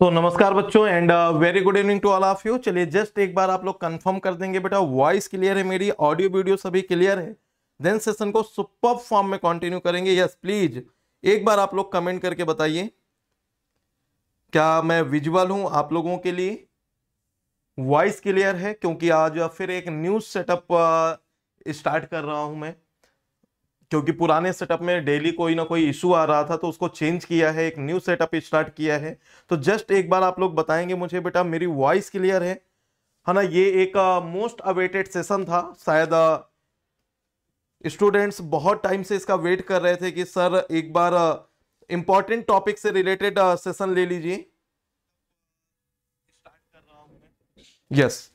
तो नमस्कार बच्चों and very good evening to all of you चलिए जस्ट एक बार आप लोग कंफर्म कर देंगे बेटा वॉइस क्लियर है मेरी ऑडियो वीडियो सभी क्लियर है देन सेशन को सुपर फॉर्म में कंटिन्यू करेंगे यस yes, प्लीज एक बार आप लोग कमेंट करके बताइए क्या मैं विजुअल हूं आप लोगों के लिए वॉइस क्लियर है क्योंकि आज फिर एक न्यूज सेटअप स्टार्ट कर रहा हूं मैं क्योंकि पुराने सेटअप में डेली कोई ना कोई इशू आ रहा था तो उसको चेंज किया है एक न्यू सेटअप स्टार्ट किया है तो जस्ट एक बार आप लोग बताएंगे मुझे बेटा मेरी वॉइस क्लियर है है हाँ ना ये एक मोस्ट अवेटेड सेशन था शायद स्टूडेंट्स बहुत टाइम से इसका वेट कर रहे थे कि सर एक बार इम्पॉर्टेंट टॉपिक से रिलेटेड सेशन ले लीजिए यस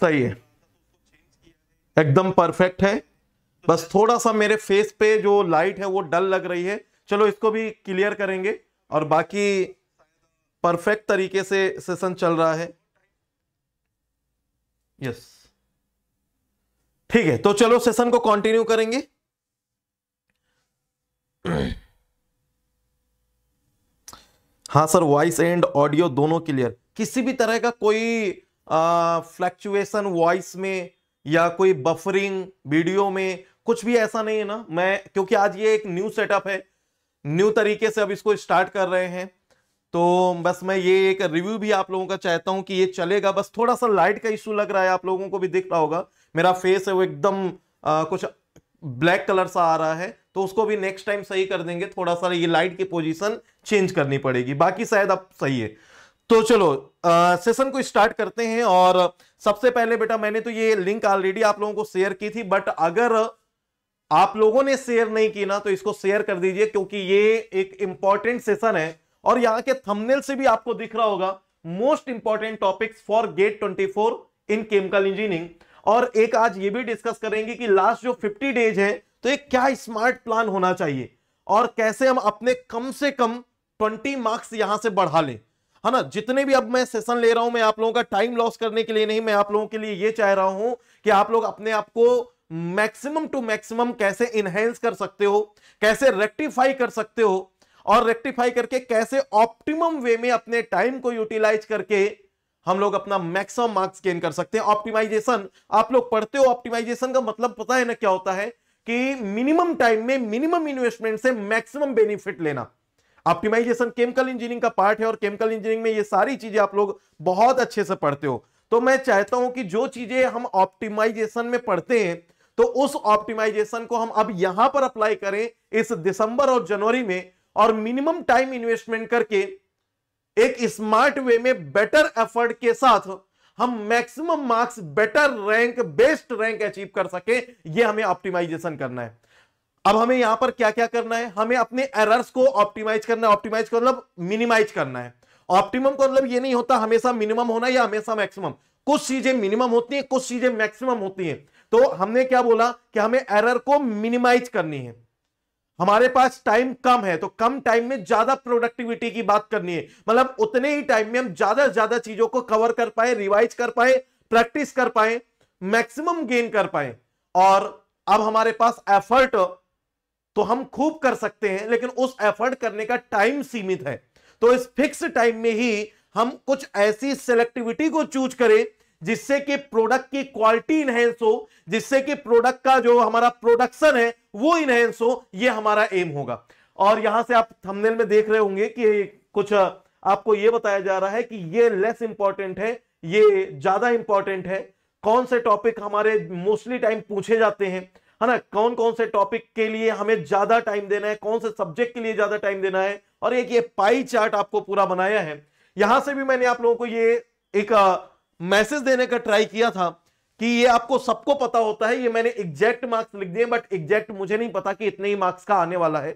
सही है तो एकदम परफेक्ट है बस थोड़ा सा मेरे फेस पे जो लाइट है वो डल लग रही है चलो इसको भी क्लियर करेंगे और बाकी परफेक्ट तरीके से सेशन चल रहा है यस ठीक है तो चलो सेशन को कंटिन्यू करेंगे हाँ सर वॉइस एंड ऑडियो दोनों क्लियर किसी भी तरह का कोई फ्लैक्चुएशन वॉइस में या कोई बफरिंग वीडियो में कुछ भी ऐसा नहीं है ना मैं क्योंकि आज ये एक न्यू सेटअप है न्यू तरीके से अब इसको स्टार्ट कर रहे हैं तो बस मैं ये एक रिव्यू भी आप लोगों का चाहता हूं कि ये चलेगा बस थोड़ा सा लाइट का इशू लग रहा है आप लोगों को भी दिख रहा होगा मेरा फेस है वो एकदम कुछ ब्लैक कलर सा आ रहा है तो उसको भी नेक्स्ट टाइम सही कर देंगे थोड़ा सा ये लाइट की पोजीशन चेंज करनी पड़ेगी बाकी शायद अब सही है तो चलो आ, सेशन को स्टार्ट करते हैं और सबसे पहले बेटा मैंने तो ये लिंक ऑलरेडी आप लोगों को शेयर की थी बट अगर आप लोगों ने शेयर नहीं की ना तो इसको शेयर कर दीजिए क्योंकि ये एक इंपॉर्टेंट सेशन है और यहां के थंबनेल से भी आपको दिख रहा होगा most important topics for GATE 24 in chemical engineering और एक आज ये भी डिस्कस करेंगे कि लास्ट जो 50 डेज है तो एक क्या स्मार्ट प्लान होना चाहिए और कैसे हम अपने कम से कम ट्वेंटी मार्क्स यहां से बढ़ा लें है ना जितने भी अब मैं सेशन ले रहा हूं मैं आप लोगों का टाइम लॉस करने के लिए नहीं मैं आप लोगों के लिए ये चाह रहा हूं कि आप लोग अपने आप को मैक्सिमम टू मैक्सिमम कैसे इनहेंस कर सकते हो कैसे रेक्टिफाई कर सकते हो और रेक्टिफाई करके कैसे ऑप्टिमम वे में अपने टाइम को यूटिलाइज करके हम लोग अपना मैक्सिमम मार्क्स गेन कर सकते हैं ऑप्टिमाइजेशन आप लोग पढ़ते हो ऑप्टिमाइजेशन का मतलब पता है ना क्या होता है कि मिनिमम टाइम में मिनिमम इन्वेस्टमेंट से मैक्सिमम बेनिफिट लेना ऑप्टिमाइजेशन केमिकल इंजीनियरिंग का पार्ट है और केमिकल इंजीनियरिंग में ये सारी चीजें आप लोग बहुत अच्छे से पढ़ते हो तो मैं चाहता हूं कि जो चीजें हम ऑप्टिमाइजेशन में पढ़ते हैं तो उस ऑप्टिमाइजेशन को हम अब यहां पर अप्लाई करें इस दिसंबर और जनवरी में और मिनिमम टाइम इन्वेस्टमेंट करके एक स्मार्ट वे में बेटर एफर्ट के साथ हम maximum marks better rank best rank achieve कर सके ये हमें ऑप्टिमाइजेशन करना है अब हमें यहां पर क्या क्या करना है हमें अपने एरर्स को ऑप्टिमाइज करना है ऑप्टिमाइज का मतलब मिनिमाइज करना है ऑप्टिमम का मतलब ये नहीं होता हमेशा मिनिमम होना या हमेशा मैक्सिमम कुछ चीजें मिनिमम होती हैं कुछ चीजें मैक्सिमम होती हैं तो हमने क्या बोला कि हमें एरर को मिनिमाइज करनी है हमारे पास टाइम कम है तो कम टाइम में ज्यादा प्रोडक्टिविटी की बात करनी है मतलब उतने ही टाइम में हम ज्यादा से ज्यादा चीजों को कवर कर पाए रिवाइज कर पाए प्रैक्टिस कर पाए मैक्सिमम गेन कर पाए और अब हमारे पास एफर्ट तो हम खूब कर सकते हैं लेकिन उस एफर्ट करने का टाइम सीमित है तो इस फिक्स टाइम में ही हम कुछ ऐसी सेलेक्टिविटी को चूज करें जिससे कि प्रोडक्ट की क्वालिटी इनहेंस हो जिससे कि प्रोडक्ट का जो हमारा प्रोडक्शन है वो इनहेंस हो ये हमारा एम होगा और यहां से आप थंबनेल में देख रहे होंगे कि कुछ आपको ये बताया जा रहा है कि ये लेस इंपॉर्टेंट है ये ज्यादा इंपॉर्टेंट है कौन से टॉपिक हमारे मोस्टली टाइम पूछे जाते हैं है ना कौन कौन से टॉपिक के लिए हमें ज्यादा टाइम देना है कौन से सब्जेक्ट के लिए ज्यादा टाइम देना है और एक ये पाई चार्ट आपको पूरा बनाया है यहां से भी मैंने आप लोगों को ये एक मैसेज देने का ट्राई किया था कि ये आपको सबको पता होता है ये मैंने एग्जैक्ट मार्क्स लिख दिए बट एग्जैक्ट मुझे नहीं पता कि इतने ही मार्क्स का आने वाला है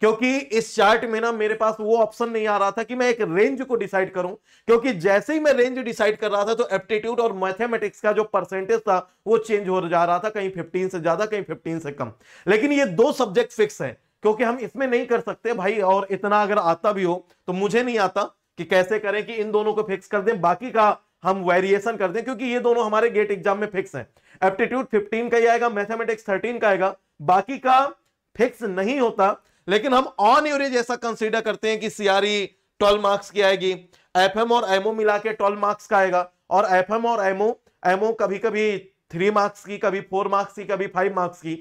क्योंकि इस चार्ट में ना मेरे पास वो ऑप्शन नहीं आ रहा था कि मैं एक रेंज को डिसाइड करूं क्योंकि जैसे ही मैं रेंज डिसाइड कर रहा था तो एप्टीट्यूड और मैथमेटिक्स का जो परसेंटेज था वो चेंज हो जा रहा था कहीं 15 से ज्यादा कहीं 15 से कम लेकिन ये दो सब्जेक्ट फिक्स है क्योंकि हम इसमें नहीं कर सकते भाई और इतना अगर आता भी हो तो मुझे नहीं आता कि कैसे करें कि इन दोनों को फिक्स कर दें बाकी का हम वेरिएशन करते हैं क्योंकि ये दोनों हमारे गेट एग्जाम में फिक्स हैं एप्टीट्यूड 15 का ही आएगा मैथमेटिक्स 13 का आएगा बाकी का फिक्स नहीं होता लेकिन हम ऑन एवरेज ऐसा कंसीडर करते हैं कि सीआरई 12 मार्क्स की आएगी एफएम और एमओ मिला के ट्वेल्व मार्क्स का आएगा और एफएम और एमओ एमओ कभी कभी थ्री मार्क्स की कभी फोर मार्क्स की कभी फाइव मार्क्स की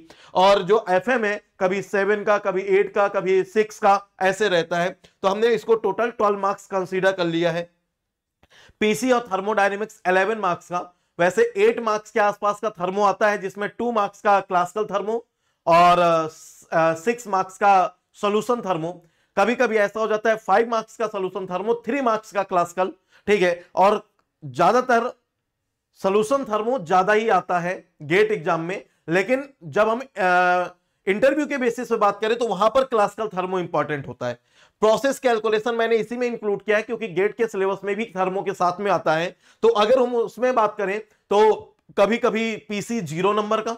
और जो एफ एम है कभी सेवन का कभी एट का कभी सिक्स का ऐसे रहता है तो हमने इसको टोटल ट्वेल्व मार्क्स कंसीडर कर लिया है पीसी और थर्मोडाइनेमिक्स 11 मार्क्स का वैसे 8 मार्क्स के आसपास का थर्मो आता है जिसमें 2 मार्क्स का क्लासिकल थर्मो और सिक्स uh, मार्क्स uh, का सोल्यूशन थर्मो कभी कभी ऐसा हो जाता है फाइव मार्क्स का सोल्यूशन थर्मो थ्री मार्क्स का क्लासिकल ठीक है और ज्यादातर सोल्यूशन थर्मो ज्यादा ही आता है गेट एग्जाम में लेकिन जब हम इंटरव्यू uh, के बेसिस पे बात करें तो वहां पर क्लासिकल थर्मो इंपॉर्टेंट होता है प्रोसेस कैलकुलेशन मैंने इसी में इंक्लूड किया है क्योंकि गेट के सिलेबस में भी थर्मो के साथ में आता है तो अगर हम उसमें बात करें तो कभी कभी पीसी जीरो नंबर का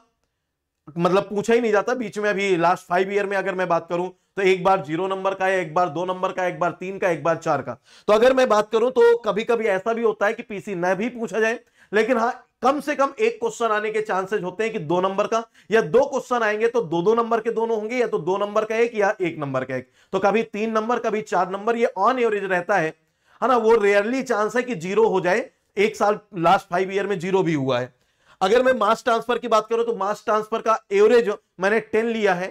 मतलब पूछा ही नहीं जाता बीच में अभी लास्ट फाइव ईयर में अगर मैं बात करूं तो एक बार जीरो नंबर का है एक बार दो नंबर का एक बार तीन का एक बार चार का तो अगर मैं बात करूं तो कभी कभी ऐसा भी होता है कि पीसी न भी पूछा जाए लेकिन हाँ कम से कम एक क्वेश्चन आने के चांसेस होते हैं कि दो नंबर का या दो क्वेश्चन आएंगे तो दो दो नंबर के दोनों होंगे या तो दो नंबर का एक या एक नंबर का एक तो कभी तीन नंबर कभी चार नंबर ये ऑन एवरेज रहता है है ना वो रेयरली चांस है कि जीरो हो जाए एक साल लास्ट फाइव ईयर में जीरो भी हुआ है अगर मैं मास ट्रांसफर की बात करूं तो मास ट्रांसफर का एवरेज मैंने टेन लिया है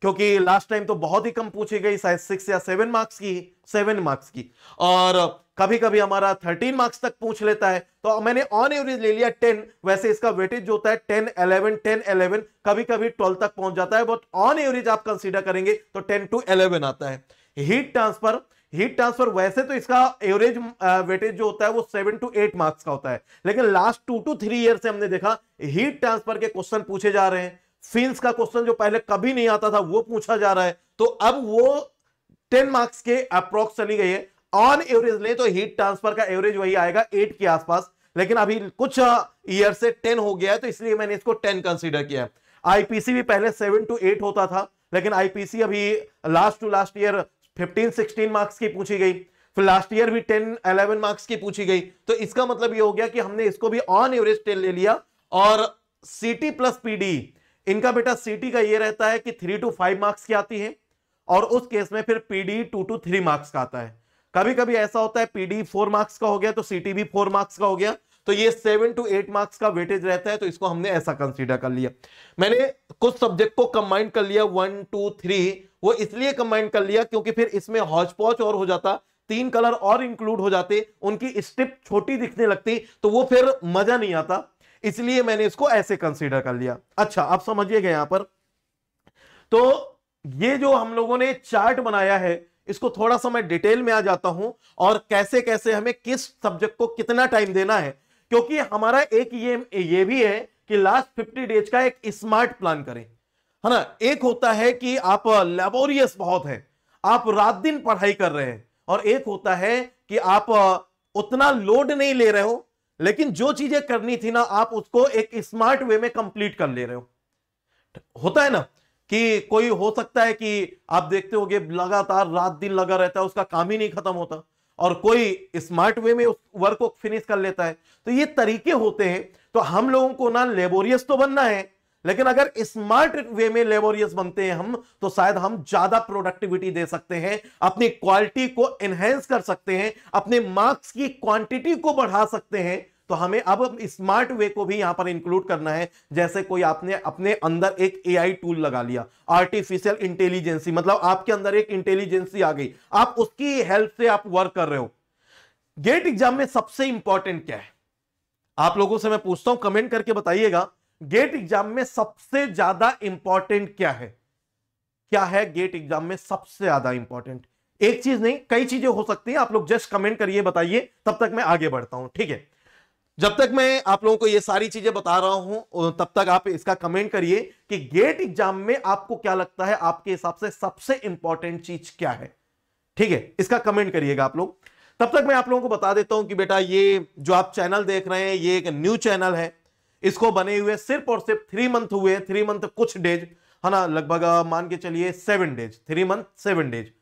क्योंकि लास्ट टाइम तो बहुत ही कम पूछी गई शायद सिक्स या सेवन मार्क्स की सेवन मार्क्स की और कभी कभी हमारा 13 मार्क्स तक पूछ लेता है तो मैंने ऑन एवरेज ले लिया 10 वैसे इसका वेटेज जो होता है 10 11 10 11 कभी कभी 12 तक पहुंच जाता है बट ऑन एवरेज आप कंसीडर करेंगे तो 10 टू 11 आता है हीट ट्रांसफर हीट ट्रांसफर वैसे तो इसका एवरेज वेटेज जो होता है वो सेवन टू एट मार्क्स का होता है लेकिन last two to three year से हमने देखा हीट ट्रांसफर के क्वेश्चन पूछे जा रहे हैं फिंस का क्वेश्चन जो पहले कभी नहीं आता था वो पूछा जा रहा है तो अब वो टेन मार्क्स के अप्रोक्स चली गई है ऑन एवरेज ले तो हीट ट्रांसफर का एवरेज वही आएगा एट के आसपास लेकिन अभी कुछ ईयर से टेन हो गया है तो इसलिए मैंने इसको टेन कंसिडर किया आईपीसी भी पहले सेवन टू एट होता था लेकिन आईपीसी अभी last to last year fifteen sixteen marks की पूछी गई फिर लास्ट ईयर भी टेन अलेवन मार्क्स की पूछी गई तो इसका मतलब ये हो गया कि हमने इसको भी ऑन एवरेज टेन ले लिया और सी प्लस पीडी इनका बेटा सी का ये रहता है कि थ्री टू फाइव मार्क्स की आती है और उस केस में फिर PD two to three marks का आता है कभी कभी ऐसा होता है पीडी फोर मार्क्स का हो गया तो सीटी भी फोर मार्क्स का हो गया तो ये सेवन टू एट मार्क्स का वेटेज रहता है तो इसको हमने ऐसा कंसीडर कर लिया मैंने कुछ सब्जेक्ट को कंबाइंड कर लिया वन टू थ्री वो इसलिए कंबाइंड कर लिया क्योंकि फिर इसमें हौजपौच और हो जाता तीन कलर और इंक्लूड हो जाते उनकी स्टिप छोटी दिखने लगती तो वो फिर मजा नहीं आता इसलिए मैंने इसको ऐसे कंसीडर कर लिया अच्छा आप समझिएगा यहां पर तो ये जो हम लोगों ने चार्ट बनाया है इसको थोड़ा सा मैं डिटेल में आ जाता हूं और कैसे कैसे हमें किस सब्जेक्ट को कितना टाइम देना है क्योंकि हमारा एक ये ये भी है कि लास्ट फिफ्टी डेज का एक स्मार्ट प्लान करें है ना एक होता है कि आप लेबोरियस बहुत है आप रात दिन पढ़ाई कर रहे हैं और एक होता है कि आप उतना लोड नहीं ले रहे हो लेकिन जो चीजें करनी थी ना आप उसको एक स्मार्ट वे में कंप्लीट कर ले रहे हो होता है ना कि कोई हो सकता है कि आप देखते हो लगातार रात दिन लगा रहता है उसका काम ही नहीं खत्म होता और कोई स्मार्ट वे में उस वर्क को फिनिश कर लेता है तो ये तरीके होते हैं तो हम लोगों को ना लेबोरियस तो बनना है लेकिन अगर स्मार्ट वे में लेबोरियस बनते हैं हम तो शायद हम ज्यादा प्रोडक्टिविटी दे सकते हैं अपनी क्वालिटी को एनहेंस कर सकते हैं अपने मार्क्स की क्वांटिटी को बढ़ा सकते हैं तो हमें अब स्मार्ट वे को भी यहां पर इंक्लूड करना है जैसे कोई आपने अपने अंदर एक एआई टूल लगा लिया आर्टिफिशियल इंटेलिजेंसी मतलब आपके अंदर एक इंटेलिजेंसी आ गई आप उसकी हेल्प से आप वर्क कर रहे हो गेट एग्जाम में सबसे इंपॉर्टेंट क्या है आप लोगों से मैं पूछता हूं कमेंट करके बताइएगा गेट एग्जाम में सबसे ज्यादा इंपॉर्टेंट क्या है क्या है गेट एग्जाम में सबसे ज्यादा इंपॉर्टेंट एक चीज नहीं कई चीजें हो सकती हैं आप लोग जस्ट कमेंट करिए बताइए तब तक मैं आगे बढ़ता हूं ठीक है जब तक मैं आप लोगों को ये सारी चीजें बता रहा हूं तब तक आप इसका कमेंट करिए कि गेट एग्जाम में आपको क्या लगता है आपके हिसाब से सबसे इंपॉर्टेंट चीज क्या है ठीक है इसका कमेंट करिएगा आप लोग तब तक मैं आप लोगों को बता देता हूं कि बेटा ये जो आप चैनल देख रहे हैं ये एक न्यू चैनल है इसको बने हुए सिर्फ और सिर्फ थ्री मंथ हुए थ्री मंथ कुछ डेज है ना लगभग मान के चलिए seven days three month seven days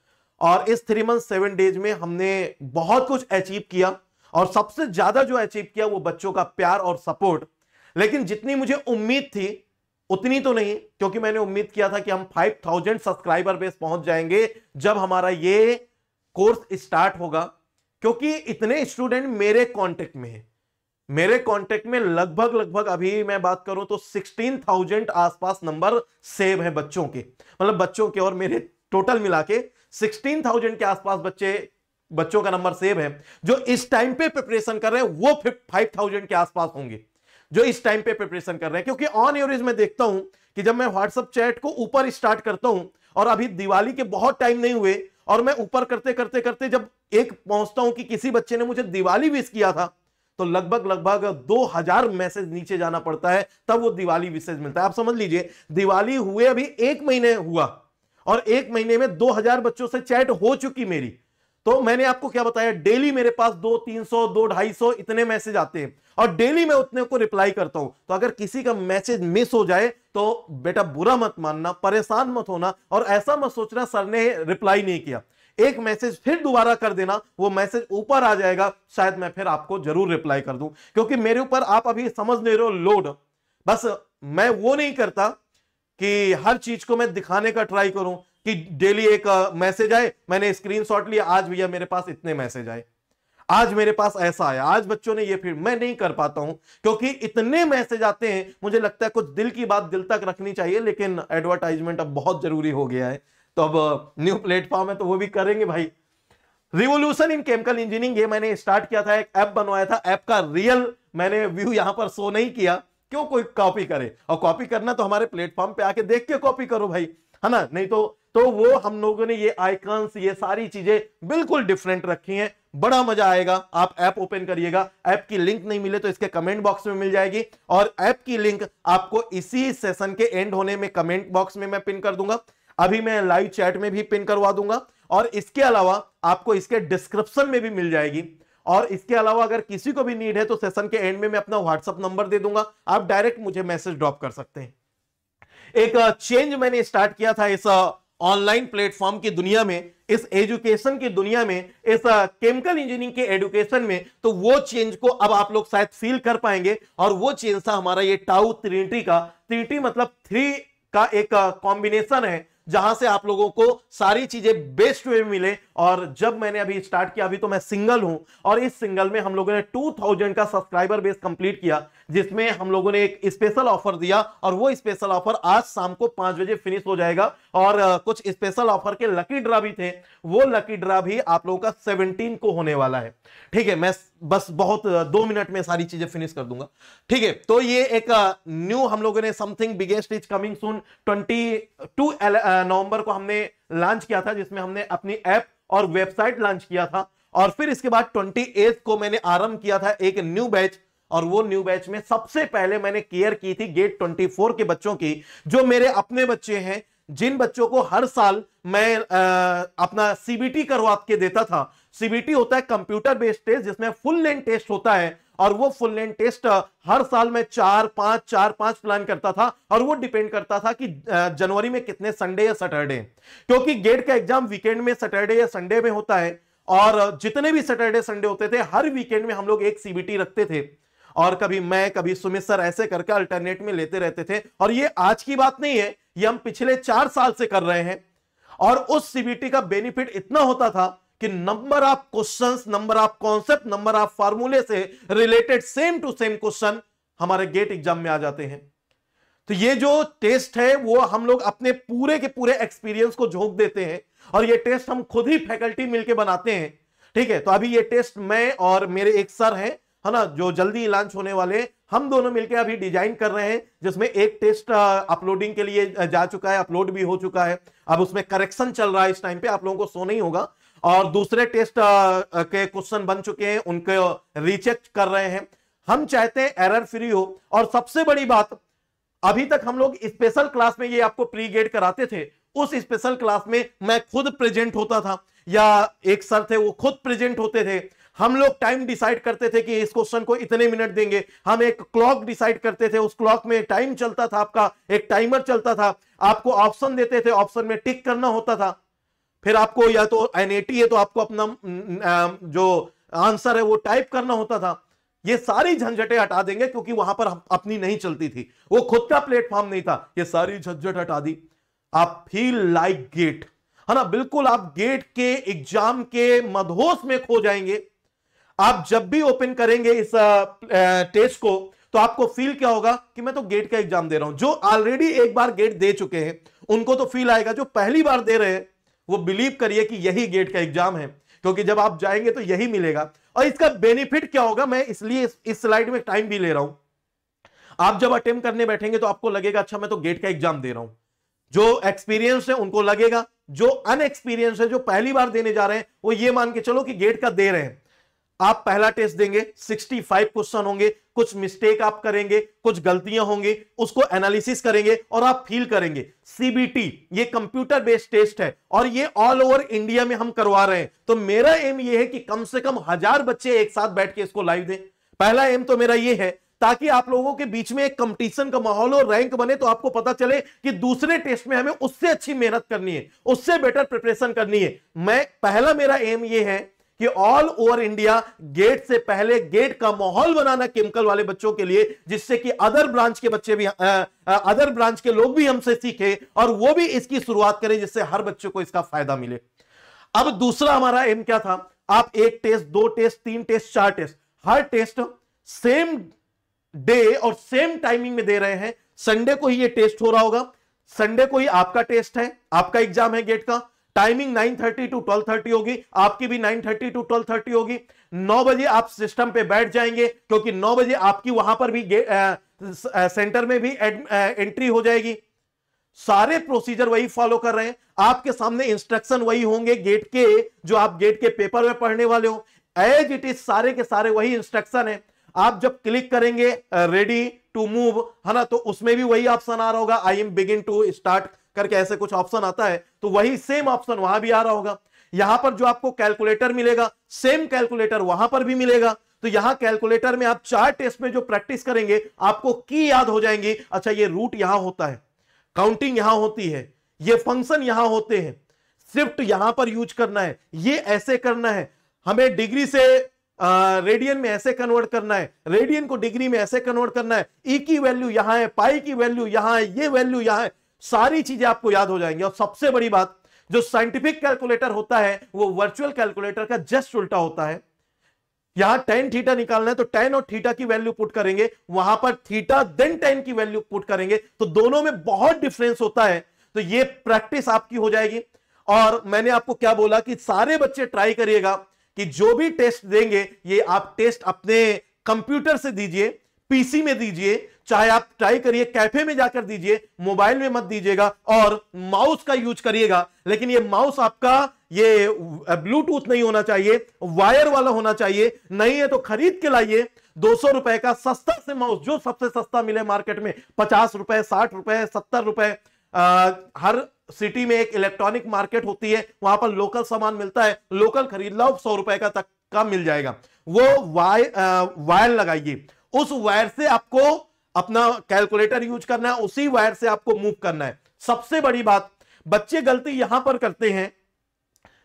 और इस थ्री मंथ सेवन डेज में हमने बहुत कुछ अचीव किया और सबसे ज्यादा जो अचीव किया वो बच्चों का प्यार और सपोर्ट लेकिन जितनी मुझे उम्मीद थी उतनी तो नहीं क्योंकि मैंने उम्मीद किया था कि हम 5000 सब्सक्राइबर बेस पहुंच जाएंगे जब हमारा ये कोर्स स्टार्ट होगा क्योंकि इतने स्टूडेंट मेरे कांटेक्ट में हैं मेरे कांटेक्ट में लगभग लगभग अभी मैं बात करूं तो 16,000 आसपास नंबर सेव हैं बच्चों के मतलब बच्चों के और मेरे टोटल मिला के सिक्सटीन थाउजेंड के आसपास बच्चे बच्चों का नंबर सेव है जो इस टाइम पे प्रिपरेशन कर रहे हैं वो फाइव थाउजेंड के आसपास होंगे जो इस टाइम पे प्रिपरेशन कर रहे हैं क्योंकि ऑन एवरेज मैं देखता हूं कि जब मैं व्हाट्सअप चैट को ऊपर स्टार्ट करता हूं और अभी दिवाली के बहुत टाइम नहीं हुए और मैं ऊपर करते करते करते जब एक पहुंचता हूं कि किसी बच्चे ने मुझे दिवाली विश किया था तो लगभग लगभग दो हजार मैसेज नीचे जाना पड़ता है तब वो दिवाली विशेष मिलता है आप समझ लीजिए दिवाली हुए अभी एक महीने हुआ और एक महीने में दो हजार बच्चों से चैट हो चुकी मेरी तो मैंने आपको क्या बताया डेली मेरे पास दो तीन सौ दो ढाई सौ इतने मैसेज आते हैं और डेली मैं उतने को रिप्लाई करता हूं तो अगर किसी का मैसेज मिस हो जाए तो बेटा बुरा मत मानना परेशान मत होना और ऐसा मत सोचना सर ने रिप्लाई नहीं किया एक मैसेज फिर दोबारा कर देना वो मैसेज ऊपर आ जाएगा शायद मैं फिर आपको जरूर रिप्लाई कर दूं क्योंकि मेरे ऊपर आप अभी समझ नहीं रहे हो लोड बस मैं वो नहीं करता कि हर चीज को मैं दिखाने का ट्राई करूं कि डेली एक मैसेज आए मैंने स्क्रीनशॉट लिया आज भैया मेरे पास इतने मैसेज आए आज मेरे पास ऐसा आया आज बच्चों ने ये फिर मैं नहीं कर पाता हूं क्योंकि इतने मैसेज आते हैं मुझे लगता है कुछ दिल की बात दिल तक रखनी चाहिए लेकिन एडवर्टाइजमेंट अब बहुत जरूरी हो गया है तो अब न्यू प्लेटफॉर्म है तो वो भी करेंगे भाई रिवोल्यूशन इन केमिकल इंजीनियरिंग ये मैंने स्टार्ट किया था एक ऐप बनवाया था ऐप का रियल मैंने व्यू यहां पर शो नहीं किया क्यों कोई कॉपी करे और कॉपी करना तो हमारे प्लेटफॉर्म पे आके देख के कॉपी करो भाई है ना नहीं तो तो वो हम लोगों ने ये आइकन्स ये सारी चीजें बिल्कुल डिफरेंट रखी हैं बड़ा मजा आएगा आप ऐप ओपन करिएगा ऐप की लिंक नहीं मिले तो इसके कमेंट बॉक्स में मिल जाएगी और ऐप की लिंक आपको इसी सेशन के एंड होने में कमेंट बॉक्स में मैं पिन कर दूंगा अभी मैं लाइव चैट में भी पिन करवा दूंगा और इसके अलावा आपको इसके डिस्क्रिप्शन में भी मिल जाएगी और इसके अलावा अगर किसी को भी नीड है तो सेशन के एंड में मैं अपना व्हाट्सअप नंबर दे दूंगा आप डायरेक्ट मुझे मैसेज ड्रॉप कर सकते हैं एक चेंज मैंने स्टार्ट किया था इस ऑनलाइन प्लेटफॉर्म की दुनिया में इस एजुकेशन की दुनिया में इस केमिकल इंजीनियरिंग के एजुकेशन में तो वो चेंज को अब आप लोग शायद फील कर पाएंगे और वो चेंज था हमारा ये टाउ त्रिनिटी का त्रिंटी मतलब थ्री का एक कॉम्बिनेशन है जहां से आप लोगों को सारी चीजें बेस्ट वे में मिले और जब मैंने अभी स्टार्ट किया अभी तो मैं सिंगल हूं और इस सिंगल में हम लोगों ने 2000 का सब्सक्राइबर बेस कंप्लीट किया जिसमें हम लोगों ने एक स्पेशल ऑफर दिया और वो स्पेशल ऑफर आज शाम को पांच बजे फिनिश हो जाएगा और कुछ स्पेशल ऑफर के लकी ड्रा भी थे वो लकी ड्रा भी आप लोगों का सेवनटीन को होने वाला है ठीक है मैं बस बहुत दो मिनट में सारी चीजें फिनिश कर दूंगा ठीक है तो ये एक न्यू हम लोगों ने something biggest is coming soon twenty November को हमने लॉन्च किया था जिसमें हमने अपनी ऐप और वेबसाइट लॉन्च किया था और फिर इसके बाद ट्वेंटी को मैंने आरंभ किया था एक न्यू बैच और वो न्यू बैच में सबसे पहले मैंने केयर की थी गेट ट्वेंटी के बच्चों की जो मेरे अपने बच्चे हैं जिन बच्चों को हर साल मैं आ, अपना सीबीटी करवा के देता था सीबीटी होता है कंप्यूटर बेस्ड टेस्ट जिसमें फुल लेंथ टेस्ट होता है और वो फुल लेंथ टेस्ट हर साल में चार पांच चार पांच प्लान करता था और वो डिपेंड करता था कि जनवरी में कितने संडे या सैटरडे क्योंकि गेट का एग्जाम वीकेंड में सैटरडे या संडे में होता है और जितने भी सैटरडे संडे होते थे हर वीकेंड में हम लोग एक सीबीटी रखते थे और कभी मैं कभी सुमित सर ऐसे करके अल्टरनेट में लेते रहते थे और ये आज की बात नहीं है ये हम पिछले चार साल से कर रहे हैं और उस सीबीटी का बेनिफिट इतना होता था कि number of questions number of concept number of फार्मूले से related same to same question हमारे गेट एग्जाम में आ जाते हैं तो ये जो टेस्ट है वो हम लोग अपने पूरे के पूरे एक्सपीरियंस को झोंक देते हैं और ये टेस्ट हम खुद ही फैकल्टी मिलकर बनाते हैं ठीक है तो अभी ये टेस्ट मैं और मेरे एक सर हैं है ना जो जल्दी लॉन्च होने वाले हम दोनों मिलकर अभी डिजाइन कर रहे हैं जिसमें एक टेस्ट अपलोडिंग के लिए जा चुका है अपलोड भी हो चुका है अब उसमें करेक्शन चल रहा है इस टाइम पे आप लोगों को सो नहीं होगा और दूसरे टेस्ट के क्वेश्चन बन चुके हैं उनके रीचेक कर रहे हैं हम चाहते हैं एरर फ्री हो और सबसे बड़ी बात अभी तक हम लोग स्पेशल क्लास में ये आपको प्री गेड कराते थे उस स्पेशल क्लास में मैं खुद प्रेजेंट होता था या एक सर थे वो खुद प्रेजेंट होते थे हम लोग टाइम डिसाइड करते थे कि इस क्वेश्चन को इतने मिनट देंगे हम एक क्लॉक डिसाइड करते थे उस क्लॉक में टाइम चलता था आपका एक टाइमर चलता था आपको ऑप्शन देते थे ऑप्शन में टिक करना होता था फिर आपको या तो एन है तो आपको अपना जो आंसर है वो टाइप करना होता था ये सारी झंझटें हटा देंगे क्योंकि वहां पर अपनी नहीं चलती थी वो खुद का प्लेटफॉर्म नहीं था ये सारी झंझट हटा दी आप फील लाइक गेट है ना बिल्कुल आप गेट के एग्जाम के मधोस में खो जाएंगे आप जब भी ओपन करेंगे इस टेस्ट को तो आपको फील क्या होगा कि मैं तो गेट का एग्जाम दे रहा हूं जो ऑलरेडी एक बार गेट दे चुके हैं उनको तो फील आएगा जो पहली बार दे रहे हैं वो बिलीव करिए कि यही गेट का एग्जाम है क्योंकि जब आप जाएंगे तो यही मिलेगा और इसका बेनिफिट क्या होगा मैं इसलिए इस स्लाइड में टाइम भी ले रहा हूं आप जब अटेम्प करने बैठेंगे तो आपको लगेगा अच्छा मैं तो गेट का एग्जाम दे रहा हूं जो एक्सपीरियंस है उनको लगेगा जो अनएक्सपीरियंस है जो पहली बार देने जा रहे हैं वो ये मान के चलो कि गेट का दे रहे हैं आप पहला टेस्ट देंगे 65 क्वेश्चन होंगे कुछ मिस्टेक आप करेंगे कुछ गलतियां होंगी उसको एनालिसिस करेंगे और आप फील करेंगे सीबीटी ये कंप्यूटर बेस्ड टेस्ट है और ये ऑल ओवर इंडिया में हम करवा रहे हैं तो मेरा एम ये है कि कम से कम हजार बच्चे एक साथ बैठ के इसको लाइव दें पहला एम तो मेरा ये है ताकि आप लोगों के बीच में एक कंपटीशन का माहौल और रैंक बने तो आपको पता चले कि दूसरे टेस्ट में हमें उससे अच्छी मेहनत करनी है उससे बेटर प्रिपरेशन करनी है मैं पहला मेरा एम ये है कि ऑल ओवर इंडिया गेट से पहले गेट का माहौल बनाना केमिकल वाले बच्चों के लिए जिससे कि अदर ब्रांच के बच्चे भी अदर ब्रांच के लोग भी हमसे सीखे और वो भी इसकी शुरुआत करें जिससे हर बच्चे को इसका फायदा मिले अब दूसरा हमारा एम क्या था आप एक टेस्ट दो टेस्ट तीन टेस्ट चार टेस्ट हर टेस्ट सेम डे और सेम टाइमिंग में दे रहे हैं संडे को ही ये टेस्ट हो रहा होगा संडे को ही आपका टेस्ट है आपका एग्जाम है गेट का टाइमिंग 9:30 टू 12:30 होगी आपकी भी 9:30 टू 12:30 होगी 9 बजे आप सिस्टम पे बैठ जाएंगे क्योंकि 9 बजे आपकी वहां पर भी सेंटर में भी एड, आ, एंट्री हो जाएगी सारे प्रोसीजर वही फॉलो कर रहे हैं आपके सामने इंस्ट्रक्शन वही होंगे गेट के जो आप गेट के पेपर में पढ़ने वाले हो एज इट इज सारे के सारे वही इंस्ट्रक्शन है आप जब क्लिक करेंगे रेडी टू मूव है ना तो उसमें भी वही ऑप्शन आ रहा होगा I am begin to start करके ऐसे कुछ ऑप्शन आता है तो वही सेम ऑप्शन वहां भी आ रहा होगा यहां पर जो आपको कैलकुलेटर मिलेगा सेम कैलकुलेटर वहां पर भी मिलेगा तो यहां कैलकुलेटर में आप चार टेस्ट में जो प्रैक्टिस करेंगे आपको की याद हो जाएंगी अच्छा ये रूट यहां होता है काउंटिंग यहां होती है ये फंक्शन यहां होते हैं स्विफ्ट यहां पर यूज करना है ये ऐसे करना है हमें डिग्री से रेडियन में ऐसे कन्वर्ट करना है रेडियन को डिग्री में ऐसे कन्वर्ट करना है ई e की वैल्यू यहां है पाई की वैल्यू यहां है ये वैल्यू यहां है सारी चीजें आपको याद हो जाएंगी और सबसे बड़ी बात जो साइंटिफिक कैलकुलेटर होता है वो वर्चुअल कैलकुलेटर का जस्ट उल्टा होता है यहां टेन थीटा निकालना है तो टेन और थीटा की वैल्यू पुट करेंगे वहां पर थीटा देन टेन की वैल्यू पुट करेंगे तो दोनों में बहुत डिफरेंस होता है तो ये प्रैक्टिस आपकी हो जाएगी और मैंने आपको क्या बोला कि सारे बच्चे ट्राई करिएगा कि जो भी टेस्ट देंगे ये आप टेस्ट अपने कंप्यूटर से दीजिए पीसी में दीजिए चाहे आप ट्राई करिए कैफे में जाकर दीजिए मोबाइल में मत दीजिएगा और माउस का यूज करिएगा लेकिन ये माउस आपका ये ब्लूटूथ नहीं होना चाहिए वायर वाला होना चाहिए नहीं है तो खरीद के लाइए दो सौ रुपए का सस्ता से माउस जो सबसे सस्ता मिले मार्केट में पचास रुपए साठ रुपए सत्तर रुपए हर सिटी में एक इलेक्ट्रॉनिक मार्केट होती है वहां पर लोकल सामान मिलता है लोकल खरीद लाओ सौ रुपए का तक का मिल जाएगा वो वायर वायर लगाइए उस वायर से आपको अपना कैलकुलेटर यूज करना है उसी वायर से आपको मूव करना है सबसे बड़ी बात बच्चे गलती यहां पर करते हैं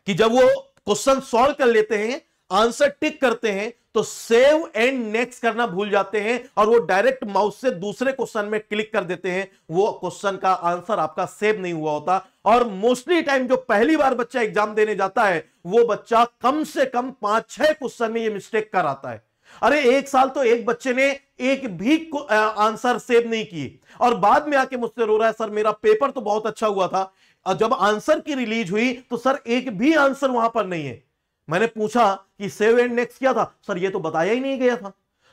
कि जब वो क्वेश्चन सॉल्व कर लेते हैं आंसर टिक करते हैं तो सेव एंड नेक्स्ट करना भूल जाते हैं और वो डायरेक्ट माउस से दूसरे क्वेश्चन में क्लिक कर देते हैं वो क्वेश्चन का आंसर आपका सेव नहीं हुआ होता और मोस्टली टाइम जो पहली बार बच्चा एग्जाम देने जाता है वो बच्चा कम से कम पांच छह क्वेश्चन में ये मिस्टेक कर आता है अरे एक साल तो एक बच्चे ने एक भी आंसर सेव नहीं किए और बाद में आके मुझसे रो रहा है सर मेरा पेपर तो बहुत अच्छा हुआ था जब आंसर की रिलीज हुई तो सर एक भी आंसर वहां पर नहीं है मैंने पूछा कि सेव एंड नेक्स्ट क्या था सर ये तो बताया ही नहीं गया था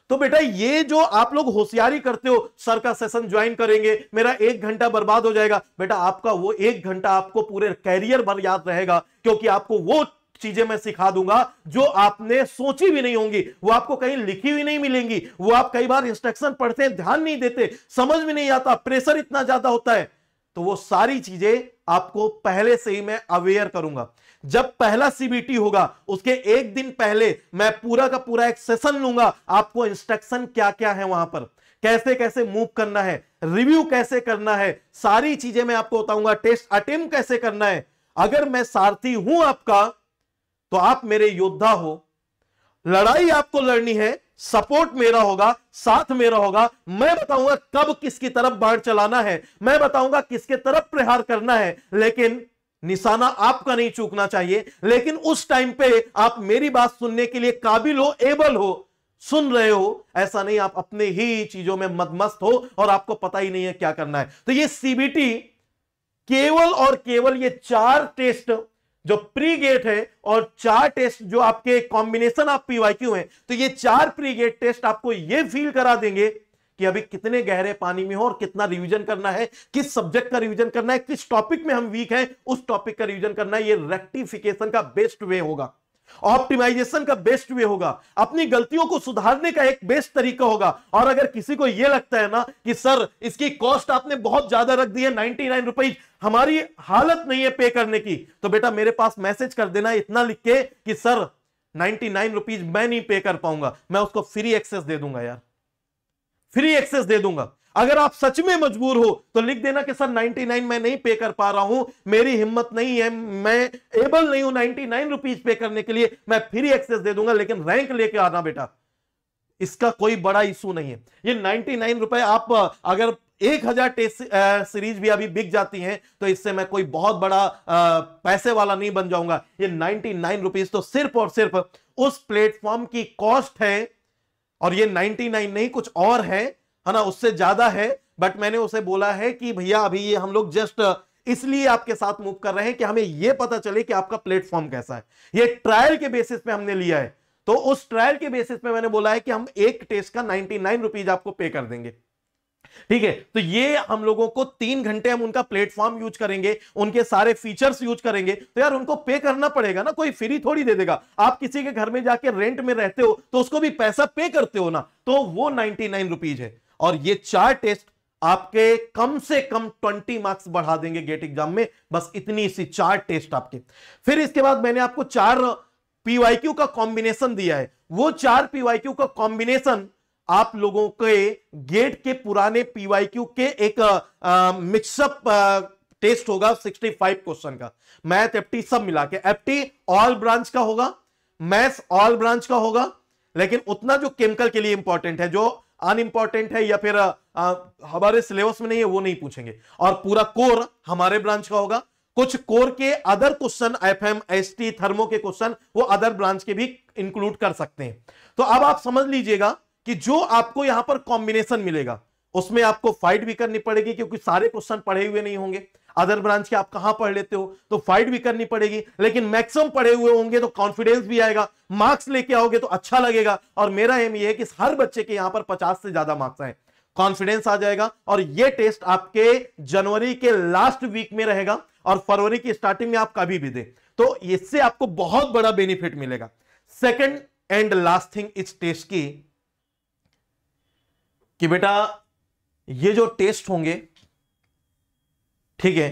तो बेटा ये जो आप लोग होशियारी करते हो सर का सेशन ज्वाइन करेंगे मेरा एक घंटा बर्बाद हो जाएगा बेटा आपका वो एक घंटा आपको पूरे कैरियर भर याद रहेगा क्योंकि आपको वो चीजें मैं सिखा दूंगा जो आपने सोची भी नहीं होंगी वो आपको कहीं लिखी हुई नहीं मिलेंगी वो आप कई बार इंस्ट्रक्शन पढ़ते हैं ध्यान नहीं देते समझ में नहीं आता प्रेशर इतना ज्यादा होता है तो वो सारी चीजें आपको पहले से ही मैं अवेयर करूंगा जब पहला सीबीटी होगा उसके एक दिन पहले मैं पूरा का पूरा एक सेशन लूंगा आपको इंस्ट्रक्शन क्या क्या है वहां पर कैसे कैसे मूव करना है रिव्यू कैसे करना है सारी चीजें मैं आपको बताऊंगा टेस्ट अटेम्प कैसे करना है अगर मैं सारथी हूं आपका तो आप मेरे योद्धा हो लड़ाई आपको लड़नी है सपोर्ट मेरा होगा साथ मेरा होगा मैं बताऊंगा कब किसकी तरफ बाढ़ चलाना है मैं बताऊंगा किसके तरफ प्रहार करना है लेकिन निशाना आपका नहीं चूकना चाहिए लेकिन उस टाइम पे आप मेरी बात सुनने के लिए काबिल हो एबल हो सुन रहे हो ऐसा नहीं आप अपने ही चीजों में मदमस्त हो और आपको पता ही नहीं है क्या करना है तो ये सीबीटी केवल और केवल ये चार टेस्ट जो प्री गेट है और चार टेस्ट जो आपके कॉम्बिनेशन आप पीवाईक्यू हैं तो ये चार प्री गेट टेस्ट आपको ये फील करा देंगे कि अभी कितने गहरे पानी में हो और कितना रिवीजन करना है किस सब्जेक्ट का रिवीजन करना है किस टॉपिक में हम वीक हैं उस टॉपिक का रिवीजन करना है ये रेक्टिफिकेशन का बेस्ट वे होगा ऑप्टिमाइजेशन का बेस्ट वे होगा अपनी गलतियों को सुधारने का एक बेस्ट तरीका होगा और अगर किसी को यह लगता है ना कि सर इसकी कॉस्ट आपने बहुत ज्यादा रख दी है नाइनटी नाइन रुपीज हमारी हालत नहीं है पे करने की तो बेटा मेरे पास मैसेज कर देना इतना लिख के कि सर नाइनटी नाइन रुपीज मैं नहीं पे कर पाऊंगा मैं उसको फ्री एक्सेस दे दूंगा यार फ्री एक्सेस दे दूंगा अगर आप सच में मजबूर हो तो लिख देना कि सर 99 मैं नहीं पे कर पा रहा हूं मेरी हिम्मत नहीं है मैं एबल नहीं हूं 99 नाइन रुपीज पे करने के लिए मैं फ्री एक्सेस दे दूंगा लेकिन रैंक लेके आना बेटा इसका कोई बड़ा इशू नहीं है ये 99 रुपए आप अगर एक हजार टेस्ट सीरीज भी अभी बिक जाती हैं तो इससे मैं कोई बहुत बड़ा आ, पैसे वाला नहीं बन जाऊंगा ये नाइनटी नाइन रुपीज तो सिर्फ और सिर्फ उस प्लेटफॉर्म की कॉस्ट है और ये नाइनटी नाइन नहीं कुछ और है है ना उससे ज्यादा है बट मैंने उसे बोला है कि भैया अभी ये हम लोग जस्ट इसलिए आपके साथ मूव कर रहे हैं कि हमें यह पता चले कि आपका प्लेटफॉर्म कैसा है ये ट्रायल के बेसिस पे हमने लिया है तो उस ट्रायल के बेसिस पे मैंने बोला है कि हम एक टेस्ट का नाइनटी नाइन रुपीज आपको पे कर देंगे ठीक है तो ये हम लोगों को तीन घंटे हम उनका प्लेटफॉर्म यूज करेंगे उनके सारे फीचर्स यूज करेंगे तो यार उनको पे करना पड़ेगा ना कोई फ्री थोड़ी दे देगा आप किसी के घर में जाके रेंट में रहते हो तो उसको भी पैसा पे करते हो ना तो वो नाइनटी नाइन रुपीज है और ये चार टेस्ट आपके कम से कम 20 मार्क्स बढ़ा देंगे गेट एग्जाम में बस इतनी सी चार टेस्ट आपके फिर इसके बाद मैंने आपको चार पीवाईक्यू का कॉम्बिनेशन दिया है वो चार पीवाईक्यू का कॉम्बिनेशन आप लोगों के गेट के पुराने पीवाईक्यू के एक मिक्सअप टेस्ट होगा 65 क्वेश्चन का मैथ एफटी सब मिला के एफटी ऑल ब्रांच का होगा मैथ ऑल ब्रांच का होगा लेकिन उतना जो केमिकल के लिए इंपॉर्टेंट है जो अनइंपॉर्टेंट है या फिर हमारे सिलेबस में नहीं है वो नहीं पूछेंगे और पूरा कोर हमारे ब्रांच का होगा कुछ कोर के other question F M S T thermo के क्वेश्चन वो अदर ब्रांच के भी इंक्लूड कर सकते हैं तो अब आप समझ लीजिएगा कि जो आपको यहां पर कॉम्बिनेशन मिलेगा उसमें आपको फाइट भी करनी पड़ेगी क्योंकि सारे क्वेश्चन पढ़े हुए नहीं होंगे अदर ब्रांच के आप कहां पढ़ लेते हो तो फाइट भी करनी पड़ेगी लेकिन मैक्सिमम पढ़े हुए होंगे तो कॉन्फिडेंस भी आएगा मार्क्स लेके आओगे तो अच्छा लगेगा और मेरा एम ये है कि हर बच्चे के यहां पर पचास से ज्यादा मार्क्स आए कॉन्फिडेंस आ जाएगा और ये टेस्ट आपके जनवरी के लास्ट वीक में रहेगा और फरवरी की स्टार्टिंग में आप कभी भी दे तो इससे आपको बहुत बड़ा बेनिफिट मिलेगा सेकेंड एंड लास्ट थिंग इस टेस्ट की कि बेटा ये जो टेस्ट होंगे ठीक है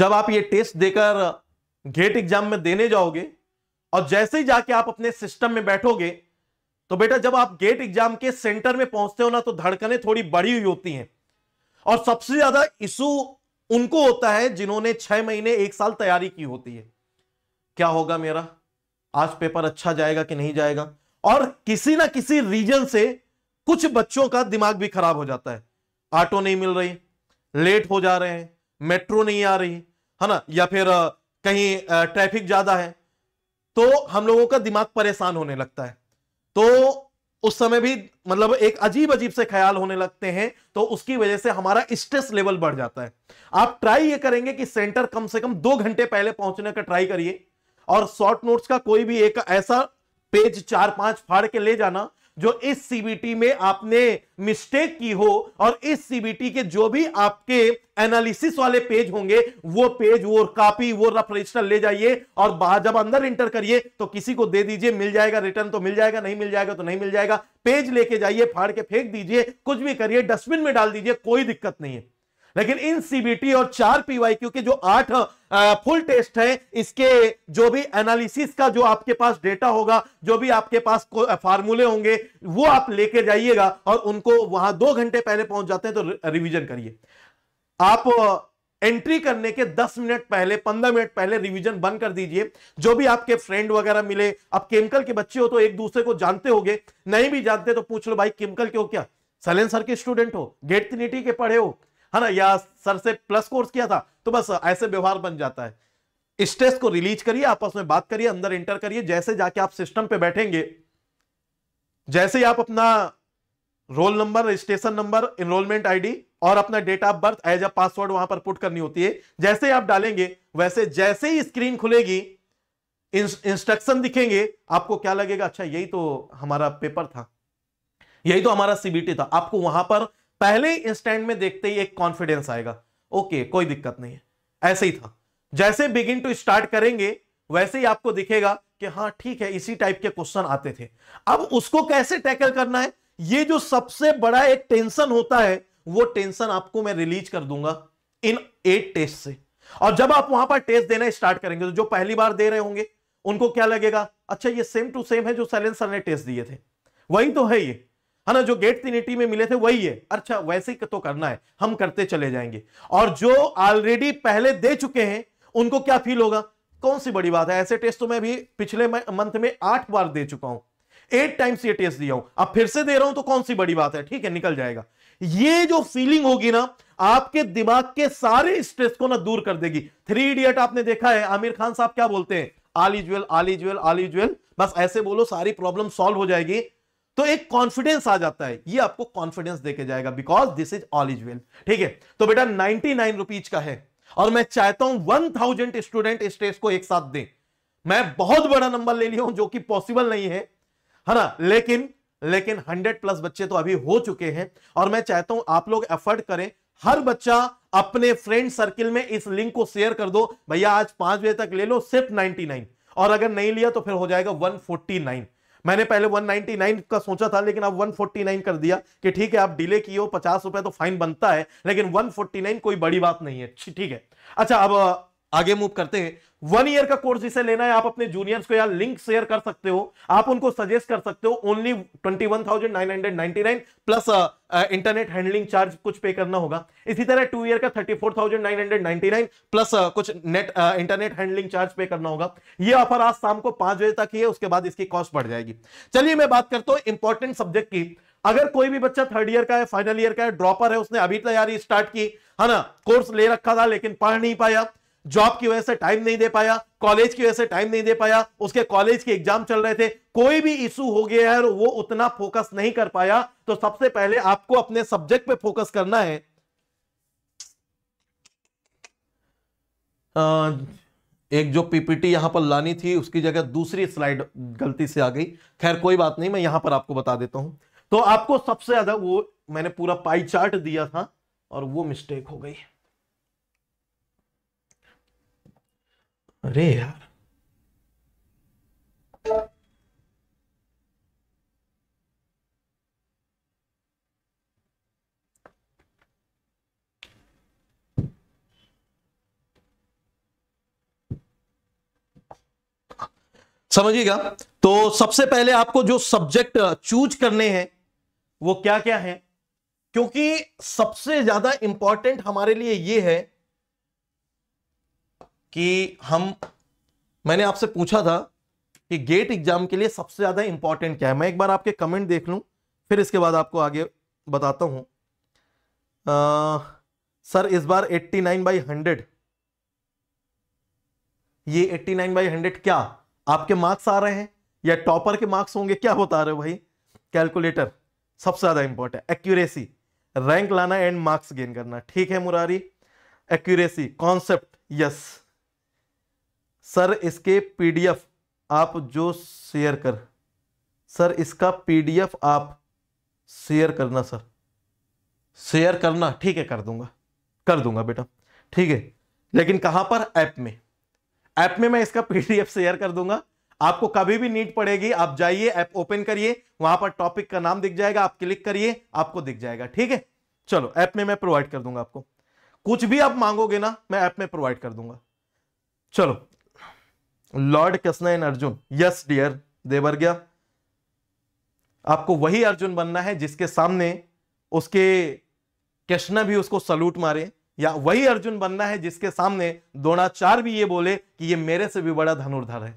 जब आप ये टेस्ट देकर गेट एग्जाम में देने जाओगे और जैसे ही जाके आप अपने सिस्टम में बैठोगे तो बेटा जब आप गेट एग्जाम के सेंटर में पहुंचते हो ना तो धड़कने थोड़ी बढ़ी हुई होती हैं और सबसे ज्यादा इशू उनको होता है जिन्होंने छह महीने एक साल तैयारी की होती है क्या होगा मेरा आज पेपर अच्छा जाएगा कि नहीं जाएगा और किसी ना किसी रीजन से कुछ बच्चों का दिमाग भी खराब हो जाता है ऑटो नहीं मिल रही लेट हो जा रहे हैं मेट्रो नहीं आ रही है ना या फिर कहीं ट्रैफिक ज्यादा है तो हम लोगों का दिमाग परेशान होने लगता है तो उस समय भी मतलब एक अजीब अजीब से ख्याल होने लगते हैं तो उसकी वजह से हमारा स्ट्रेस लेवल बढ़ जाता है आप ट्राई ये करेंगे कि सेंटर कम से कम दो घंटे पहले पहुंचने का ट्राई करिए और शॉर्ट नोट्स का कोई भी एक ऐसा पेज चार पांच फाड़ के ले जाना जो इस सीबीटी में आपने मिस्टेक की हो और इस सीबीटी के जो भी आपके एनालिसिस वाले पेज होंगे वो पेज वो कॉपी वो रफ रजिस्टर ले जाइए और बाहर जब अंदर इंटर करिए तो किसी को दे दीजिए मिल जाएगा रिटर्न तो मिल जाएगा नहीं मिल जाएगा तो नहीं मिल जाएगा पेज लेके जाइए फाड़ के फेंक दीजिए कुछ भी करिए डस्टबिन में डाल दीजिए कोई दिक्कत नहीं है लेकिन इन सीबीटी और चार पीवाईक्यू के जो आठ फुल टेस्ट है इसके जो भी एनालिसिस का जो आपके पास डेटा होगा जो भी आपके पास फार्मूले होंगे वो आप लेके जाइएगा और उनको वहां दो घंटे पहले पहुंच जाते हैं तो रिविजन करिए आप एंट्री करने के 10 मिनट पहले 15 मिनट पहले रिवीजन बंद कर दीजिए जो भी आपके फ्रेंड वगैरह मिले आप केमिकल के बच्चे हो तो एक दूसरे को जानते होगे नहीं भी जानते तो पूछ लो भाई केमिकल के हो क्या सलेन सर के स्टूडेंट हो गेट के पढ़े हो है ना या सर से प्लस कोर्स किया था तो बस ऐसे व्यवहार बन जाता है स्ट्रेस को रिलीज करिए आपस में बात करिए अंदर इंटर करिए जैसे जाके आप सिस्टम पे बैठेंगे जैसे ही आप अपना roll number registration number enrolment ID और अपना date of birth as a password वहां पर पुट करनी होती है जैसे आप डालेंगे वैसे जैसे ही स्क्रीन खुलेगी इंस्ट्रक्शन दिखेंगे आपको क्या लगेगा अच्छा यही तो हमारा पेपर था यही तो हमारा सीबीटी था आपको वहां पर पहले इंस्टेंट में देखते ही एक कॉन्फिडेंस आएगा ओके कोई दिक्कत नहीं है ऐसे ही था जैसे बिगिन टू स्टार्ट करेंगे वैसे ही आपको दिखेगा कि हाँ ठीक है इसी टाइप के क्वेश्चन आते थे अब उसको कैसे टैकल करना है ये जो सबसे बड़ा एक टेंशन होता है वो टेंशन आपको मैं रिलीज कर दूंगा इन एट टेस्ट से और जब आप वहां पर टेस्ट देना स्टार्ट करेंगे तो जो पहली बार दे रहे होंगे उनको क्या लगेगा अच्छा ये सेम टू सेम है जो सैलेंसर ने टेस्ट दिए थे वही तो है ये है हाँ ना जो गेट तीन एटी में मिले थे वही है अच्छा वैसे ही तो करना है हम करते चले जाएंगे और जो ऑलरेडी पहले दे चुके हैं उनको क्या फील होगा कौन सी बड़ी बात है ऐसे टेस्ट तो मैं भी पिछले मंथ में आठ बार दे चुका हूं एट टाइम्स ये टेस्ट दिया हूं अब फिर से दे रहा हूं तो कौन सी बड़ी बात है ठीक है निकल जाएगा ये जो फीलिंग होगी ना आपके दिमाग के सारे स्ट्रेस को ना दूर कर देगी थ्री इडियट आपने देखा है आमिर खान साहब क्या बोलते हैं आलिज्वेल आलिज्वेल आलिजुअल बस ऐसे बोलो सारी प्रॉब्लम सॉल्व हो जाएगी तो एक कॉन्फिडेंस आ जाता है ये आपको कॉन्फिडेंस देके जाएगा because this is all is well ठीक है तो बेटा नाइनटी नाइन रुपीज का है और मैं चाहता हूं वन थाउजेंड स्टूडेंट इस टेस्ट को एक साथ दें मैं बहुत बड़ा नंबर ले लिया हूं जो कि पॉसिबल नहीं है है ना लेकिन लेकिन हंड्रेड प्लस बच्चे तो अभी हो चुके हैं और मैं चाहता हूं आप लोग एफर्ट करें हर बच्चा अपने फ्रेंड सर्किल में इस लिंक को शेयर कर दो भैया आज पांच बजे तक ले लो सिर्फ नाइन और अगर नहीं लिया तो फिर हो जाएगा नाइन मैंने पहले 199 का सोचा था लेकिन अब 149 कर दिया कि ठीक है आप डिले किए हो पचास रुपए तो फाइन बनता है लेकिन 149 कोई बड़ी बात नहीं है ठीक है अच्छा अब आगे मूव करते हैं वन ईयर का कोर्स जिसे लेना है आप अपने जूनियर्स को या लिंक शेयर कर सकते हो आप उनको सजेस्ट कर सकते हो only twenty one thousand nine hundred ninety nine plus internet handling charge कुछ पे करना होगा इसी तरह टू ईयर का thirty four thousand nine hundred ninety nine plus कुछ net internet handling charge pay करना होगा ये ऑफर आज शाम को पांच बजे तक ही है उसके बाद इसकी कॉस्ट बढ़ जाएगी चलिए मैं बात करता हूं इंपॉर्टेंट सब्जेक्ट की अगर कोई भी बच्चा थर्ड ईयर का है फाइनल ईयर का है ड्रॉपर है उसने अभी तैयारी स्टार्ट की है ना कोर्स ले रखा था लेकिन पढ़ नहीं पाया जॉब की वजह से टाइम नहीं दे पाया कॉलेज की वजह से टाइम नहीं दे पाया उसके कॉलेज के एग्जाम चल रहे थे कोई भी इशू हो गया है और वो उतना फोकस नहीं कर पाया तो सबसे पहले आपको अपने सब्जेक्ट पे फोकस करना है एक जो पीपीटी यहां पर लानी थी उसकी जगह दूसरी स्लाइड गलती से आ गई खैर कोई बात नहीं मैं यहां पर आपको बता देता हूं तो आपको सबसे ज्यादा वो मैंने पूरा पाई चार्ट दिया था और वो मिस्टेक हो गई अरे यार समझिएगा तो सबसे पहले आपको जो सब्जेक्ट चूज करने हैं वो क्या क्या है क्योंकि सबसे ज्यादा इंपॉर्टेंट हमारे लिए ये है कि हम मैंने आपसे पूछा था कि गेट एग्जाम के लिए सबसे ज़्यादा इंपॉर्टेंट क्या है मैं एक बार आपके कमेंट देख लू फिर इसके बाद आपको आगे बताता आ, सर इस बार 89 नाइन बाई हंड्रेड ये 89 नाइन बाई हंड्रेड क्या आपके मार्क्स आ रहे हैं या टॉपर के मार्क्स होंगे क्या बता रहे हो भाई कैलकुलेटर सबसे ज़्यादा इंपॉर्टेंट एक्यूरेसी रैंक लाना एंड मार्क्स गेन करना ठीक है Murari accuracy concept yes sir इसके पीडीएफ आप जो शेयर कर सर इसका पीडीएफ आप शेयर करना सर शेयर करना ठीक है कर दूंगा कर दूंगा बेटा ठीक है लेकिन कहां पर ऐप में ऐप में मैं इसका पीडीएफ शेयर कर दूंगा आपको कभी भी नीट पड़ेगी आप जाइए ऐप ओपन करिए वहां पर टॉपिक का नाम दिख जाएगा आप क्लिक करिए आपको दिख जाएगा ठीक है चलो ऐप में मैं प्रोवाइड कर दूंगा आपको कुछ भी आप मांगोगे ना मैं ऐप में प्रोवाइड कर दूंगा चलो lord Krishna and Arjun yes dear देवर गया आपको वही अर्जुन बनना है जिसके सामने उसके कृष्णा भी उसको सलूट मारे या वही अर्जुन बनना है जिसके सामने द्रोणाचार्य भी ये बोले कि ये मेरे से भी बड़ा धनुर्धर है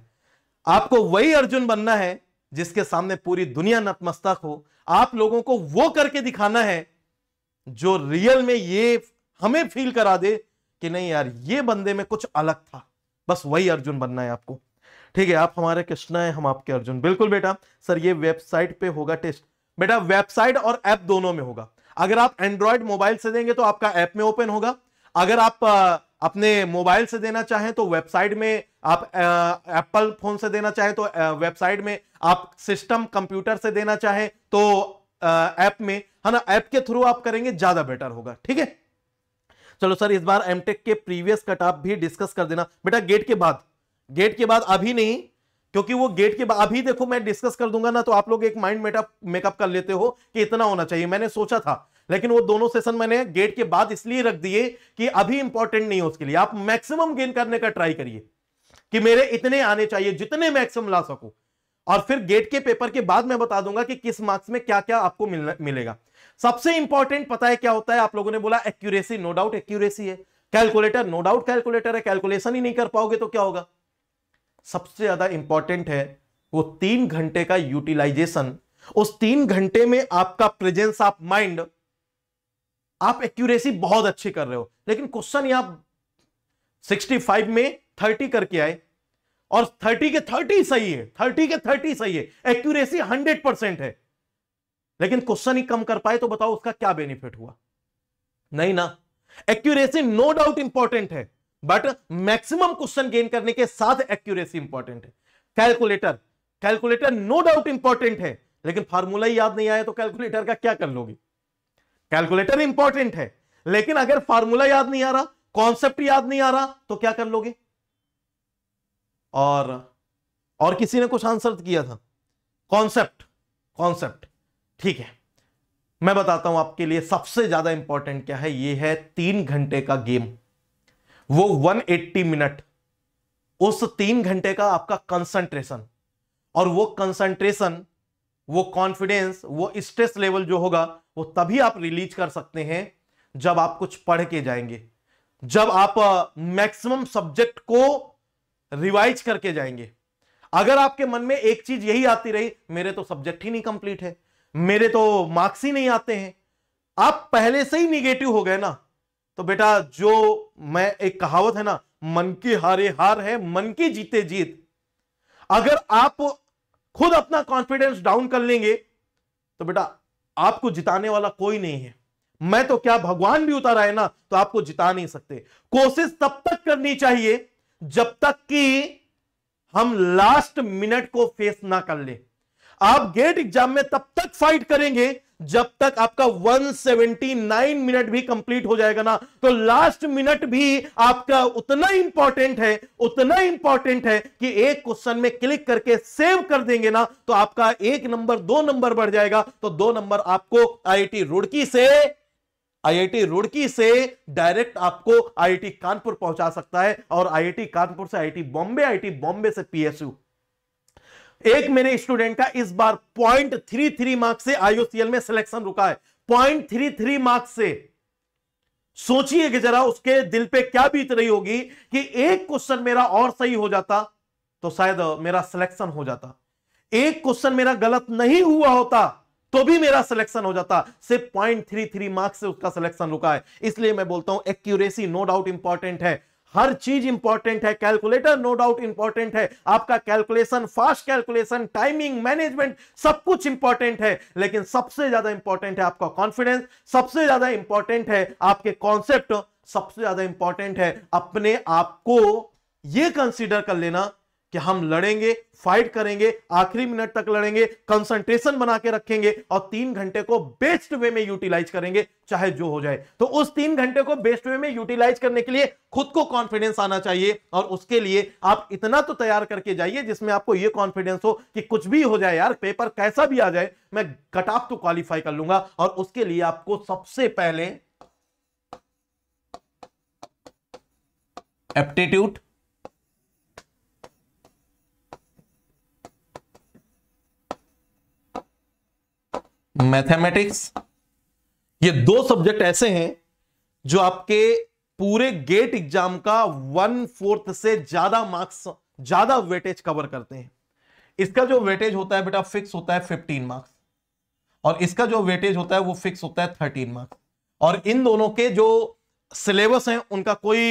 आपको वही अर्जुन बनना है जिसके सामने पूरी दुनिया नतमस्तक हो आप लोगों को वो करके दिखाना है जो रियल में ये हमें फील करा दे कि नहीं यार ये बंदे में कुछ अलग था बस वही अर्जुन बनना है आपको ठीक है आप हमारे कृष्णा है हम आपके अर्जुन बिल्कुल बेटा सर ये वेबसाइट पे होगा टेस्ट बेटा वेबसाइट और ऐप दोनों में होगा अगर आप एंड्रॉयड मोबाइल से देंगे तो आपका ऐप में ओपन होगा अगर आप अपने मोबाइल से देना चाहें तो वेबसाइट में आप एप्पल फोन से देना चाहें तो वेबसाइट में आप सिस्टम कंप्यूटर से देना चाहें तो ऐप में है ना ऐप के थ्रू आप करेंगे ज्यादा बेटर होगा ठीक है चलो सर इस बार एमटेक के प्रीवियस कट ऑफ भी डिस्कस कर देना बेटा गेट के बाद गेट के बाद अभी नहीं क्योंकि वो गेट के बाद अभी देखो मैं डिस्कस कर दूंगा ना तो आप लोग एक माइंड मेटअप मेकअप कर लेते हो कि इतना होना चाहिए मैंने सोचा था लेकिन वो दोनों सेशन मैंने गेट के बाद इसलिए रख दिए कि अभी इंपॉर्टेंट नहीं हो उसके लिए आप मैक्सिमम गेन करने का ट्राई करिए कि मेरे इतने आने चाहिए जितने मैक्सिमम ला सकूं और फिर गेट के पेपर के बाद मैं बता दूंगा कि किस मार्क्स में क्या क्या आपको मिलेगा सबसे इंपॉर्टेंट पता है क्या होता है आप लोगों ने बोला एक्यूरेसी नो डाउट एक्यूरेसी है कैलकुलेटर नो डाउट कैलकुलेटर है कैलकुलेशन ही नहीं कर पाओगे तो क्या होगा सबसे ज्यादा इंपॉर्टेंट है वो तीन घंटे का यूटिलाइजेशन उस तीन घंटे में आपका प्रेजेंस ऑफ माइंड आप एक्यूरेसी बहुत अच्छी कर रहे हो लेकिन क्वेश्चन आप 65 में 30 करके आए और 30 के 30 सही है 30 के 30 सही है एक्यूरेसी 100 परसेंट है लेकिन क्वेश्चन ही कम कर पाए तो बताओ उसका क्या बेनिफिट हुआ नहीं ना एक्यूरेसी नो डाउट इंपॉर्टेंट है बट मैक्सिमम क्वेश्चन गेन करने के साथ एक्यूरेसी इंपॉर्टेंट है calculator calculator no doubt important है लेकिन फार्मूला ही याद नहीं आया तो कैलकुलेटर का क्या कर लोगे कैलकुलेटर इंपॉर्टेंट है लेकिन अगर फार्मूला याद नहीं आ रहा कॉन्सेप्ट याद नहीं आ रहा तो क्या कर लोगे और और किसी ने कुछ आंसर किया था कॉन्सेप्ट कॉन्सेप्ट ठीक है मैं बताता हूं आपके लिए सबसे ज्यादा इंपॉर्टेंट क्या है यह है तीन घंटे का गेम वो 180 मिनट उस तीन घंटे का आपका कंसंट्रेशन और वो कंसंट्रेशन वो कॉन्फिडेंस वो स्ट्रेस लेवल जो होगा वो तभी आप रिलीज कर सकते हैं जब आप कुछ पढ़ के जाएंगे जब आप मैक्सिमम सब्जेक्ट को रिवाइज करके जाएंगे अगर आपके मन में एक चीज यही आती रही मेरे तो सब्जेक्ट ही नहीं कंप्लीट है मेरे तो मार्क्स ही नहीं आते हैं आप पहले से ही निगेटिव हो गए ना तो बेटा जो मैं एक कहावत है ना मन की हारे हार है मन की जीते जीत अगर आप खुद अपना कॉन्फिडेंस डाउन कर लेंगे तो बेटा आपको जिताने वाला कोई नहीं है मैं तो क्या भगवान भी उतारा है ना तो आपको जिता नहीं सकते कोशिश तब तक करनी चाहिए जब तक कि हम लास्ट मिनट को फेस ना कर ले आप गेट एग्जाम में तब तक फाइट करेंगे जब तक आपका 179 मिनट भी कंप्लीट हो जाएगा ना तो लास्ट मिनट भी आपका उतना इंपॉर्टेंट है उतना इंपॉर्टेंट है कि एक क्वेश्चन में क्लिक करके सेव कर देंगे ना तो आपका एक नंबर दो नंबर बढ़ जाएगा तो दो नंबर आपको आईआईटी रुड़की से आईआईटी रुड़की से डायरेक्ट आपको आईआईटी कानपुर पहुंचा सकता है और आईआईटी कानपुर से आईआईटी बॉम्बे आईआईटी बॉम्बे से पीएसयू एक मेरे स्टूडेंट का इस बार पॉइंट थ्री थ्री मार्क्स से आईओसीएल में सिलेक्शन रुका है पॉइंट थ्री थ्री मार्क्स से सोचिए कि जरा उसके दिल पे क्या बीत रही होगी कि एक क्वेश्चन मेरा और सही हो जाता तो शायद मेरा सिलेक्शन हो जाता एक क्वेश्चन मेरा गलत नहीं हुआ होता तो भी मेरा सिलेक्शन हो जाता सिर्फ पॉइंट थ्री थ्री मार्क्स से उसका सिलेक्शन रुका है इसलिए मैं बोलता हूं एक्यूरेसी नो डाउट इंपॉर्टेंट है हर चीज इंपॉर्टेंट है कैलकुलेटर नो डाउट इंपॉर्टेंट है आपका calculation fast calculation timing management सब कुछ इंपॉर्टेंट है लेकिन सबसे ज्यादा इंपॉर्टेंट है आपका कॉन्फिडेंस सबसे ज्यादा इंपॉर्टेंट है आपके कॉन्सेप्ट सबसे ज्यादा इंपॉर्टेंट है अपने आप को यह कंसिडर कर लेना कि हम लड़ेंगे फाइट करेंगे आखिरी मिनट तक लड़ेंगे कंसंट्रेशन बना के रखेंगे और तीन घंटे को बेस्ट वे में यूटिलाइज करेंगे चाहे जो हो जाए तो उस तीन घंटे को बेस्ट वे में यूटिलाइज करने के लिए खुद को कॉन्फिडेंस आना चाहिए और उसके लिए आप इतना तो तैयार करके जाइए जिसमें आपको यह कॉन्फिडेंस हो कि कुछ भी हो जाए यार पेपर कैसा भी आ जाए मैं कट ऑफ तो क्वालिफाई कर लूंगा और उसके लिए आपको सबसे पहले एप्टीट्यूड मैथमेटिक्स ये दो सब्जेक्ट ऐसे हैं जो आपके पूरे गेट एग्जाम का वन फोर्थ से ज्यादा मार्क्स ज्यादा वेटेज कवर करते हैं इसका जो वेटेज होता है बेटा फिक्स होता है फिफ्टीन मार्क्स और इसका जो वेटेज होता है वो फिक्स होता है थर्टीन मार्क्स और इन दोनों के जो सिलेबस हैं उनका कोई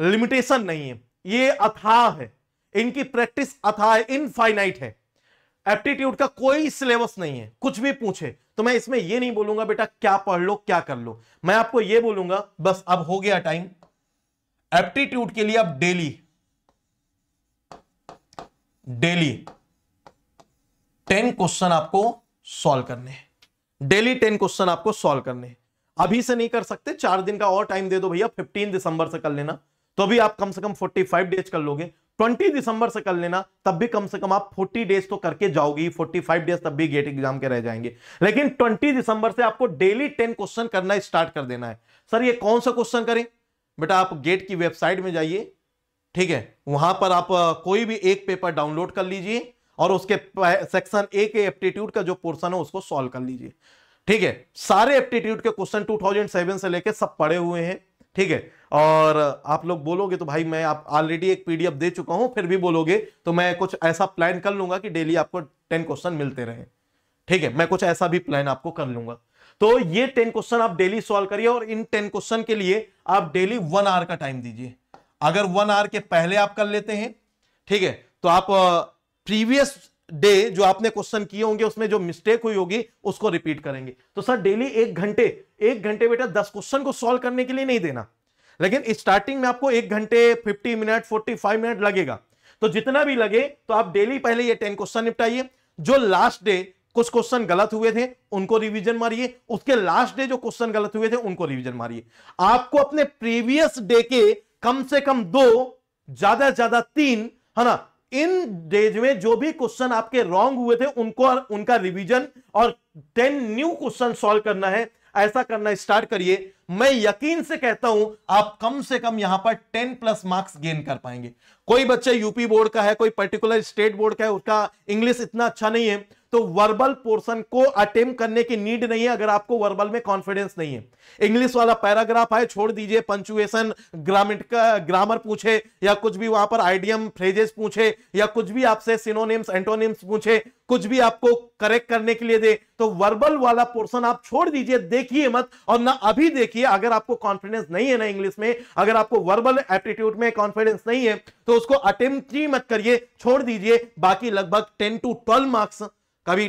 लिमिटेशन नहीं है ये अथाह है इनकी प्रैक्टिस अथाह है इनफाइनाइट है एप्टीट्यूड का कोई सिलेबस नहीं है कुछ भी पूछे तो मैं इसमें यह नहीं बोलूंगा बेटा क्या पढ़ लो क्या कर लो मैं आपको यह बोलूंगा बस अब हो गया टाइम एप्टीट्यूड के लिए अब डेली डेली टेन क्वेश्चन आपको सॉल्व करने हैं डेली टेन क्वेश्चन आपको सॉल्व करने हैं अभी से नहीं कर सकते चार दिन का और टाइम दे दो भैया फिफ्टीन दिसंबर से कर लेना तो अभी आप कम से कम फोर्टी फाइव डेज कर लोगे 20 दिसंबर से कर लेना तब भी कम से कम आप 40 डेज तो करके जाओगे 45 डेज तब भी गेट एग्जाम के रह जाएंगे लेकिन 20 दिसंबर से आपको डेली 10 क्वेश्चन करना स्टार्ट कर देना है सर ये कौन सा क्वेश्चन करें बेटा आप गेट की वेबसाइट में जाइए ठीक है वहां पर आप कोई भी एक पेपर डाउनलोड कर लीजिए और उसके सेक्शन ए के एप्टीट्यूड का जो पोर्सन है उसको सॉल्व कर लीजिए ठीक है सारे एप्टीट्यूड के क्वेश्चन टू से लेकर सब पड़े हुए हैं ठीक है और आप लोग बोलोगे तो भाई मैं आप ऑलरेडी एक पीडीएफ दे चुका हूं फिर भी बोलोगे तो मैं कुछ ऐसा प्लान कर लूंगा कि डेली आपको टेन क्वेश्चन मिलते रहे ठीक है मैं कुछ ऐसा भी प्लान आपको कर लूंगा तो ये टेन क्वेश्चन आप डेली सॉल्व करिए और इन टेन क्वेश्चन के लिए आप डेली वन आवर का टाइम दीजिए अगर वन आवर के पहले आप कर लेते हैं ठीक है तो आप प्रीवियस डे जो आपने क्वेश्चन किए होंगे उसमें जो मिस्टेक हुई होगी उसको रिपीट करेंगे तो सर डेली एक घंटे एक घंटे बेटा दस क्वेश्चन को सॉल्व करने के लिए नहीं देना लेकिन स्टार्टिंग में आपको एक घंटे 50 मिनट 45 मिनट लगेगा तो जितना भी लगे तो आप डेली पहले ये टेन क्वेश्चन निपटाइए जो लास्ट डे कुछ क्वेश्चन गलत हुए थे उनको रिवीजन मारिए उसके लास्ट डे जो क्वेश्चन गलत हुए थे उनको रिवीजन मारिए आपको अपने प्रीवियस डे के कम से कम दो ज्यादा ज्यादा तीन है ना इन डेज में जो भी क्वेश्चन आपके रॉन्ग हुए थे उनको उनका रिवीजन और टेन न्यू क्वेश्चन सॉल्व करना है ऐसा करना स्टार्ट करिए मैं यकीन से कहता हूं आप कम से कम यहां पर टेन प्लस मार्क्स गेन कर पाएंगे कोई बच्चा यूपी बोर्ड का है कोई पर्टिकुलर स्टेट बोर्ड का है उसका इंग्लिश इतना अच्छा नहीं है तो वर्बल पोर्शन को अटेम्प करने की नीड नहीं है अगर आपको वर्बल में कॉन्फिडेंस नहीं है इंग्लिश वाला पैराग्राफ आए छोड़ दीजिए पंचुएशन ग्रामिट ग्रामर पूछे या कुछ भी वहां पर आइडियम फ्रेजेस पूछे या कुछ भी आपसे सिनोनिम्स एंटोनिम्स पूछे कुछ भी आपको करेक्ट करने के लिए दे तो वर्बल वाला पोर्शन आप छोड़ दीजिए देखिए मत और ना अभी देखिए अगर आपको कॉन्फिडेंस नहीं है ना इंग्लिश में अगर आपको वर्बल एप्टीट्यूड में कॉन्फिडेंस नहीं है तो उसको अटेम्प्ट ही मत करिए छोड़ दीजिए बाकी लगभग टेन टू ट्वेल्व मार्क्स कभी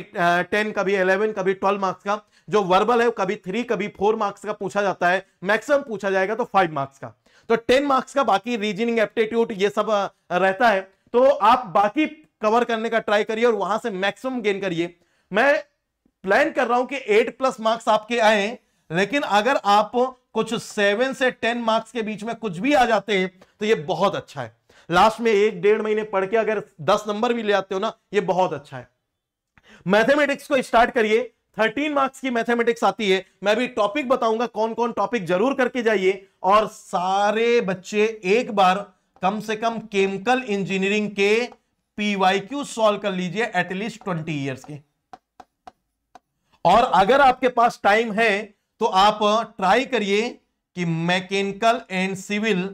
टेन कभी इलेवन कभी ट्वेल्व मार्क्स का जो वर्बल है कभी थ्री कभी फोर मार्क्स का पूछा जाता है मैक्सिमम पूछा जाएगा तो फाइव मार्क्स का तो टेन मार्क्स का बाकी रीजनिंग एप्टीट्यूड ये सब रहता है तो आप बाकी कवर करने का ट्राई करिए और वहां से मैक्सिमम गेन करिए मैं प्लान कर रहा हूं कि एट प्लस मार्क्स आपके आए लेकिन अगर आप कुछ सेवन से टेन मार्क्स के बीच में कुछ भी आ जाते हैं तो ये बहुत अच्छा है लास्ट में एक डेढ़ महीने पढ़ के अगर दस नंबर भी ले आते हो ना ये बहुत अच्छा है मैथमेटिक्स को स्टार्ट करिए 13 मार्क्स की मैथमेटिक्स आती है मैं भी टॉपिक बताऊंगा कौन कौन टॉपिक जरूर करके जाइए और सारे बच्चे एक बार कम से कम केमिकल इंजीनियरिंग के पीवाईक्यू सॉल्व कर लीजिए एटलीस्ट ट्वेंटी ईयर्स के और अगर आपके पास टाइम है तो आप ट्राई करिए कि मैकेनिकल एंड सिविल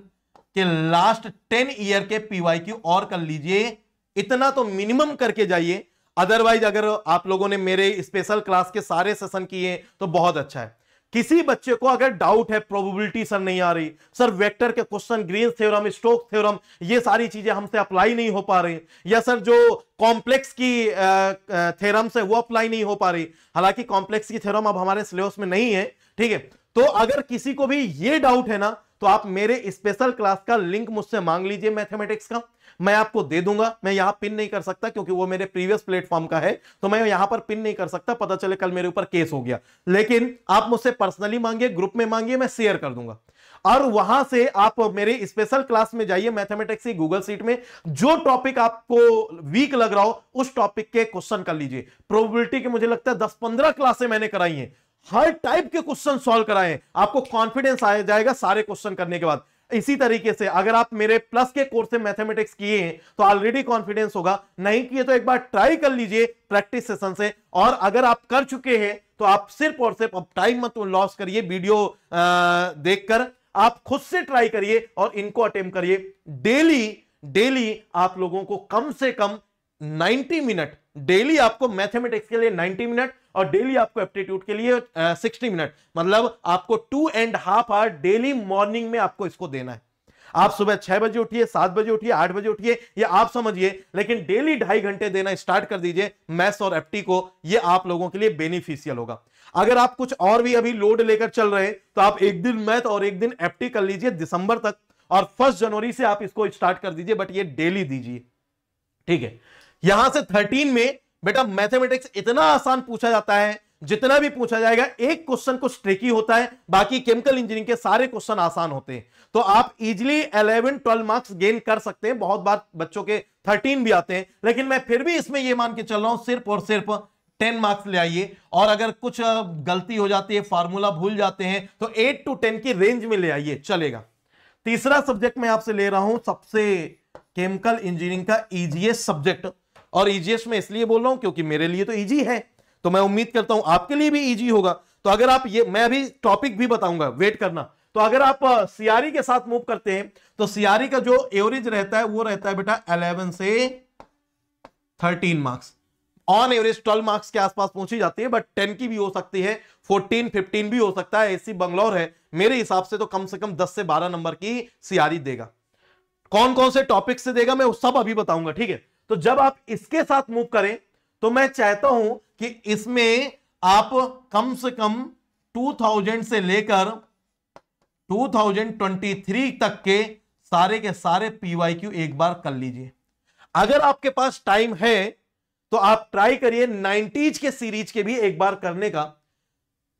के लास्ट टेन ईयर के पीवाईक्यू और कर लीजिए इतना तो मिनिमम करके जाइए अदरवाइज अगर आप लोगों ने मेरे स्पेशल क्लास के सारे सेशन किए तो बहुत अच्छा है किसी बच्चे को अगर डाउट है प्रोबेबिलिटी सर नहीं आ रही सर वेक्टर के question Green theorem Stoke theorem ये सारी चीजें हमसे अप्लाई नहीं हो पा रही या सर जो कॉम्प्लेक्स की थ्योरम से वो अप्लाई नहीं हो पा रही हालांकि कॉम्प्लेक्स की थ्योरम अब हमारे सिलेबस में नहीं है ठीक है तो अगर किसी को भी ये डाउट है ना तो आप मेरे स्पेशल क्लास का लिंक मुझसे मांग लीजिए मैथमेटिक्स का मैं आपको दे दूंगा मैं यहां पिन नहीं कर सकता क्योंकि वो मेरे प्रीवियस प्लेटफॉर्म का है तो मैं यहां पर पिन नहीं कर सकता पता चले कल मेरे ऊपर केस हो गया लेकिन आप मुझसे पर्सनली मांगिए ग्रुप में मांगिए मैं शेयर कर दूंगा और वहां से आप मेरे स्पेशल क्लास में जाइए मैथमेटिक्स की गूगल सीट में जो टॉपिक आपको वीक लग रहा हो उस टॉपिक के क्वेश्चन कर लीजिए प्रोबेबिलिटी के मुझे लगता है दस पंद्रह क्लासे मैंने कराई हैं हर टाइप के क्वेश्चन सॉल्व कराए आपको कॉन्फिडेंस आ जाएगा सारे क्वेश्चन करने के बाद इसी तरीके से अगर आप मेरे प्लस के कोर्स से मैथमेटिक्स किए हैं तो ऑलरेडी कॉन्फिडेंस होगा नहीं किए तो एक बार ट्राई कर लीजिए प्रैक्टिस सेशन से और अगर आप कर चुके हैं तो आप सिर्फ और सिर्फ अब टाइम मत लॉस करिए वीडियो देखकर आप खुद से ट्राई करिए और इनको अटेम्प करिए डेली डेली आप लोगों को कम से कम 90 मिनट डेली आपको मैथमेटिक्स के लिए 90 मिनट और डेली आपको एप्टीट्यूड के लिए uh, 60 मिनट मतलब आपको two and half hour daily morning में आपको इसको देना है आप सुबह छह बजे उठिए सात बजे उठिए आठ बजे उठिए ये आप समझिए लेकिन डेली ढाई घंटे देना स्टार्ट कर दीजिए मैथ्स और एप्टी को ये आप लोगों के लिए बेनिफिशियल होगा अगर आप कुछ और भी अभी लोड लेकर चल रहे हैं तो आप एक दिन मैथ और एक दिन एप्टी कर लीजिए दिसंबर तक और फर्स्ट जनवरी से आप इसको स्टार्ट कर दीजिए बट ये डेली दीजिए ठीक है यहां से थर्टीन में बेटा मैथमेटिक्स इतना आसान पूछा जाता है जितना भी पूछा जाएगा एक क्वेश्चन को ट्रिकी होता है बाकी केमिकल इंजीनियरिंग के सारे क्वेश्चन आसान होते हैं तो आप इजिली 11, 12 मार्क्स गेन कर सकते हैं बहुत बार बच्चों के 13 भी आते हैं लेकिन मैं फिर भी इसमें यह मान के चल रहा हूं सिर्फ और सिर्फ 10 मार्क्स ले आइए और अगर कुछ गलती हो जाती है फार्मूला भूल जाते हैं तो एट टू टेन की रेंज में ले आइए चलेगा तीसरा सब्जेक्ट मैं आपसे ले रहा हूं सबसे केमिकल इंजीनियरिंग का इजीएस्ट सब्जेक्ट और ईजीएस e में इसलिए बोल रहा हूं क्योंकि मेरे लिए तो ईजी e है तो मैं उम्मीद करता हूं आपके लिए भी ईजी e होगा तो अगर आप ये मैं अभी टॉपिक भी बताऊंगा वेट करना तो अगर आप सियारी के साथ मूव करते हैं तो सियारी का जो एवरेज रहता है वो रहता है बेटा अलेवन से thirteen marks on average 12 marks के आसपास पहुंची जाती है बट 10 की भी हो सकती है 14, 15 भी हो सकता है एसी बंगलौर है मेरे हिसाब से तो कम से कम 10 से 12 नंबर की सियारी देगा कौन कौन से टॉपिक से देगा मैं सब अभी बताऊंगा ठीक है तो जब आप इसके साथ मूव करें तो मैं चाहता हूं कि इसमें आप कम से कम 2000 से लेकर 2023 तक के सारे के सारे पीवाईक्यू एक बार कर लीजिए अगर आपके पास टाइम है तो आप ट्राई करिए 90s के सीरीज के भी एक बार करने का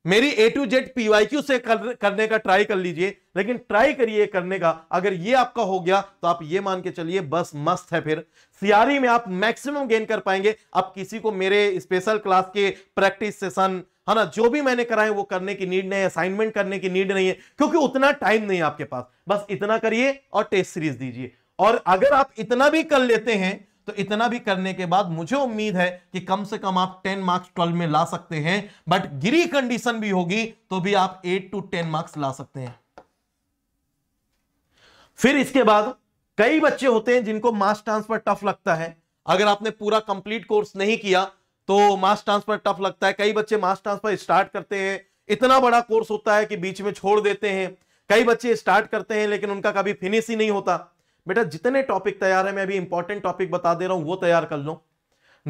मेरी ए टू जेड पीवाईक्यू से कर, करने का ट्राई कर लीजिए लेकिन ट्राई करिए करने का अगर ये आपका हो गया तो आप ये मान के चलिए बस मस्त है फिर सियारी में आप मैक्सिमम गेन कर पाएंगे आप किसी को मेरे स्पेशल क्लास के प्रैक्टिस सेशन है ना जो भी मैंने कराए वो करने की नीड नहीं है असाइनमेंट करने की नीड नहीं है क्योंकि उतना टाइम नहीं है आपके पास बस इतना करिए और टेस्ट सीरीज दीजिए और अगर आप इतना भी कर लेते हैं तो इतना भी करने के बाद मुझे उम्मीद है कि कम से कम आप 10 मार्क्स 12 में ला सकते हैं बट गिरी कंडीशन भी होगी तो भी आप 8 टू 10 मार्क्स ला सकते हैं फिर इसके बाद कई बच्चे होते हैं जिनको मास ट्रांसफर टफ लगता है अगर आपने पूरा कंप्लीट कोर्स नहीं किया तो मास ट्रांसफर टफ लगता है कई बच्चे मास ट्रांसफर स्टार्ट करते हैं इतना बड़ा कोर्स होता है कि बीच में छोड़ देते हैं कई बच्चे स्टार्ट करते हैं लेकिन उनका कभी फिनिश ही नहीं होता बेटा जितने टॉपिक तैयार है मैं अभी इंपॉर्टेंट टॉपिक बता दे रहा हूं वो तैयार कर लो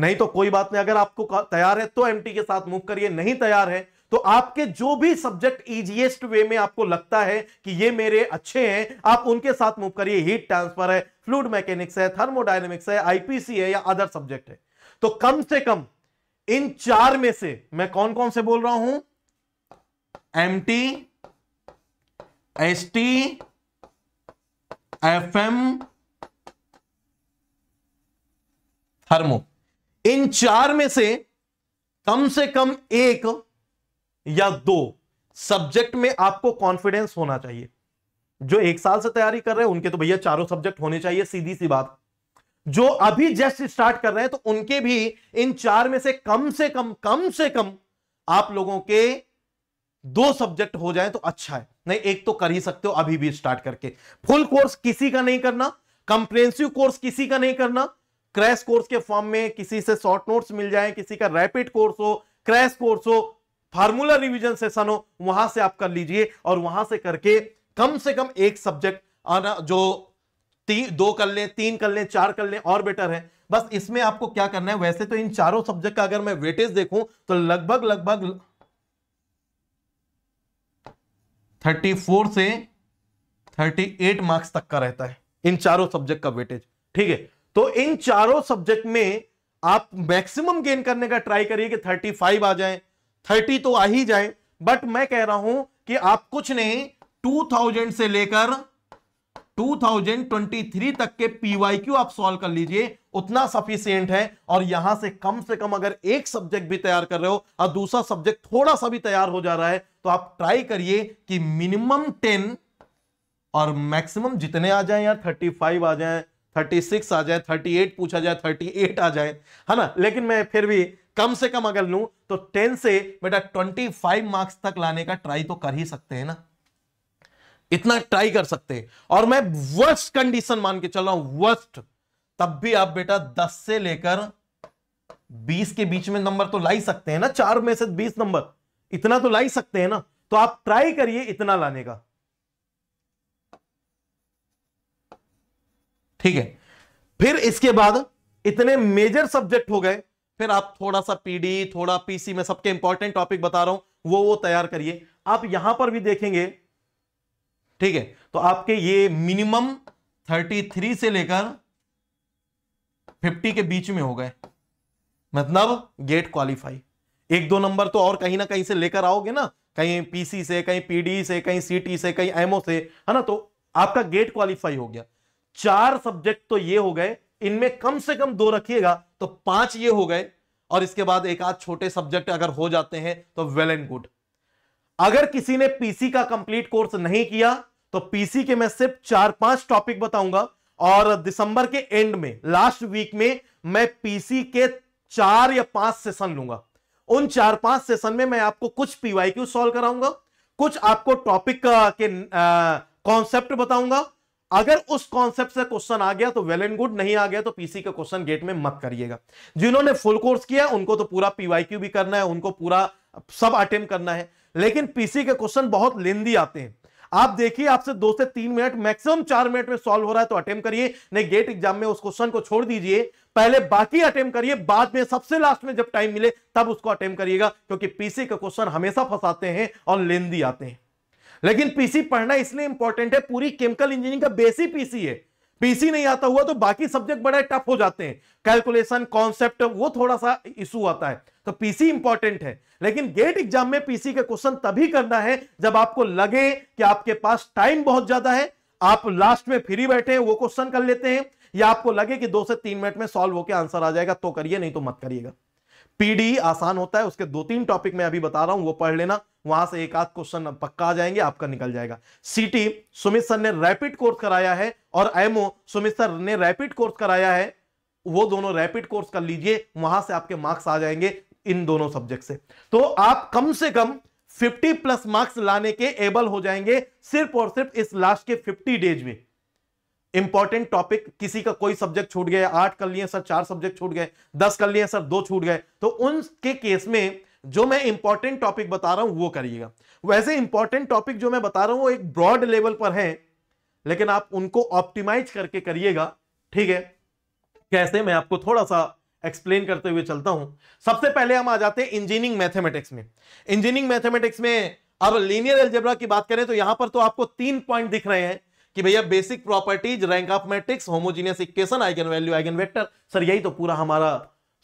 नहीं तो कोई बात नहीं अगर आपको तैयार है तो एमटी के साथ मूव करिए नहीं तैयार है तो आपके जो भी सब्जेक्ट इजिएस्ट वे में आपको लगता है कि ये मेरे अच्छे हैं आप उनके साथ मूव करिए हीट ट्रांसफर है फ्लूड मैकेनिक्स है थर्मोडाइनमिक्स है आईपीसी है या अदर सब्जेक्ट है तो कम से कम इन चार में से मैं कौन कौन से बोल रहा हूं M T S T F M thermo इन चार में से कम से कम एक या दो सब्जेक्ट में आपको कॉन्फिडेंस होना चाहिए जो एक साल से तैयारी कर रहे हैं उनके तो भैया चारों सब्जेक्ट होने चाहिए सीधी सी बात जो अभी जस्ट स्टार्ट कर रहे हैं तो उनके भी इन चार में से कम से कम कम से कम आप लोगों के दो सब्जेक्ट हो जाए तो अच्छा है नहीं एक तो कर ही सकते हो अभी भी स्टार्ट करके फुल कोर्स किसी का नहीं करना कंप्रेंसिव कोर्स किसी का नहीं करना क्रैश कोर्स के फॉर्म में किसी से शॉर्ट नोट्स मिल जाए किसी का रैपिड कोर्स हो क्रैश कोर्स हो फार्मूला रिवीजन सेशन हो वहां से आप कर लीजिए और वहां से करके कम से कम एक सब्जेक्ट आना जो ती, दो कर लें तीन कर लें चार कर लें और बेटर है बस इसमें आपको क्या करना है वैसे तो इन चारों सब्जेक्ट का अगर मैं वेटेज देखूं तो लगभग लगभग थर्टी फोर से थर्टी एट मार्क्स तक का रहता है इन चारों सब्जेक्ट का वेटेज ठीक है तो इन चारों सब्जेक्ट में आप मैक्सिमम गेन करने का ट्राई करिए कि थर्टी फाइव आ जाए थर्टी तो आ ही जाए बट मैं कह रहा हूं कि आप कुछ नहीं टू थाउजेंड से लेकर टू थाउजेंड ट्वेंटी थ्री तक के पीवाईक्यू आप सॉल्व कर लीजिए उतना सफिशियंट है और यहां से कम से कम अगर एक सब्जेक्ट भी तैयार कर रहे हो और दूसरा सब्जेक्ट थोड़ा सा भी तैयार हो जा रहा है तो आप ट्राई करिए कि मिनिमम टेन और मैक्सिमम जितने आ जाए या थर्टी फाइव आ जाए थर्टी सिक्स आ जाए थर्टी एट पूछा जाए थर्टी एट आ जाए है ना लेकिन मैं फिर भी कम से कम अगर लू तो टेन से बेटा ट्वेंटी फाइव मार्क्स तक लाने का ट्राई तो कर ही सकते हैं ना इतना ट्राई कर सकते हैं और मैं वर्स्ट कंडीशन मान के चल रहा हूं वर्स्ट तब भी आप बेटा दस से लेकर बीस के बीच में नंबर तो ला ही सकते हैं ना चार में से बीस नंबर इतना तो ला ही सकते हैं ना तो आप ट्राई करिए इतना लाने का ठीक है फिर इसके बाद इतने मेजर सब्जेक्ट हो गए फिर आप थोड़ा सा पीडी थोड़ा पीसी में सबके इंपॉर्टेंट टॉपिक बता रहा हूं वो वो तैयार करिए आप यहां पर भी देखेंगे ठीक है तो आपके ये मिनिमम 33 से लेकर 50 के बीच में हो गए मतलब गेट क्वालिफाई एक दो नंबर तो और कहीं ना कहीं से लेकर आओगे ना कहीं पीसी से कहीं पीडी से कहीं सीटी से कहीं एमओ से है ना तो आपका गेट क्वालिफाई हो गया चार सब्जेक्ट तो ये हो गए इनमें कम से कम दो रखिएगा तो पांच ये हो गए और इसके बाद एक आध छोटे सब्जेक्ट अगर हो जाते हैं तो वेल एंड गुड अगर किसी ने पीसी का कंप्लीट कोर्स नहीं किया तो पीसी के मैं सिर्फ चार पांच टॉपिक बताऊंगा और दिसंबर के एंड में लास्ट वीक में मैं पीसी के चार या पांच सेशन लूंगा उन चार पांच सेशन में मैं आपको कुछ क्यू सॉल्व कराऊंगा कुछ आपको टॉपिक के कॉन्सेप्ट बताऊंगा अगर उस कॉन्सेप्ट से क्वेश्चन आ गया तो वेल एंड गुड नहीं आ गया तो पीसी का क्वेश्चन गेट में मत करिएगा जिन्होंने फुल कोर्स किया उनको तो पूरा पीवाईक्यू भी करना है उनको पूरा सब अटेम करना है लेकिन पीसी के क्वेश्चन बहुत लेंदी आते हैं आप देखिए आपसे दो से तीन मिनट मैक्सिमम चार मिनट में सॉल्व हो रहा है तो अटेम्प करिए नहीं गेट एग्जाम में उस क्वेश्चन को छोड़ दीजिए पहले बाकी अटेम्प करिए बाद में सबसे लास्ट में जब टाइम मिले तब उसको अटेम्प करिएगा क्योंकि पीसी के क्वेश्चन हमेशा फंसाते हैं और लेंदी आते हैं लेकिन पीसी पढ़ना इसलिए इंपॉर्टेंट है पूरी केमिकल इंजीनियरिंग का बेस ही पीसी है पीसी नहीं आता हुआ तो बाकी सब्जेक्ट बड़ा टफ हो जाते हैं कैलकुलेशन कॉन्सेप्ट वो थोड़ा सा इशू आता है तो पीसी इंपॉर्टेंट है लेकिन गेट एग्जाम में पीसी के क्वेश्चन तभी करना है जब आपको लगे कि आपके पास टाइम बहुत ज्यादा है आप लास्ट में फ्री बैठे हैं वो क्वेश्चन कर लेते हैं या आपको लगे कि दो से तीन मिनट में सॉल्व होकर आंसर आ जाएगा तो करिए नहीं तो मत करिएगा पीडी आसान होता है उसके दो तीन टॉपिक में अभी बता रहा हूं वो पढ़ लेना वहां से एक आध क्वेश्चन पक्का आ जाएंगे आपका निकल जाएगा सीटी सुमित सर ने रैपिड कोर्स कराया है और एमओ सुमित सर ने रैपिड कोर्स कराया है वो दोनों रैपिड कोर्स कर लीजिए वहां से आपके मार्क्स आ जाएंगे इन दोनों सब्जेक्ट से तो आप कम से कम 50 प्लस मार्क्स लाने के एबल हो जाएंगे सिर्फ और सिर्फ इस लास्ट के 50 डेज में इंपॉर्टेंट टॉपिक किसी का कोई सब्जेक्ट छूट गया आठ कर लिए सर चार सब्जेक्ट छूट गए दस कर लिए सर दो छूट गए तो उनके केस में जो मैं इंपॉर्टेंट टॉपिक बता रहा हूं वो करिएगा वैसे इंपॉर्टेंट टॉपिक जो मैं बता रहा हूं वो एक ब्रॉड लेवल पर है लेकिन आप उनको ऑप्टिमाइज करके करिएगा ठीक है कैसे मैं आपको थोड़ा सा एक्सप्लेन करते हुए चलता हूं सबसे पहले हम आ जाते हैं इंजीनियरिंग मैथमेटिक्स में इंजीनियरिंग मैथमेटिक्स में अब लीनियर एल्जेब्रा की बात करें तो यहां पर तो आपको तीन पॉइंट दिख रहे हैं कि भैया basic properties rank of matrix homogeneous equation eigen value eigen vector sir यही तो पूरा हमारा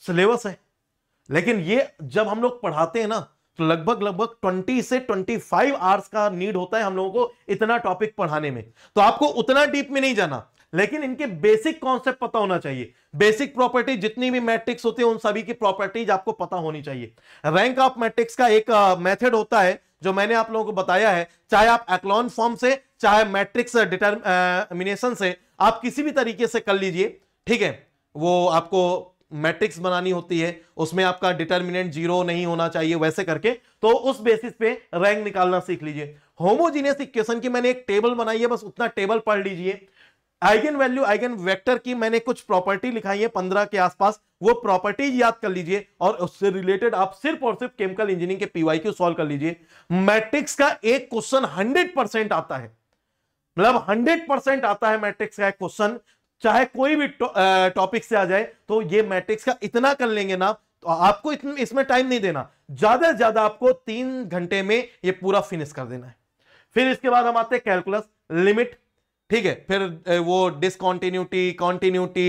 सिलेबस है लेकिन ये जब हम लोग पढ़ाते हैं ना तो लगभग लगभग 20 से 25 आवर्स का नीड होता है हम लोगों को इतना टॉपिक पढ़ाने में तो आपको उतना डीप में नहीं जाना लेकिन इनके बेसिक कॉन्सेप्ट पता होना चाहिए बेसिक प्रॉपर्टी जितनी भी मैट्रिक्स होती है उन सभी की प्रॉपर्टीज आपको पता होनी चाहिए रैंक ऑफ मैट्रिक्स का एक मेथड होता है जो मैंने आप लोगों को बताया है चाहे आप एक्लॉन फॉर्म से चाहे मैट्रिक्स डिटर्मिनेशन से आप किसी भी तरीके से कर लीजिए ठीक है वो आपको मैट्रिक्स बनानी होती है उसमें आपका डिटर्मिनेंट जीरो नहीं होना चाहिए वैसे करके तो उस बेसिस पे रैंक निकालना सीख लीजिए होमोजीनियस इक्वेशन की मैंने एक टेबल बनाई है बस उतना टेबल पढ़ लीजिए आइगन वैल्यू आइगन वेक्टर की मैंने कुछ प्रॉपर्टी लिखाई है पंद्रह के आसपास वो प्रॉपर्टी याद कर लीजिए और उससे रिलेटेड आप सिर्फ और सिर्फ केमिकल इंजीनियरिंग के पीवाई क्यू सॉल्व कर लीजिए मैट्रिक्स का एक क्वेश्चन हंड्रेड परसेंट आता है मतलब 100 परसेंट आता है मैट्रिक्स का क्वेश्चन चाहे कोई भी टॉपिक से आ जाए तो ये मैट्रिक्स का इतना कर लेंगे ना तो आपको इसमें टाइम नहीं देना ज्यादा से ज्यादा आपको तीन घंटे में ये पूरा फिनिश कर देना है फिर इसके बाद हम आते हैं कैलकुलस लिमिट ठीक है फिर वो डिसकॉन्टिन्यूटी कॉन्टिन्यूटी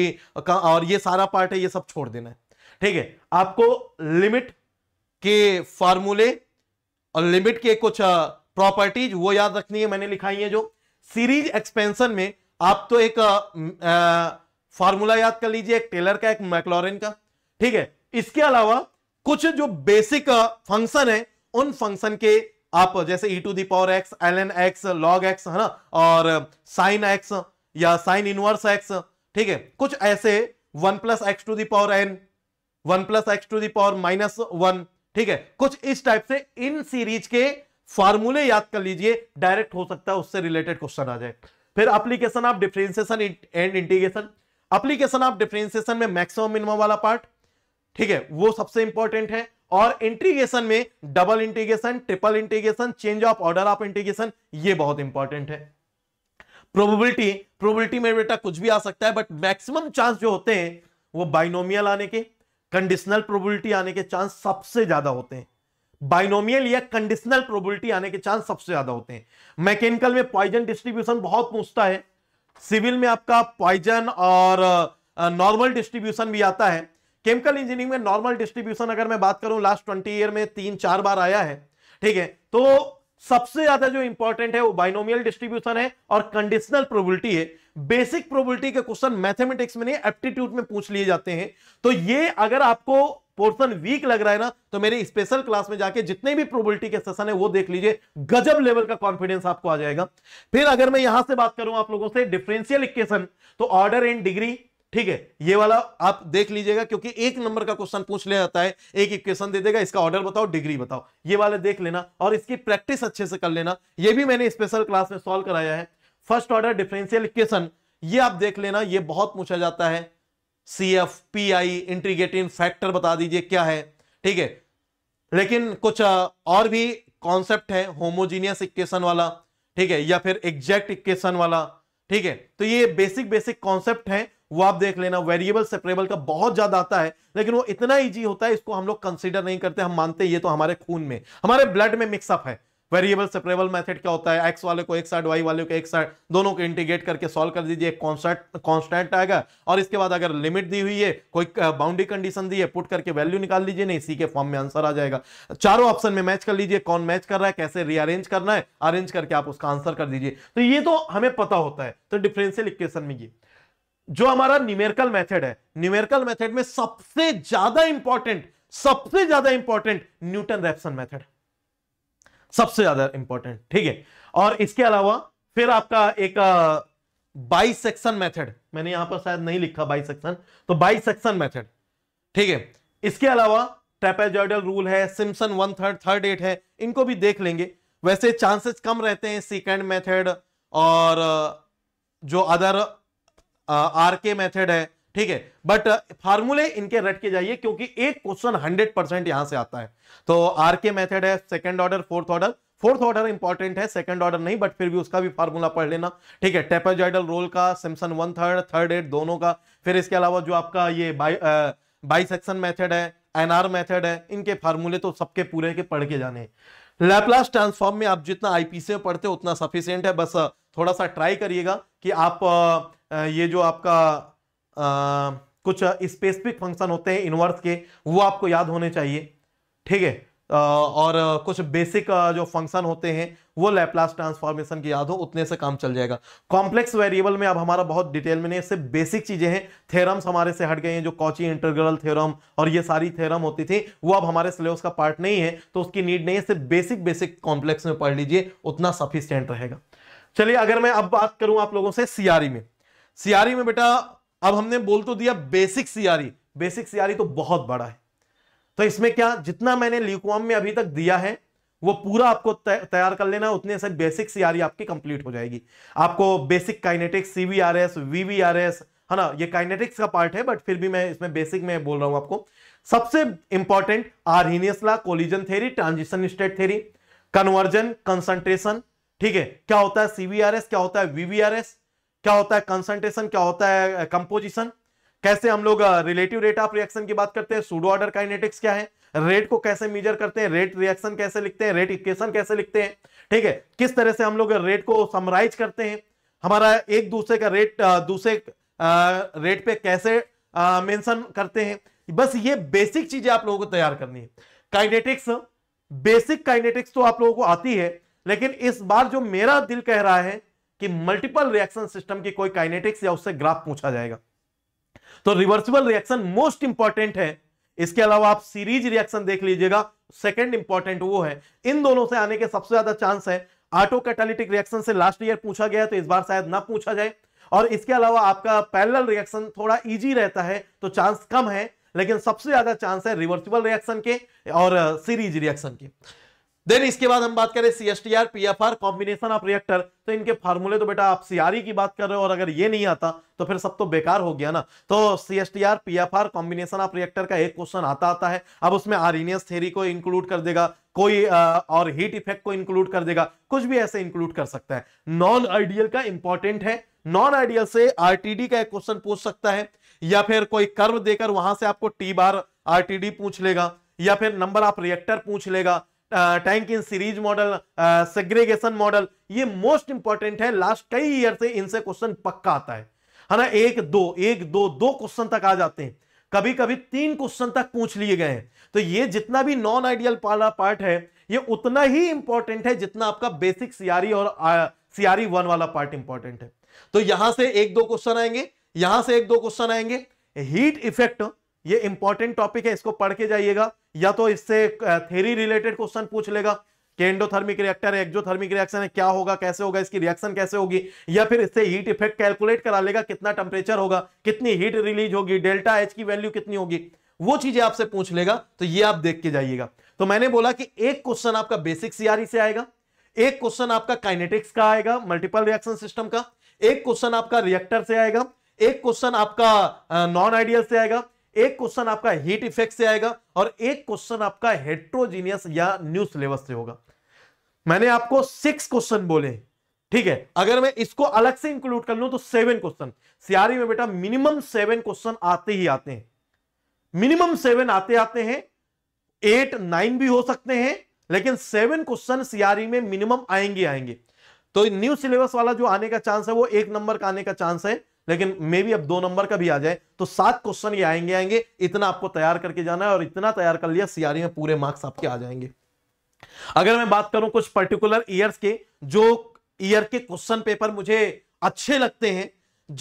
और ये सारा पार्ट है ये सब छोड़ देना है ठीक है आपको लिमिट के फार्मूले और लिमिट के कुछ प्रॉपर्टीज वो याद रखनी है मैंने लिखाई है जो सीरीज एक्सपेंशन में आप तो एक फार्मूला याद कर लीजिए एक टेलर का एक मैक्लोरिन का ठीक है इसके अलावा कुछ जो बेसिक फंक्शन है उन फंक्शन के आप जैसे e to the power x l n x log x है ना और साइन एक्स या साइन इनवर्स एक्स ठीक है कुछ ऐसे one plus x to the power n one plus x to the power minus one ठीक है कुछ इस टाइप से इन सीरीज के फॉर्मूले याद कर लीजिए डायरेक्ट हो सकता है उससे रिलेटेड क्वेश्चन आ जाए फिर application of differentiation and integration application of differentiation में मैक्सिमम मिनिमम वाला पार्ट ठीक है वो सबसे इंपॉर्टेंट है और इंटीग्रेशन में double integration triple integration change of order of integration ये बहुत इंपॉर्टेंट है प्रोबेबिलिटी प्रोबेबिलिटी में बेटा कुछ भी आ सकता है बट मैक्सिमम चांस जो होते हैं वो बाइनोमियल आने के कंडीशनल प्रोबेबिलिटी आने के चांस सबसे ज्यादा होते हैं बाइनोमियल या कंडीशनल प्रोबेबिलिटी आने के चांस सबसे ज्यादा होते हैं मैकेनिकल में पॉइजन डिस्ट्रीब्यूशन बहुत पूछता है सिविल में आपका पॉइजन और नॉर्मल डिस्ट्रीब्यूशन भी आता है केमिकल इंजीनियरिंग में नॉर्मल डिस्ट्रीब्यूशन अगर मैं बात करूं लास्ट ट्वेंटी ईयर में तीन चार बार आया है ठीक है तो सबसे ज्यादा जो इंपॉर्टेंट है वो बाइनोमियल डिस्ट्रीब्यूशन है और कंडीशनल प्रोबेबिलिटी है बेसिक प्रोबेबिलिटी के क्वेश्चन मैथमेटिक्स में नहीं एप्टीट्यूड में पूछ लिए जाते हैं तो ये अगर आपको पोर्शन वीक लग रहा है ना तो मेरे स्पेशल क्लास में जाके जितने भी प्रोबेबिलिटी के सेशन है वो देख लीजिए गजब लेवल का कॉन्फिडेंस आपको आ जाएगा फिर अगर मैं यहां से बात करूं आप लोगों से डिफरेंशियल इक्वेशन तो ऑर्डर एंड डिग्री ठीक है ये वाला आप देख लीजिएगा क्योंकि एक नंबर का क्वेश्चन पूछ लिया जाता है एक इक्वेशन दे देगा इसका ऑर्डर बताओ डिग्री बताओ ये वाला देख लेना और इसकी प्रैक्टिस अच्छे से कर लेना ये भी मैंने स्पेशल क्लास में सॉल्व कराया है फर्स्ट ऑर्डर डिफरेंशियल इक्वेशन ये आप देख लेना ये बहुत पूछा जाता है C F P I integrating factor बता दीजिए क्या है ठीक है लेकिन कुछ और भी कॉन्सेप्ट है होमोजीनियस इक्वेशन वाला ठीक है या फिर एग्जैक्ट इक्वेशन वाला ठीक है तो ये बेसिक बेसिक कॉन्सेप्ट है वो आप देख लेना वेरिएबल सेपरेबल का बहुत ज्यादा आता है लेकिन वो इतना इजी होता है इसको हम लोग कंसिडर नहीं करते हम मानते ये तो हमारे खून में हमारे ब्लड में मिक्सअप है वेरिएबल सेपरेबल मेथड क्या होता है एक्स वाले को एक साइड वाई वाले को एक साइड दोनों को इंटीग्रेट करके सॉल्व कर दीजिए कांस्टेंट कॉन्स्टेंट आएगा और इसके बाद अगर लिमिट दी हुई है कोई बाउंड्री कंडीशन दी है पुट करके वैल्यू निकाल लीजिए नहीं सी के फॉर्म में आंसर आ जाएगा चारों ऑप्शन में मैच कर लीजिए कौन मैच कर रहा है कैसे रीअरेंज करना है अरेंज करके आप उसका आंसर कर दीजिए तो ये तो हमें पता होता है तो डिफरेंशियल इक्वेशन में ये जो हमारा न्यूमेरिकल मेथड है न्यूमेरिकल मेथड में सबसे ज्यादा इंपॉर्टेंट सबसे ज्यादा इंपॉर्टेंट न्यूटन रेप्सन मेथड सबसे ज्यादा इंपॉर्टेंट ठीक है और इसके अलावा फिर आपका एक बाई सेक्शन मैथड मैंने यहां पर शायद नहीं लिखा बाई सेक्शन तो बाई सेक्शन मैथड ठीक है इसके अलावा ट्रेपेजॉइडल रूल है Simpson one third third eight है इनको भी देख लेंगे वैसे चांसेस कम रहते हैं सेकेंड मेथड और जो अदर आर के मेथड है ठीक है बट फार्मूले uh, इनके रट के जाइए क्योंकि एक क्वेश्चन हंड्रेड परसेंट यहां से आता है तो आर के मेथड है second order fourth order fourth order important है सेकंड ऑर्डर नहीं बट फिर भी उसका भी फार्मूला पढ़ लेना ठीक है टेपाजॉइडल रोल का Simpson one third third eight दोनों का फिर इसके अलावा जो आपका ये बाई सेक्शन मैथड है एनआर मेथड है इनके फार्मूले तो सबके पूरे के पढ़ के जाने लैपलास ट्रांसफॉर्म में आप जितना आईपीसी में पढ़ते हो उतना सफिशियंट है बस uh, थोड़ा सा ट्राई करिएगा कि आप uh, ये जो आपका कुछ स्पेसिफिक फंक्शन होते हैं इनवर्स के वो आपको याद होने चाहिए ठीक है और कुछ बेसिक जो फंक्शन होते हैं वो लैपलास ट्रांसफॉर्मेशन की याद हो उतने से काम चल जाएगा कॉम्प्लेक्स वेरिएबल में अब हमारा बहुत डिटेल में नहीं सिर्फ बेसिक चीज़ें हैं थेरम्स हमारे से हट गए हैं जो कॉची इंटरग्रल थेरम और ये सारी थेरम होती थी वो अब हमारे सिलेबस का पार्ट नहीं है तो उसकी नीड नहीं है सिर्फ बेसिक बेसिक कॉम्प्लेक्स में पढ़ लीजिए उतना सफिशियंट रहेगा चलिए अगर मैं अब बात करूँ आप लोगों से सीआरई e में सीआरई e में बेटा अब हमने बोल तो दिया बेसिक सीआरई बेसिक सीआरई तो बहुत बड़ा है तो इसमें क्या जितना मैंने ल्यूकॉम में अभी तक दिया है वो पूरा आपको तैयार कर लेना उतने से बेसिक सीआरई आपकी कंप्लीट हो जाएगी आपको बेसिक काइनेटिक्स सीवीआरएस वीवीआरएस है ना ये काइनेटिक्स का पार्ट है बट फिर भी मैं इसमें बेसिक में बोल रहा हूं आपको सबसे important Arrhenius law collision theory transition state theory conversion concentration ठीक है क्या होता है सीवीआरएस क्या होता है वीवीआरएस क्या होता है कंसंट्रेशन क्या होता है कंपोजिशन कैसे हम लोग रिलेटिव रेट ऑफ रिएक्शन की बात करते हैं सूडो ऑर्डर काइनेटिक्स क्या है रेट को कैसे मेजर करते हैं रेट रिएक्शन कैसे लिखते हैं रेट इक्वेशन कैसे लिखते हैं ठीक है किस तरह से हम लोग रेट को समराइज करते हैं हमारा एक दूसरे का रेट दूसरे रेट पे कैसे मेंशन करते हैं बस ये बेसिक चीजें आप लोगों को तैयार करनी है काइनेटिक्स बेसिक काइनेटिक्स तो आप लोगों को आती है लेकिन इस बार जो मेरा दिल कह रहा है कि मल्टीपल रिएक्शन सिस्टम की कोई काइनेटिक्स या उससे ग्राफ पूछा जाएगा तो रिवर्सिबल रिएक्शन मोस्ट इंपॉर्टेंट है इसके अलावा आप सीरीज रिएक्शन देख लीजिएगा सेकेंड इंपॉर्टेंट वो है इन दोनों से आने के सबसे ज्यादा चांस है ऑटो कैटालिटिक रिएक्शन से लास्ट ईयर पूछा गया तो इस बार शायद ना पूछा जाए और इसके अलावा आपका पैरल रिएक्शन थोड़ा इजी रहता है तो चांस कम है लेकिन सबसे ज्यादा चांस है रिवर्सिबल रिएक्शन के और सीरीज uh, रिएक्शन के देन इसके बाद हम बात करें C S T R P F R combination of reactor तो इनके फार्मूले तो बेटा आप सीआरई e की बात कर रहे हो और अगर ये नहीं आता तो फिर सब तो बेकार हो गया ना तो C S T R P F R combination of reactor का एक क्वेश्चन आता आता है अब उसमें आरिनियस थेरी e को इंक्लूड कर देगा कोई आ, और हीट इफेक्ट को इंक्लूड कर देगा कुछ भी ऐसे इंक्लूड कर सकता है नॉन आइडियल का इंपॉर्टेंट है नॉन आइडियल से आरटीडी का एक क्वेश्चन पूछ सकता है या फिर कोई कर्व देकर वहां से आपको टी बार आरटीडी पूछ लेगा या फिर नंबर ऑफ रिएक्टर पूछ लेगा tank in series model segregation model ये मोस्ट इंपॉर्टेंट है लास्ट कई ईयर से इनसे क्वेश्चन पक्का आता है है ना एक दो एक दो दो क्वेश्चन तक आ जाते हैं कभी कभी तीन क्वेश्चन तक पूछ लिए गए हैं तो ये जितना भी नॉन आइडियल पार्ट है ये उतना ही इंपॉर्टेंट है जितना आपका बेसिक सीआरई और सीआरई वन वाला पार्ट इंपॉर्टेंट है तो यहां से एक दो क्वेश्चन आएंगे यहां से एक दो क्वेश्चन आएंगे हीट इफेक्ट ये इंपॉर्टेंट टॉपिक है इसको पढ़ के जाइएगा या तो इससे थेरी रिलेटेड क्वेश्चन पूछ लेगा कि एंडोथर्मिक रिएक्टर है एक्जोथर्मिक रिएक्शन है क्या होगा कैसे होगा इसकी रिएक्शन कैसे होगी या फिर इससे हीट इफेक्ट कैलकुलेट करा लेगा कितना टेम्परेचर होगा कितनी हीट रिलीज होगी डेल्टा एच की वैल्यू कितनी होगी वो चीजें आपसे पूछ लेगा तो ये आप देख के जाइएगा तो मैंने बोला कि एक क्वेश्चन आपका बेसिक सीआरई से आएगा एक क्वेश्चन आपका काइनेटिक्स का आएगा मल्टीपल रिएक्शन सिस्टम का एक क्वेश्चन आपका रिएक्टर से आएगा एक क्वेश्चन आपका नॉन आइडियल से आएगा एक क्वेश्चन आपका हीट इफेक्ट से आएगा और एक क्वेश्चन आपका हेट्रोजीनियस या न्यू सिलेबस से होगा मैंने आपको सिक्स क्वेश्चन बोले ठीक है अगर मैं इसको अलग से इंक्लूड कर लू तो सेवन क्वेश्चन सियारी में बेटा मिनिमम सेवन क्वेश्चन आते ही आते हैं मिनिमम सेवन आते आते हैं एट नाइन भी हो सकते हैं लेकिन सेवन क्वेश्चन सियारी में मिनिमम आएंगे आएंगे तो न्यू सिलेबस वाला जो आने का चांस है वो एक नंबर का आने का चांस है लेकिन मे भी अब दो नंबर का भी आ जाए तो सात क्वेश्चन ये आएंगे आएंगे इतना आपको तैयार करके जाना है और इतना तैयार कर लिया सीआरई में पूरे मार्क्स आपके आ जाएंगे अगर मैं बात करूं कुछ पर्टिकुलर ईयर्स के जो ईयर के क्वेश्चन पेपर मुझे अच्छे लगते हैं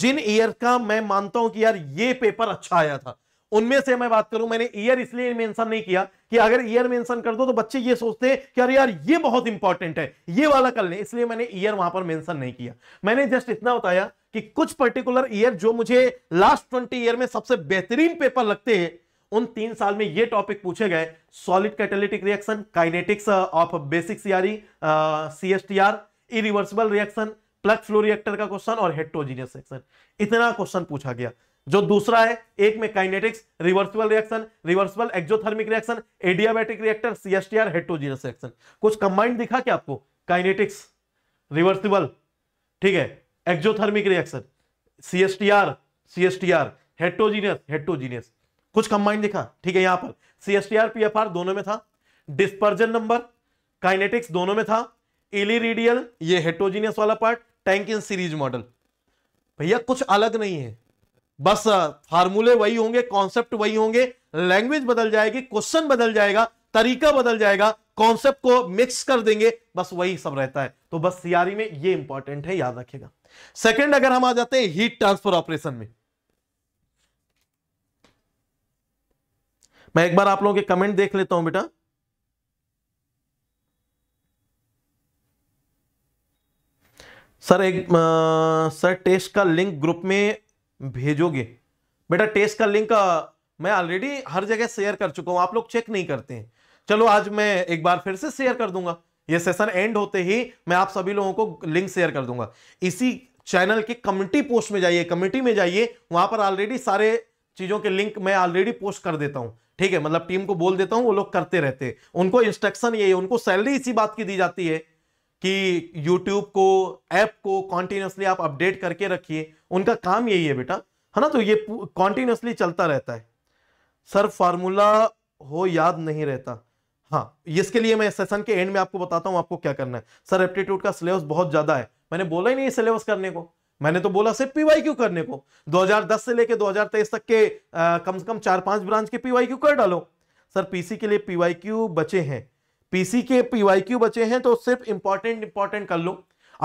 जिन ईयर का मैं मानता हूं कि यार ये पेपर अच्छा आया था उनमें से मैं बात करूं मैंने ईयर इसलिए मेंशन नहीं किया कि अगर ईयर मेंशन कर दो तो बच्चे ये सोचते हैं कि अरे यार ये बहुत इंपॉर्टेंट है ये वाला कर लें इसलिए मैंने ईयर वहां पर मेंशन नहीं किया मैंने जस्ट इतना बताया कि कुछ पर्टिकुलर ईयर जो मुझे लास्ट ट्वेंटी ईयर में सबसे बेहतरीन पेपर लगते हैं उन तीन साल में ये टॉपिक पूछे गए solid catalytic reaction kinetics of basic CRE CSTR irreversible reaction plug flow reactor का क्वेश्चन और हेट्रोजीनियस रिएक्शन इतना क्वेश्चन पूछा गया जो दूसरा है एक में kinetics reversible reaction reversible exothermic reaction adiabatic reactor CSTR heterogeneous reaction कुछ कंबाइंड दिखा क्या आपको काइनेटिक्स रिवर्सिबल ठीक है exothermic reaction CSTR CSTR heterogeneous heterogeneous कुछ कंबाइंड दिखा ठीक है यहां पर सीएसटीआर आर दोनों में था डिस्पर्जन नंबर काइनेटिक्स दोनों में था इलीरिडियल ये हेट्रोजीनियस वाला part tank in series model भैया कुछ अलग नहीं है बस फार्मूले वही होंगे कॉन्सेप्ट वही होंगे लैंग्वेज बदल जाएगी क्वेश्चन बदल जाएगा तरीका बदल जाएगा कॉन्सेप्ट को मिक्स कर देंगे बस वही सब रहता है तो बस सीआरई में ये इंपॉर्टेंट है याद रखेगा सेकंड अगर हम आ जाते हैं हीट ट्रांसफर ऑपरेशन में मैं एक बार आप लोगों के कमेंट देख लेता हूं बेटा सर एक आ, सर टेस्ट का लिंक ग्रुप में भेजोगे बेटा टेस्ट का लिंक मैं ऑलरेडी हर जगह शेयर कर चुका हूं आप लोग चेक नहीं करते हैं चलो आज मैं एक बार फिर से शेयर कर दूंगा ये सेशन एंड होते ही मैं आप सभी लोगों को लिंक शेयर कर दूंगा इसी चैनल के कमिटी पोस्ट में जाइए कमिटी में जाइए वहां पर ऑलरेडी सारे चीजों के लिंक मैं ऑलरेडी पोस्ट कर देता हूं ठीक है मतलब टीम को बोल देता हूं वो लोग करते रहते हैं उनको इंस्ट्रक्शन यही है उनको सैलरी इसी बात की दी जाती है कि यूट्यूब को ऐप को कॉन्टिन्यूसली आप अपडेट करके रखिए उनका काम यही है बेटा है ना तो ये कॉन्टिन्यूसली चलता रहता है सर फार्मूला हो याद नहीं रहता हाँ इसके लिए मैं सेशन के एंड में आपको बताता हूँ आपको क्या करना है सर एप्टीट्यूड का सिलेबस बहुत ज़्यादा है मैंने बोला ही नहीं सिलेबस करने को मैंने तो बोला सिर्फ पीवाई क्यू करने को 2010 से लेके 2023 तक के आ, कम से कम चार पांच ब्रांच के पीवाई क्यू कर डालो सर पीसी के लिए पीवाई क्यू बचे हैं पीसी के पीवाईक्यू बचे हैं तो सिर्फ इंपॉर्टेंट इंपॉर्टेंट कर लो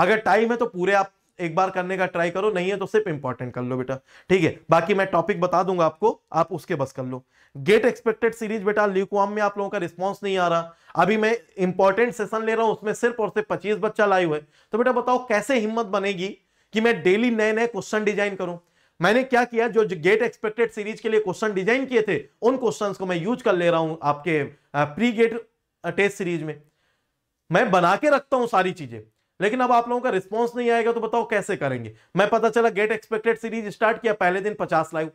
अगर टाइम है तो पूरे आप एक बार करने का ट्राई करो नहीं है तो सिर्फ इंपॉर्टेंट कर लो बेटा ठीक है बाकी मैं टॉपिक बता दूंगा आपको आप उसके बस कर लो गेट एक्सपेक्टेड सीरीज बेटा ल्यूकवाम में आप लोगों का रिस्पॉन्स नहीं आ रहा अभी मैं इंपॉर्टेंट सेशन ले रहा हूं उसमें सिर्फ और सिर्फ पच्चीस बच्चा लाए हुए तो बेटा बताओ कैसे हिम्मत बनेगी कि मैं डेली नए नए क्वेश्चन डिजाइन करूं मैंने क्या किया जो गेट एक्सपेक्टेड सीरीज के लिए क्वेश्चन डिजाइन किए थे उन क्वेश्चंस को मैं यूज कर ले रहा हूं आपके प्री गेट टेस्ट सीरीज में मैं बना के रखता हूं सारी चीजें लेकिन अब आप लोगों का रिस्पॉन्स नहीं आएगा तो बताओ कैसे करेंगे मैं पता चला गेट एक्सपेक्टेड सीरीज स्टार्ट किया पहले दिन पचास लाइव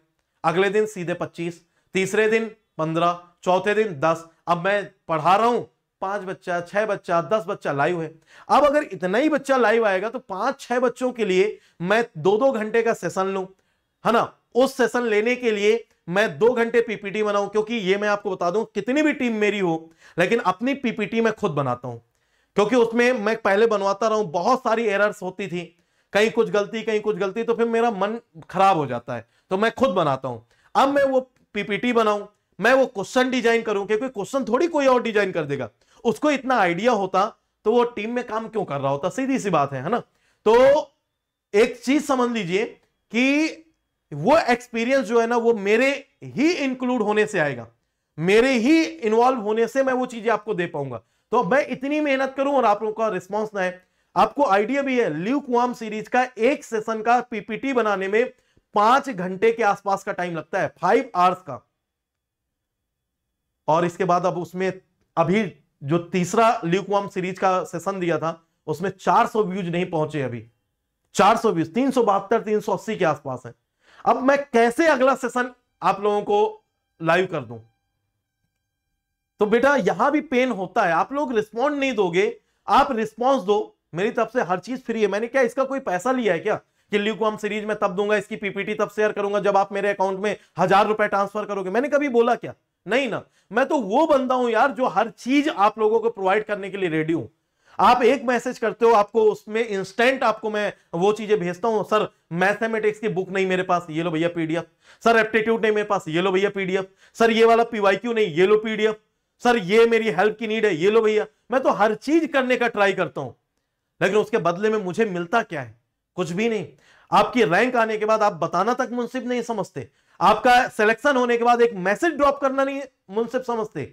अगले दिन सीधे पच्चीस तीसरे दिन पंद्रह चौथे दिन दस अब मैं पढ़ा रहा हूं पांच बच्चा छह बच्चा दस बच्चा लाइव है अब अगर इतना ही बच्चा लाइव आएगा तो पांच छह बच्चों के लिए मैं दो दो घंटे का सेशन लू है ना उस सेशन लेने के लिए मैं दो घंटे पीपीटी बनाऊं क्योंकि ये मैं आपको बता दूं कितनी भी टीम मेरी हो लेकिन अपनी पीपीटी मैं खुद बनाता हूं क्योंकि उसमें मैं पहले बनवाता रहा बहुत सारी एरर्स होती थी कहीं कुछ गलती कहीं कुछ गलती तो फिर मेरा मन खराब हो जाता है तो मैं खुद बनाता हूं अब मैं वो पीपीटी बनाऊं मैं वो क्वेश्चन डिजाइन करूं क्योंकि क्वेश्चन थोड़ी कोई और डिजाइन कर देगा उसको इतना आइडिया होता तो वो टीम में काम क्यों कर रहा होता सीधी सी बात है ना तो एक चीज समझ लीजिए कि वो एक्सपीरियंस जो है ना वो मेरे ही इंक्लूड होने से आएगा मेरे ही इन्वॉल्व होने से मैं वो चीजें आपको दे पाऊंगा तो मैं इतनी मेहनत करूं और आप लोगों का रिस्पॉन्स ना है आपको आइडिया भी है ल्यूक वार्म सीरीज का एक सेशन का पीपीटी बनाने में पांच घंटे के आसपास का टाइम लगता है फाइव आवर्स का और इसके बाद अब उसमें अभी जो तीसरा ल्यूक वार्म सीरीज का सेशन दिया था उसमें 400 व्यूज नहीं पहुंचे अभी 400 व्यूज तीन सौ बहत्तर तीन सौ अस्सी के आसपास है अब मैं कैसे अगला सेशन आप लोगों को लाइव कर दूं तो बेटा यहां भी पेन होता है आप लोग रिस्पॉन्ड नहीं दोगे आप रिस्पॉन्स दो मेरी तरफ से हर चीज फ्री है मैंने क्या इसका कोई पैसा लिया है क्या कि ल्यूकॉम सीरीज में तब दूंगा इसकी पीपीटी तब शेयर करूंगा जब आप मेरे अकाउंट में हजार रुपए ट्रांसफर करोगे मैंने कभी बोला क्या नहीं ना मैं तो वो बंदा हूं यार जो हर चीज आप लोगों को प्रोवाइड करने के लिए रेडी हूं आप एक मैसेज करते हो आपको उसमें इंस्टेंट आपको मैं वो चीजें भेजता हूं सर मैथमेटिक्स की बुक नहीं मेरे पास ये लो भैया पीडीएफ सर एप्टीट्यूड नहीं मेरे पास ये लो भैया पीडीएफ सर ये वाला पीवाईक्यू नहीं ये लो पीडीएफ सर ये मेरी हेल्प की नीड है ये लो भैया मैं तो हर चीज करने का ट्राई करता हूं लेकिन उसके बदले में मुझे मिलता क्या है कुछ भी नहीं आपकी रैंक आने के बाद आप बताना तक मुंसिब नहीं समझते आपका सिलेक्शन होने के बाद एक मैसेज ड्रॉप करना नहीं मुनसिब समझते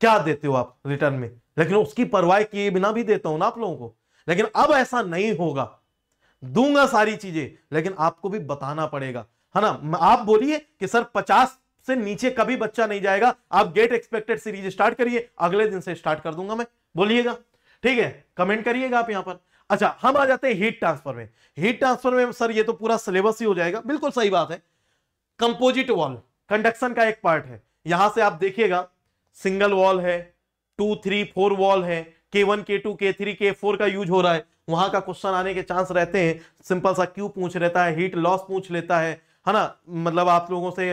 क्या देते हो आप रिटर्न में लेकिन उसकी परवाह किए बिना भी देता हूं ना आप लोगों को लेकिन अब ऐसा नहीं होगा दूंगा सारी चीजें लेकिन आपको भी बताना पड़ेगा है ना आप बोलिए कि सर पचास से नीचे कभी बच्चा नहीं जाएगा आप गेट एक्सपेक्टेड सीरीज स्टार्ट करिए अगले दिन से स्टार्ट कर दूंगा मैं बोलिएगा ठीक है कमेंट करिएगा आप यहां पर अच्छा हम आ जाते हैं हीट ट्रांसफर में हीट ट्रांसफर में सर ये तो पूरा सिलेबस ही हो जाएगा बिल्कुल सही बात है कंपोजिट वॉल कंडक्शन का एक पार्ट है यहां से आप देखिएगा सिंगल वॉल है टू थ्री फोर वॉल है के वन के टू के थ्री के फोर का यूज हो रहा है वहां का क्वेश्चन आने के चांस रहते हैं सिंपल सा क्यू पूछ रहता है हीट लॉस पूछ लेता है है ना मतलब आप लोगों से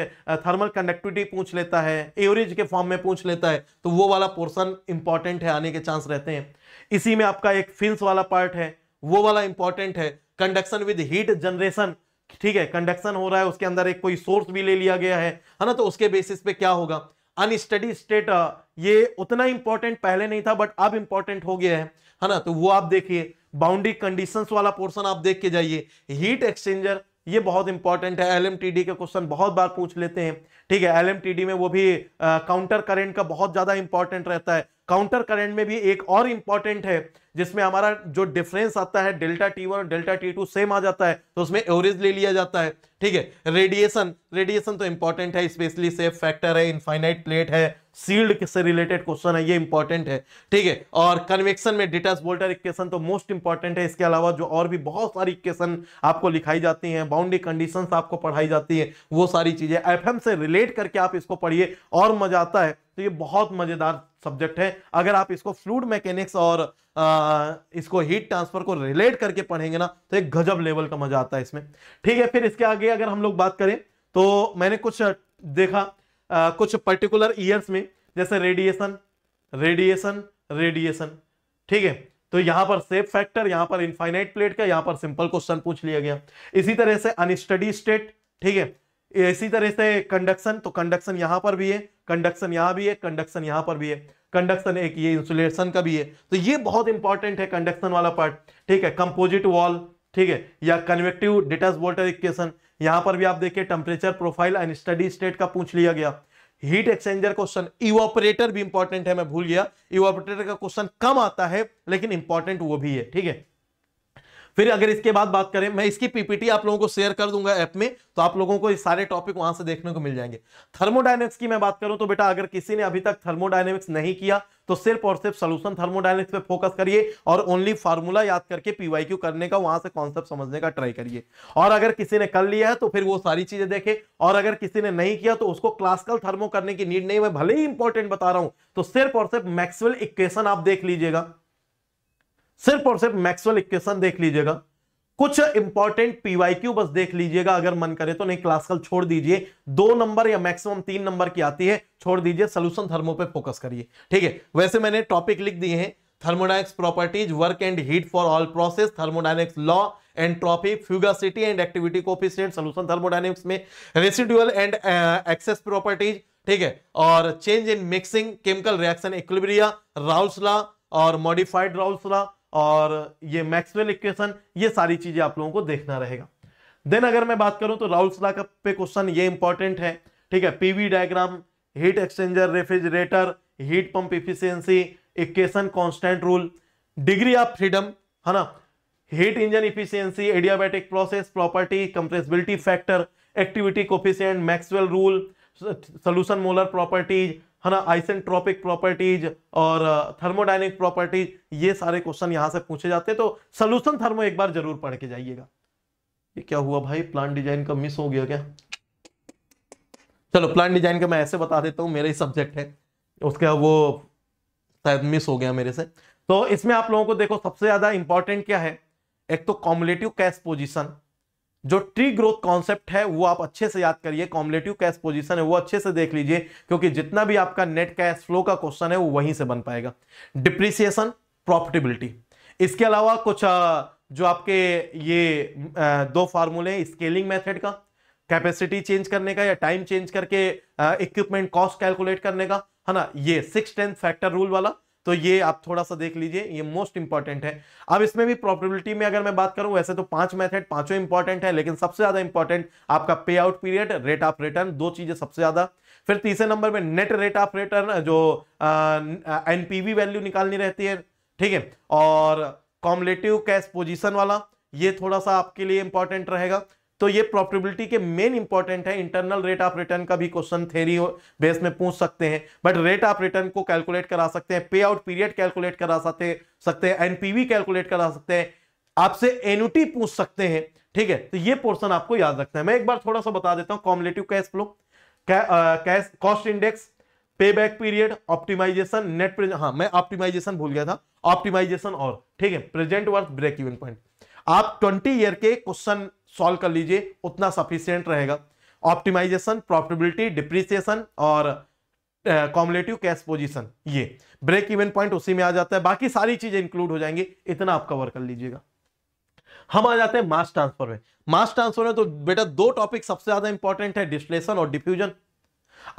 थर्मल कंडक्टिविटी पूछ लेता है एवरेज के फॉर्म में पूछ लेता है तो वो वाला पोर्सन इंपॉर्टेंट है आने के चांस रहते हैं इसी में आपका एक फिंस वाला पार्ट है वो वाला इंपॉर्टेंट है कंडक्शन विद हीट जनरेशन ठीक है कंडक्शन हो रहा है उसके अंदर एक कोई सोर्स भी ले लिया गया है ना तो उसके बेसिस पे क्या होगा अनस्टडी स्टेट ये उतना इंपॉर्टेंट पहले नहीं था बट अब इंपॉर्टेंट हो गया है है ना तो वो आप देखिए बाउंड्री कंडीशंस वाला पोर्शन आप देख के जाइए हीट एक्सचेंजर ये बहुत इंपॉर्टेंट है एलएमटीडी के क्वेश्चन बहुत बार पूछ लेते हैं ठीक है एलएमटीडी में वो भी काउंटर करेंट का बहुत ज्यादा इंपॉर्टेंट रहता है काउंटर करेंट में भी एक और इंपॉर्टेंट है जिसमें हमारा जो डिफरेंस आता है delta T one delta T two same आ जाता है तो उसमें एवरेज ले लिया जाता है ठीक है रेडिएशन रेडिएशन तो इंपॉर्टेंट है स्पेशली सेफ फैक्टर है इनफाइनाइट प्लेट है सील्ड से रिलेटेड क्वेश्चन है ये इंपॉर्टेंट है ठीक है और कन्वेक्शन में डिटेस वोल्टर इक्वेशन तो मोस्ट इंपॉर्टेंट है इसके अलावा जो और भी बहुत सारी इक्वेशन आपको लिखाई जाती हैं बाउंड्री कंडीशंस आपको पढ़ाई जाती है वो सारी चीजें एफएम से रिलेट करके आप इसको पढ़िए और मजा आता है तो ये बहुत मजेदार सब्जेक्ट है अगर आप इसको फ्लूड मैकेनिक्स और आ, इसको हीट ट्रांसफर को रिलेट करके पढ़ेंगे ना तो एक गजब लेवल का मजा आता है इसमें ठीक है फिर इसके आगे अगर हम लोग बात करें तो मैंने कुछ देखा आ, कुछ पर्टिकुलर ईयर्स में जैसे रेडिएशन रेडिएशन रेडिएशन ठीक है तो यहां पर सेफ फैक्टर यहां पर इनफाइनाइट प्लेट का यहां पर सिंपल क्वेश्चन पूछ लिया गया इसी तरह से अनस्टडी स्टेट ठीक है इसी तरह से कंडक्शन तो कंडक्शन यहां पर भी है कंडक्शन यहां भी है कंडक्शन यहां पर भी है कंडक्शन एक ये इंसुलेशन का भी है तो ये बहुत इंपॉर्टेंट है कंडक्शन वाला पार्ट ठीक है कंपोजिट वॉल ठीक है या कन्वेक्टिव डिटेस वोल्टर इक्वेशन यहां पर भी आप देखिए temperature profile and steady state का पूछ लिया गया हीट एक्सचेंजर क्वेश्चन इवोपरेटर भी इंपॉर्टेंट है मैं भूल गया इवोपरेटर का क्वेश्चन कम आता है लेकिन इंपॉर्टेंट वो भी है ठीक है फिर अगर इसके बाद बात करें मैं इसकी पीपीटी आप लोगों को शेयर कर दूंगा ऐप में तो आप लोगों को सारे टॉपिक वहां से देखने को मिल जाएंगे थर्मोडाइनमिक्स की मैं बात करूं तो बेटा अगर किसी ने अभी तक थर्मोडाइनमिक्स नहीं किया तो सिर्फ और सिर्फ सोल्यूशन थर्मोडाइनमिक्स पे फोकस करिए और ओनली फार्मूला याद करके क्यू करने का वहां से कॉन्सेप्ट समझने का ट्राई करिए और अगर किसी ने कर लिया है तो फिर वो सारी चीजें देखे और अगर किसी ने नहीं किया तो उसको क्लासिकल थर्मो करने की नीड नहीं मैं भले ही इंपॉर्टेंट बता रहा हूं तो सिर्फ और सिर्फ मैक्सवेल इक्वेशन आप देख लीजिएगा सिर्फ और सिर्फ मैक्सवेल इक्वेशन देख लीजिएगा कुछ इंपॉर्टेंट पीवाईक्यू बस देख लीजिएगा अगर मन करे तो नहीं क्लासिकल छोड़ दीजिए दो नंबर या मैक्सिमम तीन नंबर की आती है छोड़ दीजिए सोल्यूशन थर्मो पे फोकस करिए ठीक है वैसे मैंने टॉपिक लिख दिए हैं thermodynamics properties work and heat for all process thermodynamics law entropy fugacity and activity coefficient solution thermodynamics में रेसिड्यूअल एंड एक्सेस प्रॉपर्टीज ठीक है और change in mixing chemical reaction equilibria Raoult's और मॉडिफाइड राउल्स और ये मैक्सवेल इक्वेशन ये सारी चीजें आप लोगों को देखना रहेगा देन अगर मैं बात करूं तो राउल सला का पे क्वेश्चन ये इंपॉर्टेंट है ठीक है PV diagram heat exchanger refrigerator heat pump efficiency equation constant rule degree of freedom है ना heat engine efficiency adiabatic process property compressibility factor activity coefficient Maxwell rule solution molar properties है ना isentropic properties और thermodynamic uh, properties ये सारे question यहां से पूछे जाते हैं तो सोल्यूशन थर्मो एक बार जरूर पढ़ के जाइएगा ये क्या हुआ भाई प्लांट डिजाइन का मिस हो गया क्या चलो प्लांट डिजाइन का मैं ऐसे बता देता हूँ मेरा ही सब्जेक्ट है उसका वो शायद मिस हो गया मेरे से तो इसमें आप लोगों को देखो सबसे ज्यादा इंपॉर्टेंट क्या है एक तो कॉमुलेटिव कैश पोजिशन जो ट्री ग्रोथ कॉन्सेप्ट है वो आप अच्छे से याद करिए कॉमलेटिव कैश पोजीशन है वो अच्छे से देख लीजिए क्योंकि जितना भी आपका नेट कैश फ्लो का क्वेश्चन है वो वहीं से बन पाएगा डिप्रिसिएशन प्रॉफिटेबिलिटी इसके अलावा कुछ जो आपके ये दो फार्मूले स्केलिंग मेथड का कैपेसिटी चेंज करने का या टाइम चेंज करके इक्विपमेंट कॉस्ट कैलकुलेट करने का है ना ये सिक्स टेंथ फैक्टर रूल वाला तो ये आप थोड़ा सा देख लीजिए ये मोस्ट इंपॉर्टेंट है अब इसमें भी प्रॉफिटेबिलिटी में अगर मैं बात करूं वैसे तो पांच मेथड पांचों इंपॉर्टेंट है लेकिन सबसे ज्यादा इंपॉर्टेंट आपका pay out period rate of return दो चीजें सबसे ज्यादा फिर तीसरे नंबर में नेट रेट ऑफ रिटर्न जो एनपीवी वैल्यू निकालनी रहती है ठीक है और कॉमलेटिव कैश पोजिशन वाला ये थोड़ा सा आपके लिए इंपॉर्टेंट रहेगा तो ये प्रॉफिटेबिलिटी के मेन इंपॉर्टेंट है इंटरनल रेट ऑफ रिटर्न का भी क्वेश्चन थेरी बेस में पूछ सकते हैं बट रेट ऑफ रिटर्न को कैलकुलेट करा सकते हैं पे आउट पीरियड कैलकुलेट करा सकते सकते हैं एनपीवी कैलकुलेट करा सकते हैं आपसे एनयूटी पूछ सकते हैं ठीक है तो ये पोर्सन आपको याद रखना है मैं एक बार थोड़ा सा बता देता हूं cumulative cash flow cash cost index pay back period optimization net present हाँ मैं ऑप्टिमाइजेशन भूल गया था ऑप्टिमाइजेशन और ठीक है present worth break even point आप 20 ईयर के क्वेश्चन सॉल्व कर लीजिए उतना सफिशियंट रहेगा ऑप्टिमाइजेशन प्रॉफिटेबिलिटी डिप्रिसिएशन और कॉमलेटिव कैश पोजिशन ये ब्रेक इवन पॉइंट उसी में आ जाता है बाकी सारी चीजें इंक्लूड हो जाएंगी इतना आप कवर कर लीजिएगा हम आ जाते हैं मास ट्रांसफर में मास ट्रांसफर में तो बेटा दो टॉपिक सबसे ज्यादा इंपॉर्टेंट है डिस्लेशन और डिफ्यूजन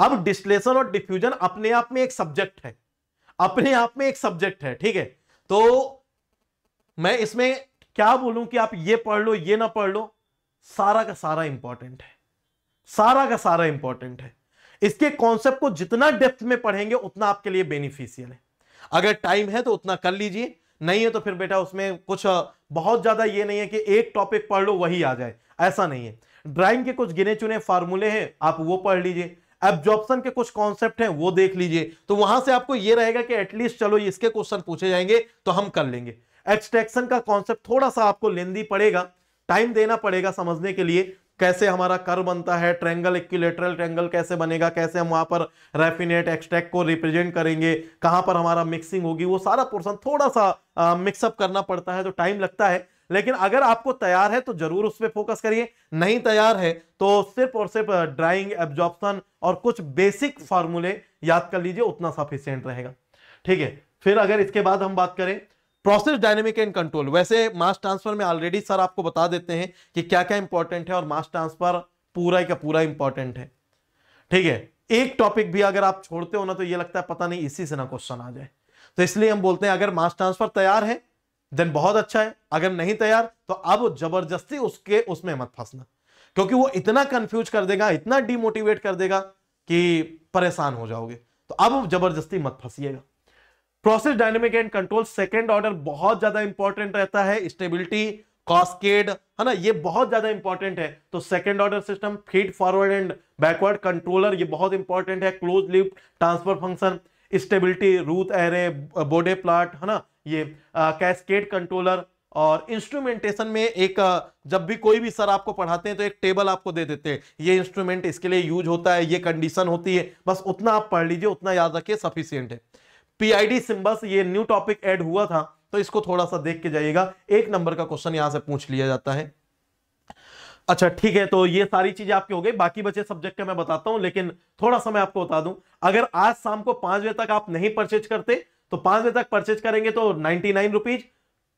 अब डिस्लेशन और डिफ्यूजन अपने आप में एक सब्जेक्ट है अपने आप में एक सब्जेक्ट है ठीक है तो मैं इसमें क्या बोलूं कि आप ये पढ़ लो ये ना पढ़ लो सारा का सारा इंपॉर्टेंट है सारा का सारा इंपॉर्टेंट है इसके कॉन्सेप्ट को जितना डेप्थ में पढ़ेंगे उतना आपके लिए बेनिफिशियल है अगर टाइम है तो उतना कर लीजिए नहीं है तो फिर बेटा उसमें कुछ बहुत ज्यादा ये नहीं है कि एक टॉपिक पढ़ लो वही आ जाए ऐसा नहीं है ड्राइंग के कुछ गिने चुने फार्मूले हैं आप वो पढ़ लीजिए एब्जॉर्प्शन के कुछ कॉन्सेप्ट हैं वो देख लीजिए तो वहां से आपको ये रहेगा कि एटलीस्ट चलो इसके क्वेश्चन पूछे जाएंगे तो हम कर लेंगे एक्सट्रैक्शन का कॉन्सेप्ट थोड़ा सा आपको लेंदी पड़ेगा टाइम देना पड़ेगा समझने के लिए कैसे हमारा कर बनता है ट्रेंगल इक्विलेटरल ट्रेंगल कैसे बनेगा कैसे हम वहां पर रेफिनेट एक्सट्रैक्ट को रिप्रेजेंट करेंगे कहां पर हमारा मिक्सिंग होगी वो सारा पोर्सन थोड़ा सा मिक्सअप करना पड़ता है तो टाइम लगता है लेकिन अगर आपको तैयार है तो जरूर उस पर फोकस करिए नहीं तैयार है तो सिर्फ और सिर्फ ड्राइंग एब्जॉर्प्शन और कुछ बेसिक फार्मूले याद कर लीजिए उतना सफिशियंट रहेगा ठीक है फिर अगर इसके बाद हम बात करें प्रोसेस डायनेमिक एंड कंट्रोल वैसे मास ट्रांसफर में ऑलरेडी सर आपको बता देते हैं कि क्या क्या इंपॉर्टेंट है और मास ट्रांसफर पूरा का पूरा इंपॉर्टेंट है ठीक है एक टॉपिक भी अगर आप छोड़ते हो ना तो ये लगता है पता नहीं इसी से ना क्वेश्चन आ जाए तो इसलिए हम बोलते हैं अगर मास ट्रांसफर तैयार है देन बहुत अच्छा है अगर नहीं तैयार तो अब जबरदस्ती उसके उसमें मत फंसना क्योंकि वो इतना कंफ्यूज कर देगा इतना डिमोटिवेट कर देगा कि परेशान हो जाओगे तो अब जबरदस्ती मत फंसिएगा process dynamic and control second order बहुत ज्यादा इंपॉर्टेंट रहता है स्टेबिलिटी कॉस्केड है ना ये बहुत ज्यादा इंपॉर्टेंट है तो second order system feed forward and backward controller ये बहुत इंपॉर्टेंट है close loop transfer function stability Routh array Bode plot है ना ये कैस्केड कंट्रोलर और इंस्ट्रूमेंटेशन में एक जब भी कोई भी सर आपको पढ़ाते हैं तो एक टेबल आपको दे देते हैं ये इंस्ट्रूमेंट इसके लिए यूज होता है ये कंडीशन होती है बस उतना आप पढ़ लीजिए उतना याद रखिए सफिशियंट है पीआईडी सिंबल्स ये न्यू टॉपिक ऐड हुआ था तो इसको थोड़ा सा देख के जाइएगा एक नंबर का क्वेश्चन यहां से पूछ लिया जाता है अच्छा ठीक है तो ये सारी चीजें आपकी हो गई बाकी बचे सब्जेक्ट का मैं बताता हूं लेकिन थोड़ा सा मैं आपको बता दूं अगर आज शाम को पांच बजे तक आप नहीं परचेज करते तो पांच बजे तक परचेज करेंगे तो ninety nine rupees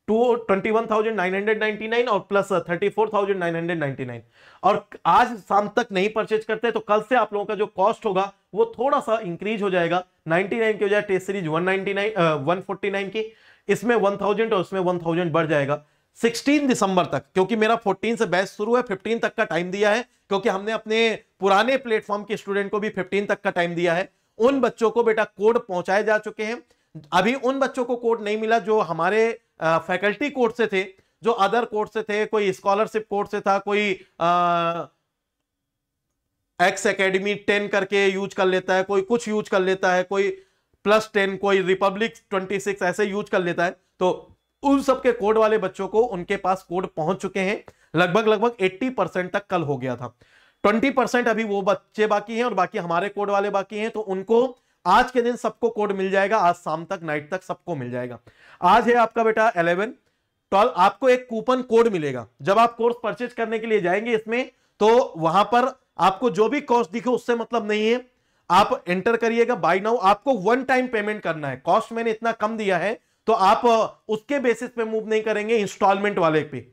two twenty one thousand nine hundred nine और plus uh, thirty four thousand nine hundred nine और आज शाम तक नहीं परचेज करते तो कल से आप लोगों का जो कॉस्ट होगा वो थोड़ा सा इंक्रीज हो जाएगा नाइनटी नाइन की बजाय test series one ninety nine uh, one forty nine की इसमें वन थाउजेंड और इसमें वन थाउजेंड बढ़ जाएगा 16 दिसंबर तक क्योंकि मेरा 14 से बैच शुरू है 15 तक का टाइम दिया है क्योंकि हमने अपने पुराने प्लेटफॉर्म के स्टूडेंट को भी फिफ्टीन तक का टाइम दिया है उन बच्चों को बेटा कोड पहुंचाए जा चुके हैं अभी उन बच्चों को कोड नहीं मिला जो हमारे फैकल्टी कोर्ट से थे जो अदर कोर्ट से थे कोई स्कॉलरशिप कोर्ट से था कोई एक्स एकेडमी टेन करके यूज कर लेता है कोई कुछ यूज कर लेता है कोई प्लस टेन कोई रिपब्लिक ट्वेंटी सिक्स ऐसे यूज कर लेता है तो उन सब के कोड वाले बच्चों को उनके पास कोड पहुंच चुके हैं लगभग लगभग एट्टी परसेंट तक कल हो गया था ट्वेंटी परसेंट अभी वो बच्चे बाकी हैं और बाकी हमारे कोड वाले बाकी हैं तो उनको आज के दिन सबको कोड मिल जाएगा आज शाम तक नाइट तक सबको मिल जाएगा आज है आपका बेटा इलेवन ट्वेल्व आपको एक कूपन कोड मिलेगा जब आप कोर्स परचेज करने के लिए जाएंगे इसमें तो वहां पर आपको जो भी कॉस्ट दिखे उससे मतलब नहीं है आप एंटर करिएगा बाई नाउ आपको वन टाइम पेमेंट करना है कॉस्ट मैंने इतना कम दिया है तो आप उसके बेसिस पे मूव नहीं करेंगे इंस्टॉलमेंट वाले पे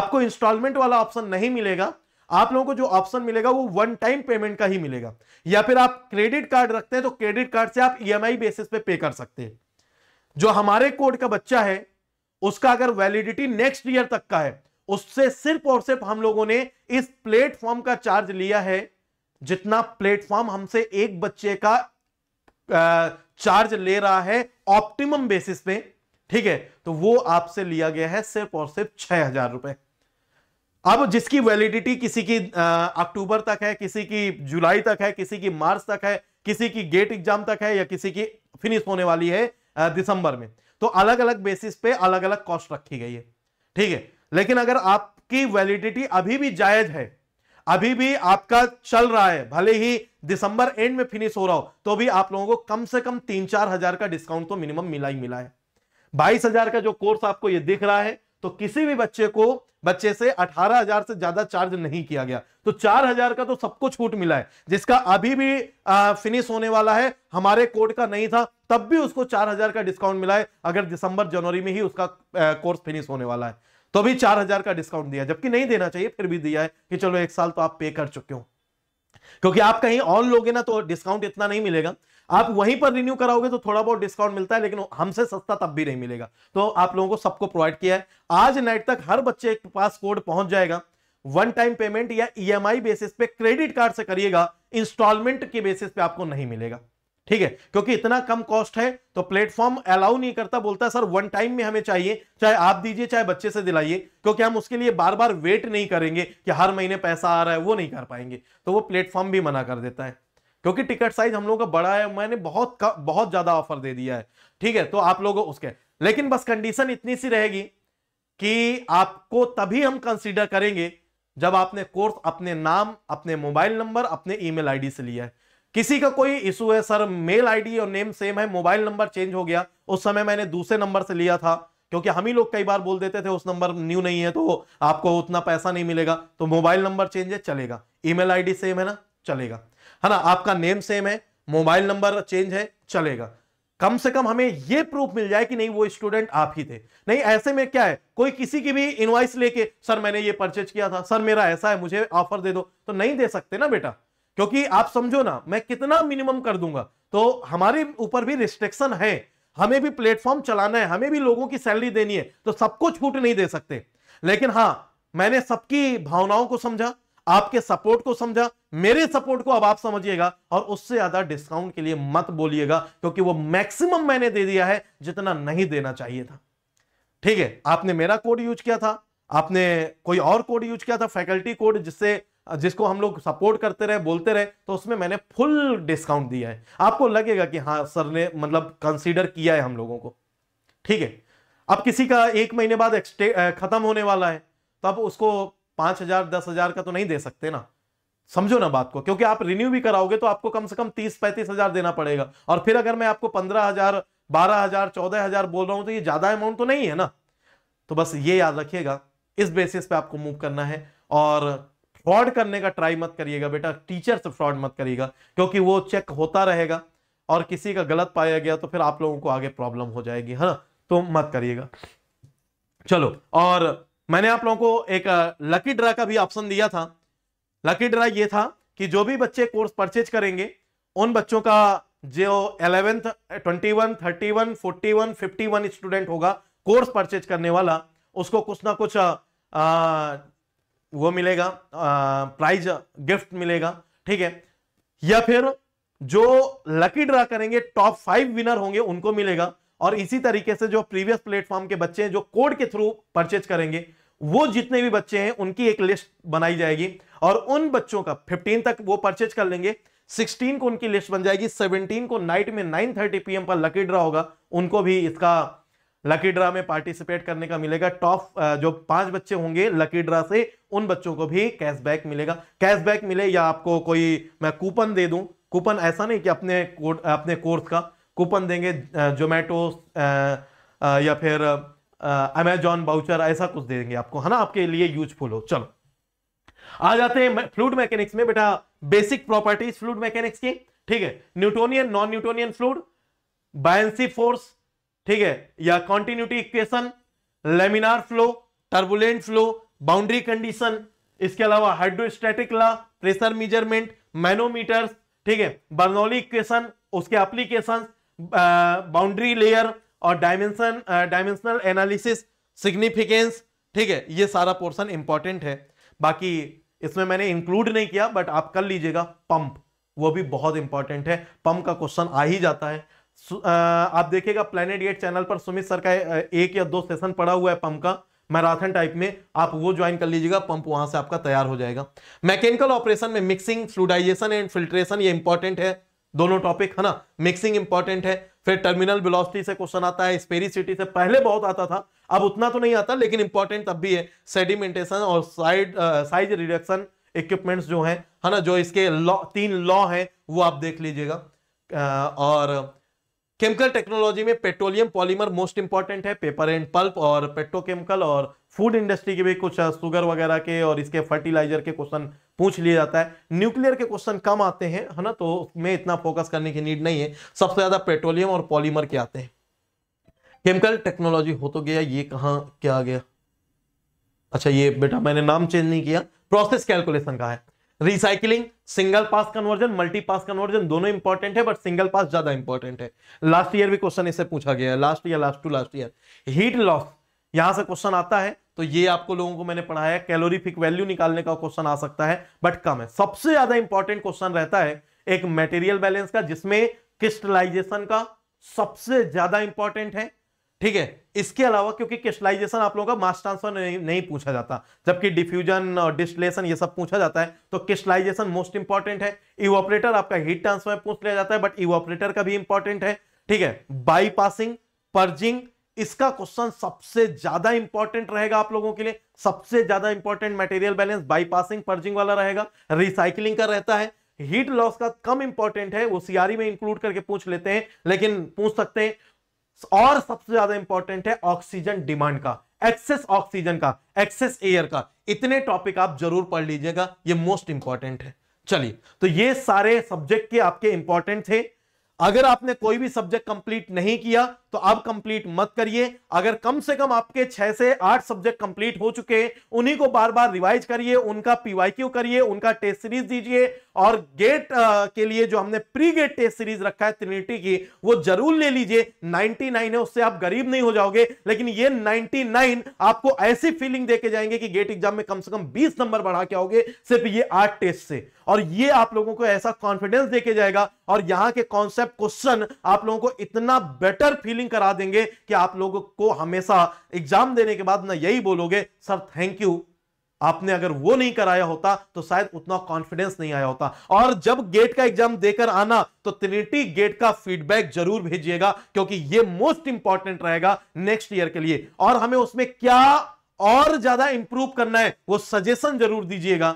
आपको इंस्टॉलमेंट वाला ऑप्शन नहीं मिलेगा आप लोगों को जो ऑप्शन मिलेगा वो वन टाइम पेमेंट का ही मिलेगा या फिर आप क्रेडिट कार्ड रखते हैं तो क्रेडिट कार्ड से आप ई e बेसिस पे पे कर सकते हैं जो हमारे कोड का बच्चा है उसका अगर वैलिडिटी नेक्स्ट ईयर तक का है उससे सिर्फ और सिर्फ हम लोगों ने इस प्लेटफॉर्म का चार्ज लिया है जितना प्लेटफॉर्म हमसे एक बच्चे का चार्ज ले रहा है ऑप्टिमम बेसिस पे ठीक है तो वो आपसे लिया गया है सिर्फ और सिर्फ छह हजार रुपए अब जिसकी वैलिडिटी किसी की अक्टूबर तक है किसी की जुलाई तक है किसी की मार्च तक है किसी की गेट एग्जाम तक है या किसी की फिनिश होने वाली है दिसंबर में तो अलग अलग बेसिस पे अलग अलग कॉस्ट रखी गई है ठीक है लेकिन अगर आपकी वैलिडिटी अभी भी जायज है अभी भी आपका चल रहा है भले ही दिसंबर एंड में फिनिश हो रहा हो तो भी आप लोगों को कम से कम तीन चार हजार का डिस्काउंट तो मिनिमम मिला ही मिला है बाईस हजार का जो कोर्स आपको ये दिख रहा है तो किसी भी बच्चे को बच्चे से 18,000 से ज्यादा चार्ज नहीं किया गया तो 4,000 का तो सबको छूट मिला है जिसका अभी भी आ, फिनिश होने वाला है हमारे कोड का नहीं था तब भी उसको 4,000 का डिस्काउंट मिला है अगर दिसंबर जनवरी में ही उसका आ, कोर्स फिनिश होने वाला है तो चार 4,000 का डिस्काउंट दिया जबकि नहीं देना चाहिए फिर भी दिया है कि चलो एक साल तो आप पे कर चुके हो क्योंकि आप कहीं ऑन लोगे ना तो डिस्काउंट इतना नहीं मिलेगा आप वहीं पर रिन्यू कराओगे तो थोड़ा बहुत डिस्काउंट मिलता है लेकिन हमसे सस्ता तब भी नहीं मिलेगा तो आप लोगों को सबको प्रोवाइड किया है आज नाइट तक हर बच्चे के पास कोड पहुंच जाएगा वन टाइम पेमेंट या ईएमआई e बेसिस पे क्रेडिट कार्ड से करिएगा इंस्टॉलमेंट के बेसिस पे आपको नहीं मिलेगा ठीक है क्योंकि इतना कम कॉस्ट है तो प्लेटफॉर्म अलाउ नहीं करता बोलता है सर वन टाइम में हमें चाहिए चाहे आप दीजिए चाहे बच्चे से दिलाइए क्योंकि हम उसके लिए बार बार वेट नहीं करेंगे कि हर महीने पैसा आ रहा है वो नहीं कर पाएंगे तो वो प्लेटफॉर्म भी मना कर देता है क्योंकि टिकट साइज हम लोग का बड़ा है मैंने बहुत बहुत ज्यादा ऑफर दे दिया है ठीक है तो आप लोग उसके लेकिन बस कंडीशन इतनी सी रहेगी कि आपको तभी हम कंसीडर करेंगे जब आपने कोर्स अपने नाम अपने मोबाइल नंबर अपने ईमेल आईडी से लिया है किसी का कोई इशू है सर मेल आईडी और नेम सेम है मोबाइल नंबर चेंज हो गया उस समय मैंने दूसरे नंबर से लिया था क्योंकि हम ही लोग कई बार बोल देते थे उस नंबर न्यू नहीं है तो आपको उतना पैसा नहीं मिलेगा तो मोबाइल नंबर चेंज है चलेगा ईमेल आईडी सेम है ना चलेगा है ना आपका नेम सेम है मोबाइल नंबर चेंज है चलेगा कम से कम हमें यह प्रूफ मिल जाए कि नहीं वो स्टूडेंट आप ही थे नहीं ऐसे में क्या है कोई किसी की भी इनवाइस लेके सर मैंने ये परचेज किया था सर मेरा ऐसा है मुझे ऑफर दे दो तो नहीं दे सकते ना बेटा क्योंकि आप समझो ना मैं कितना मिनिमम कर दूंगा तो हमारे ऊपर भी रिस्ट्रिक्शन है हमें भी प्लेटफॉर्म चलाना है हमें भी लोगों की सैलरी देनी है तो सबको छूट नहीं दे सकते लेकिन हाँ मैंने सबकी भावनाओं को समझा आपके सपोर्ट को समझा मेरे सपोर्ट को अब आप समझिएगा और उससे ज्यादा डिस्काउंट के लिए मत बोलिएगा क्योंकि वो मैक्सिमम मैंने दे दिया है जितना नहीं देना चाहिए था ठीक है आपने मेरा कोड यूज किया था आपने कोई और कोड यूज किया था फैकल्टी कोड जिससे जिसको हम लोग सपोर्ट करते रहे बोलते रहे तो उसमें मैंने फुल डिस्काउंट दिया है आपको लगेगा कि हाँ सर ने मतलब कंसीडर किया है हम लोगों को ठीक है अब किसी का एक महीने बाद खत्म होने वाला है तो अब उसको पांच हजार दस हजार का तो नहीं दे सकते ना समझो ना बात को क्योंकि आप रिन्यू भी कराओगे तो आपको कम से कम तीस पैंतीस हजार देना पड़ेगा और फिर अगर मैं आपको पंद्रह हजार बारह हजार चौदह हजार बोल रहा हूं तो ये ज्यादा अमाउंट तो नहीं है ना तो बस ये याद रखिएगा इस बेसिस पे आपको मूव करना है और फ्रॉड करने का ट्राई मत करिएगा बेटा टीचर से फ्रॉड मत करिएगा क्योंकि वो चेक होता रहेगा और किसी का गलत पाया गया तो फिर आप लोगों को आगे प्रॉब्लम हो जाएगी है ना तो मत करिएगा चलो और मैंने आप लोगों को एक लकी ड्रा का भी ऑप्शन दिया था लकी ड्रा ये था कि जो भी बच्चे कोर्स परचेज करेंगे उन बच्चों का जो eleventh twenty one thirty one forty one fifty one student होगा कोर्स परचेज करने वाला उसको कुछ ना कुछ आ, वो मिलेगा प्राइज गिफ्ट मिलेगा ठीक है या फिर जो लकी ड्रा करेंगे टॉप फाइव विनर होंगे उनको मिलेगा और इसी तरीके से जो प्रीवियस प्लेटफॉर्म के बच्चे हैं जो कोड के थ्रू परचेज करेंगे वो जितने भी बच्चे हैं उनकी एक लिस्ट बनाई जाएगी और उन बच्चों का 15 तक वो परचेज कर लेंगे 16 को उनकी लिस्ट बन जाएगी 17 को नाइट में 9:30 पीएम पर लकी ड्रा होगा उनको भी इसका लकी ड्रा में पार्टिसिपेट करने का मिलेगा टॉप जो पांच बच्चे होंगे लकी ड्रा से उन बच्चों को भी कैशबैक मिलेगा कैशबैक मिले या आपको कोई मैं कूपन दे दूं कूपन ऐसा नहीं कि अपने कोड अपने कोर्स का कूपन देंगे जोमेटो या फिर अमेजॉन बाउचर ऐसा कुछ दे देंगे आपको है ना आपके लिए यूजफुल हो चलो आ जाते हैं फ्लूड मैकेनिक्स में बेटा बेसिक प्रॉपर्टीज फ्लूड मैकेनिक्स की ठीक है न्यूटोनियन नॉन न्यूटोनियन फ्लूड बायसी फोर्स ठीक है या continuity equation laminar flow turbulent flow boundary condition इसके अलावा hydrostatic law pressure measurement manometers ठीक है बर्नौली इक्वेशन उसके एप्लीकेशन बाउंड्री uh, लेयर और डायमेंशन डायमेंशनल एनालिसिस सिग्निफिकेंस ठीक है ये सारा पोर्शन इंपॉर्टेंट है बाकी इसमें मैंने इंक्लूड नहीं किया बट आप कर लीजिएगा पंप वो भी बहुत इंपॉर्टेंट है पंप का क्वेश्चन आ ही जाता है uh, आप देखिएगा प्लेनेट गेट चैनल पर सुमित सर का uh, एक या दो सेशन पड़ा हुआ है पंप का मैराथन टाइप में आप वो ज्वाइन कर लीजिएगा पंप वहां से आपका तैयार हो जाएगा मैकेनिकल ऑपरेशन में मिक्सिंग फ्लूडाइजेशन एंड फिल्ट्रेशन ये इंपॉर्टेंट है दोनों टॉपिक है ना मिक्सिंग इंपॉर्टेंट है फिर टर्मिनल वेलोसिटी से क्वेश्चन आता है स्पेरिसिटी से पहले बहुत आता था अब उतना तो नहीं आता लेकिन इंपॉर्टेंट अब भी है सेडिमेंटेशन और साइड साइज रिडक्शन इक्विपमेंट्स जो है ना जो इसके लॉ तीन लॉ है वो आप देख लीजिएगा और केमिकल टेक्नोलॉजी में पेट्रोलियम पॉलीमर मोस्ट इंपॉर्टेंट है पेपर एंड पल्प और पेट्रोकेमिकल और फूड इंडस्ट्री के भी कुछ सुगर वगैरह के और इसके फर्टिलाइजर के क्वेश्चन पूछ लिया जाता है न्यूक्लियर के क्वेश्चन कम आते हैं है ना तो उसमें इतना फोकस करने की नीड नहीं है सबसे ज्यादा पेट्रोलियम और पॉलीमर के आते हैं केमिकल टेक्नोलॉजी हो तो गया ये कहा क्या आ गया अच्छा ये बेटा मैंने नाम चेंज नहीं किया प्रोसेस कैलकुलेशन का है recycling single pass conversion multi pass conversion दोनों इंपॉर्टेंट है बट सिंगल पास ज्यादा इंपॉर्टेंट है लास्ट ईयर भी क्वेश्चन इसे पूछा गया है last year last to last year heat loss यहां से क्वेश्चन आता है तो ये आपको लोगों को मैंने पढ़ाया कैलोरीफिक वैल्यू निकालने का क्वेश्चन आ सकता है बट कम है सबसे ज्यादा इंपॉर्टेंट क्वेश्चन रहता है एक मेटेरियल बैलेंस का जिसमें क्रिस्टलाइजेशन का सबसे ज्यादा इंपॉर्टेंट है ठीक है इसके अलावा क्योंकि क्रिस्टलाइजेशन आप लोगों का मास ट्रांसफर नहीं, नहीं पूछा जाता जबकि डिफ्यूजन और डिस्टलेशन ये सब पूछा जाता है तो क्रिस्टलाइजेशन मोस्ट इंपॉर्टेंट है इवोपरेटर आपका हीट ट्रांसफर में पूछ लिया जाता है बट इवोपरेटर का भी इंपॉर्टेंट है ठीक है बाईपासिंग पर्जिंग इसका क्वेश्चन सबसे ज्यादा इंपॉर्टेंट रहेगा आप लोगों के लिए सबसे ज्यादा important material balance bypassing purging वाला रहेगा रिसाइकिलिंग का रहता है हीट लॉस का कम इंपॉर्टेंट है वो सीआरई e में इंक्लूड करके पूछ लेते हैं लेकिन पूछ सकते हैं और सबसे ज्यादा इंपॉर्टेंट है ऑक्सीजन डिमांड का एक्सेस ऑक्सीजन का एक्सेस एयर का इतने टॉपिक आप जरूर पढ़ लीजिएगा ये मोस्ट इंपॉर्टेंट है चलिए तो ये सारे सब्जेक्ट के आपके इंपॉर्टेंट थे अगर आपने कोई भी सब्जेक्ट कंप्लीट नहीं किया तो अब कंप्लीट मत करिए अगर कम से कम आपके छह से आठ सब्जेक्ट कंप्लीट हो चुके हैं उन्हीं को बार बार रिवाइज करिए उनका पीवाईक्यू करिए उनका टेस्ट सीरीज दीजिए और गेट आ, के लिए जो हमने प्री गेट टेस्ट सीरीज रखा है ट्रिनिटी की वो जरूर ले लीजिए 99 है उससे आप गरीब नहीं हो जाओगे लेकिन ये 99 आपको ऐसी फीलिंग देके जाएंगे कि गेट एग्जाम में कम से कम 20 नंबर बढ़ा के आओगे सिर्फ ये आठ टेस्ट से और ये आप लोगों को ऐसा कॉन्फिडेंस देके जाएगा और यहां के कॉन्सेप्ट क्वेश्चन आप लोगों को इतना बेटर फीलिंग करा देंगे कि आप लोगों को हमेशा एग्जाम देने के बाद ना यही बोलोगे सर थैंक यू आपने अगर वो नहीं कराया होता तो शायद उतना कॉन्फिडेंस नहीं आया होता और जब गेट का एग्जाम देकर आना तो ट्रिनिटी गेट का फीडबैक जरूर भेजिएगा क्योंकि ये मोस्ट इंपॉर्टेंट रहेगा नेक्स्ट ईयर के लिए और हमें उसमें क्या और ज्यादा इंप्रूव करना है वो सजेशन जरूर दीजिएगा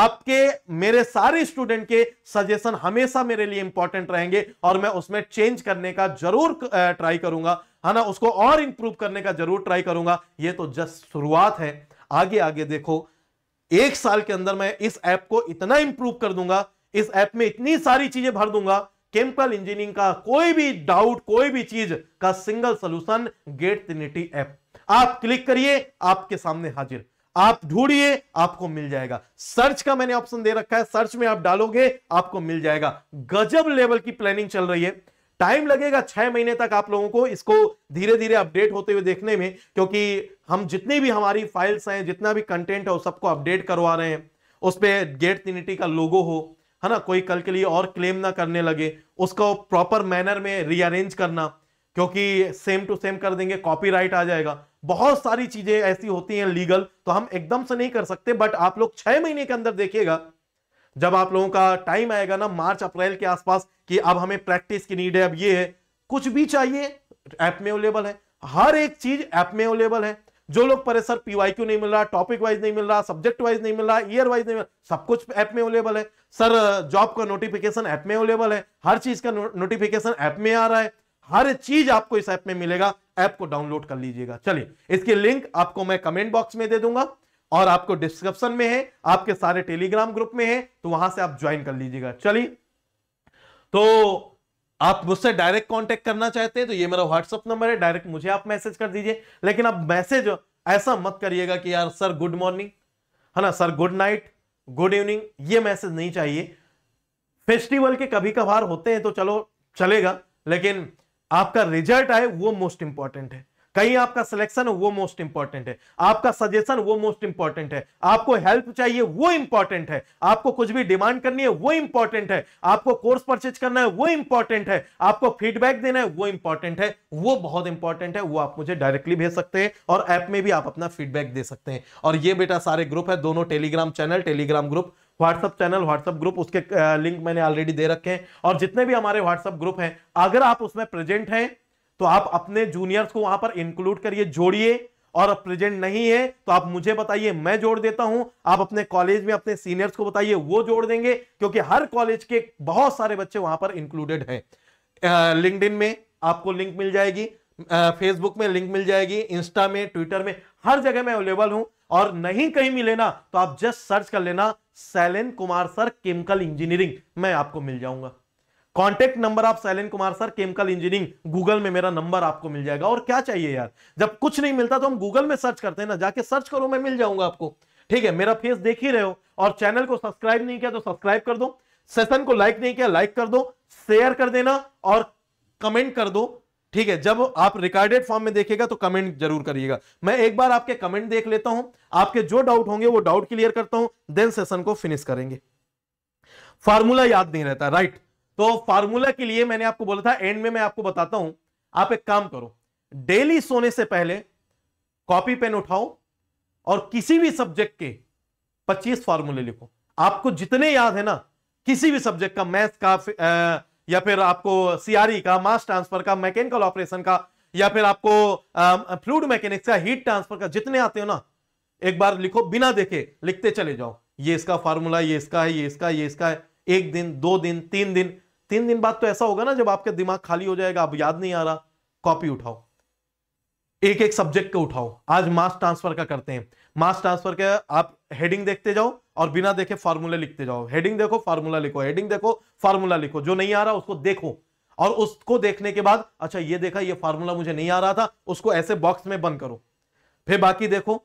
आपके मेरे सारे स्टूडेंट के सजेशन हमेशा मेरे लिए इंपॉर्टेंट रहेंगे और मैं उसमें चेंज करने का जरूर ट्राई करूंगा है ना उसको और इंप्रूव करने का जरूर ट्राई करूंगा ये तो जस्ट शुरुआत है आगे आगे देखो एक साल के अंदर मैं इस ऐप को इतना इंप्रूव कर दूंगा इस ऐप में इतनी सारी चीजें भर दूंगा केमिकल इंजीनियरिंग का कोई भी डाउट कोई भी चीज का single solution GATE Trinity app आप क्लिक करिए आपके सामने हाजिर आप ढूंढिए आपको मिल जाएगा सर्च का मैंने ऑप्शन दे रखा है सर्च में आप डालोगे आपको मिल जाएगा गजब लेवल की प्लानिंग चल रही है टाइम लगेगा छह महीने तक आप लोगों को इसको धीरे धीरे अपडेट होते हुए देखने में क्योंकि हम जितनी भी हमारी फाइल्स हैं जितना भी कंटेंट है सबको अपडेट करवा रहे हैं उस पर गेट ट्रिनिटी का लोगो हो है ना कोई कल के लिए और क्लेम ना करने लगे उसको प्रॉपर मैनर में रीअरेंज करना क्योंकि सेम टू सेम कर देंगे कॉपीराइट आ जाएगा बहुत सारी चीजें ऐसी होती हैं लीगल तो हम एकदम से नहीं कर सकते बट आप लोग छह महीने के अंदर देखिएगा जब आप लोगों का टाइम आएगा ना मार्च अप्रैल के आसपास कि अब हमें प्रैक्टिस की नीड है अब ये है कुछ भी चाहिए ऐप में अवेलेबल है हर एक चीज ऐप में अवेलेबल है जो लोग परे सर पीवाई क्यू नहीं मिल रहा टॉपिक वाइज नहीं मिल रहा सब्जेक्ट वाइज नहीं मिल रहा ईयर वाइज नहीं मिल रहा सब कुछ ऐप में अवेलेबल है सर जॉब का नोटिफिकेशन ऐप में अवेलेबल है हर चीज का नोटिफिकेशन ऐप में आ रहा है हर चीज आपको इस ऐप में मिलेगा ऐप को डाउनलोड कर लीजिएगा चलिए इसकी लिंक आपको मैं कमेंट बॉक्स में दे दूंगा और आपको डिस्क्रिप्शन में है आपके सारे टेलीग्राम ग्रुप में है तो वहां से आप ज्वाइन कर लीजिएगा चलिए तो आप मुझसे डायरेक्ट कांटेक्ट करना चाहते हैं तो ये मेरा व्हाट्सअप नंबर है डायरेक्ट मुझे आप मैसेज कर दीजिए लेकिन आप मैसेज ऐसा मत करिएगा कि यार सर गुड मॉर्निंग है ना sir good night good evening ये मैसेज नहीं चाहिए फेस्टिवल के कभी कभार होते हैं तो चलो चलेगा लेकिन आपका रिजल्ट आए वो मोस्ट इंपॉर्टेंट है कहीं आपका सिलेक्शन वो मोस्ट इंपॉर्टेंट है आपका सजेशन वो मोस्ट इंपॉर्टेंट है आपको हेल्प चाहिए वो इंपॉर्टेंट है आपको कुछ भी डिमांड करनी है वो इंपॉर्टेंट है आपको कोर्स परचेज करना है वो इंपॉर्टेंट है आपको फीडबैक देना है वो इंपॉर्टेंट है वो बहुत इंपॉर्टेंट है वो आप मुझे डायरेक्टली भेज सकते हैं और ऐप में भी आप अपना फीडबैक दे सकते हैं और ये बेटा सारे ग्रुप है दोनों Telegram channel Telegram group WhatsApp channel WhatsApp group उसके लिंक मैंने ऑलरेडी दे रखे हैं और जितने भी हमारे व्हाट्सअप ग्रुप हैं अगर आप उसमें प्रेजेंट हैं तो आप अपने जूनियर्स को वहां पर इंक्लूड करिए जोड़िए और अब प्रेजेंट नहीं है तो आप मुझे बताइए मैं जोड़ देता हूं आप अपने कॉलेज में अपने सीनियर्स को बताइए वो जोड़ देंगे क्योंकि हर कॉलेज के बहुत सारे बच्चे वहां पर इंक्लूडेड हैं लिंकड में आपको लिंक मिल जाएगी फेसबुक में लिंक मिल जाएगी इंस्टा में ट्विटर में हर जगह मैं अवेलेबल हूं और नहीं कहीं मिले ना तो आप जस्ट सर्च कर लेना Sailen Kumar sir chemical engineering मैं आपको मिल जाऊंगा कॉन्टेक्ट नंबर आप Sailen Kumar sir chemical engineering Google में मेरा नंबर आपको मिल जाएगा और क्या चाहिए यार जब कुछ नहीं मिलता तो हम गूगल में सर्च करते हैं ना जाके सर्च करो मैं मिल जाऊंगा आपको ठीक है मेरा फेस देख ही रहे हो और चैनल को सब्सक्राइब नहीं किया तो सब्सक्राइब कर दो सेशन को लाइक नहीं किया लाइक कर दो शेयर कर देना और कमेंट कर दो ठीक है जब आप रिकॉर्डेड फॉर्म में देखेगा तो कमेंट जरूर करिएगा मैं एक बार आपके कमेंट देख लेता हूं आपके जो डाउट होंगे वो डाउट क्लियर करता हूं देन सेशन को फिनिश करेंगे फार्मूला याद नहीं रहता राइट तो फार्मूला के लिए मैंने आपको बोला था एंड में मैं आपको बताता हूं आप एक काम करो डेली सोने से पहले कॉपी पेन उठाओ और किसी भी सब्जेक्ट के 25 फार्मूले लिखो आपको जितने याद है ना किसी भी सब्जेक्ट का मैथ का या फिर आपको सीआरई का मास ट्रांसफर का मैकेनिकल ऑपरेशन का या फिर आपको फ्लूड मैकेनिक्स का हीट ट्रांसफर का जितने आते हो ना एक बार लिखो बिना देखे लिखते चले जाओ ये इसका फार्मूला ये इसका है ये इसका ये इसका है एक दिन दो दिन तीन दिन तीन दिन बाद तो ऐसा होगा ना जब आपका दिमाग खाली हो जाएगा अब याद नहीं आ रहा कॉपी उठाओ एक एक सब्जेक्ट को उठाओ आज मास ट्रांसफर का करते हैं मास ट्रांसफर के आप हेडिंग देखते जाओ और बिना देखे फार्मूला लिखते जाओ हेडिंग देखो फार्मूला लिखो हेडिंग देखो फार्मूला लिखो जो नहीं आ रहा उसको देखो और उसको देखने के बाद अच्छा ये देखा ये फार्मूला मुझे नहीं आ रहा था उसको ऐसे बॉक्स में बंद करो फिर बाकी देखो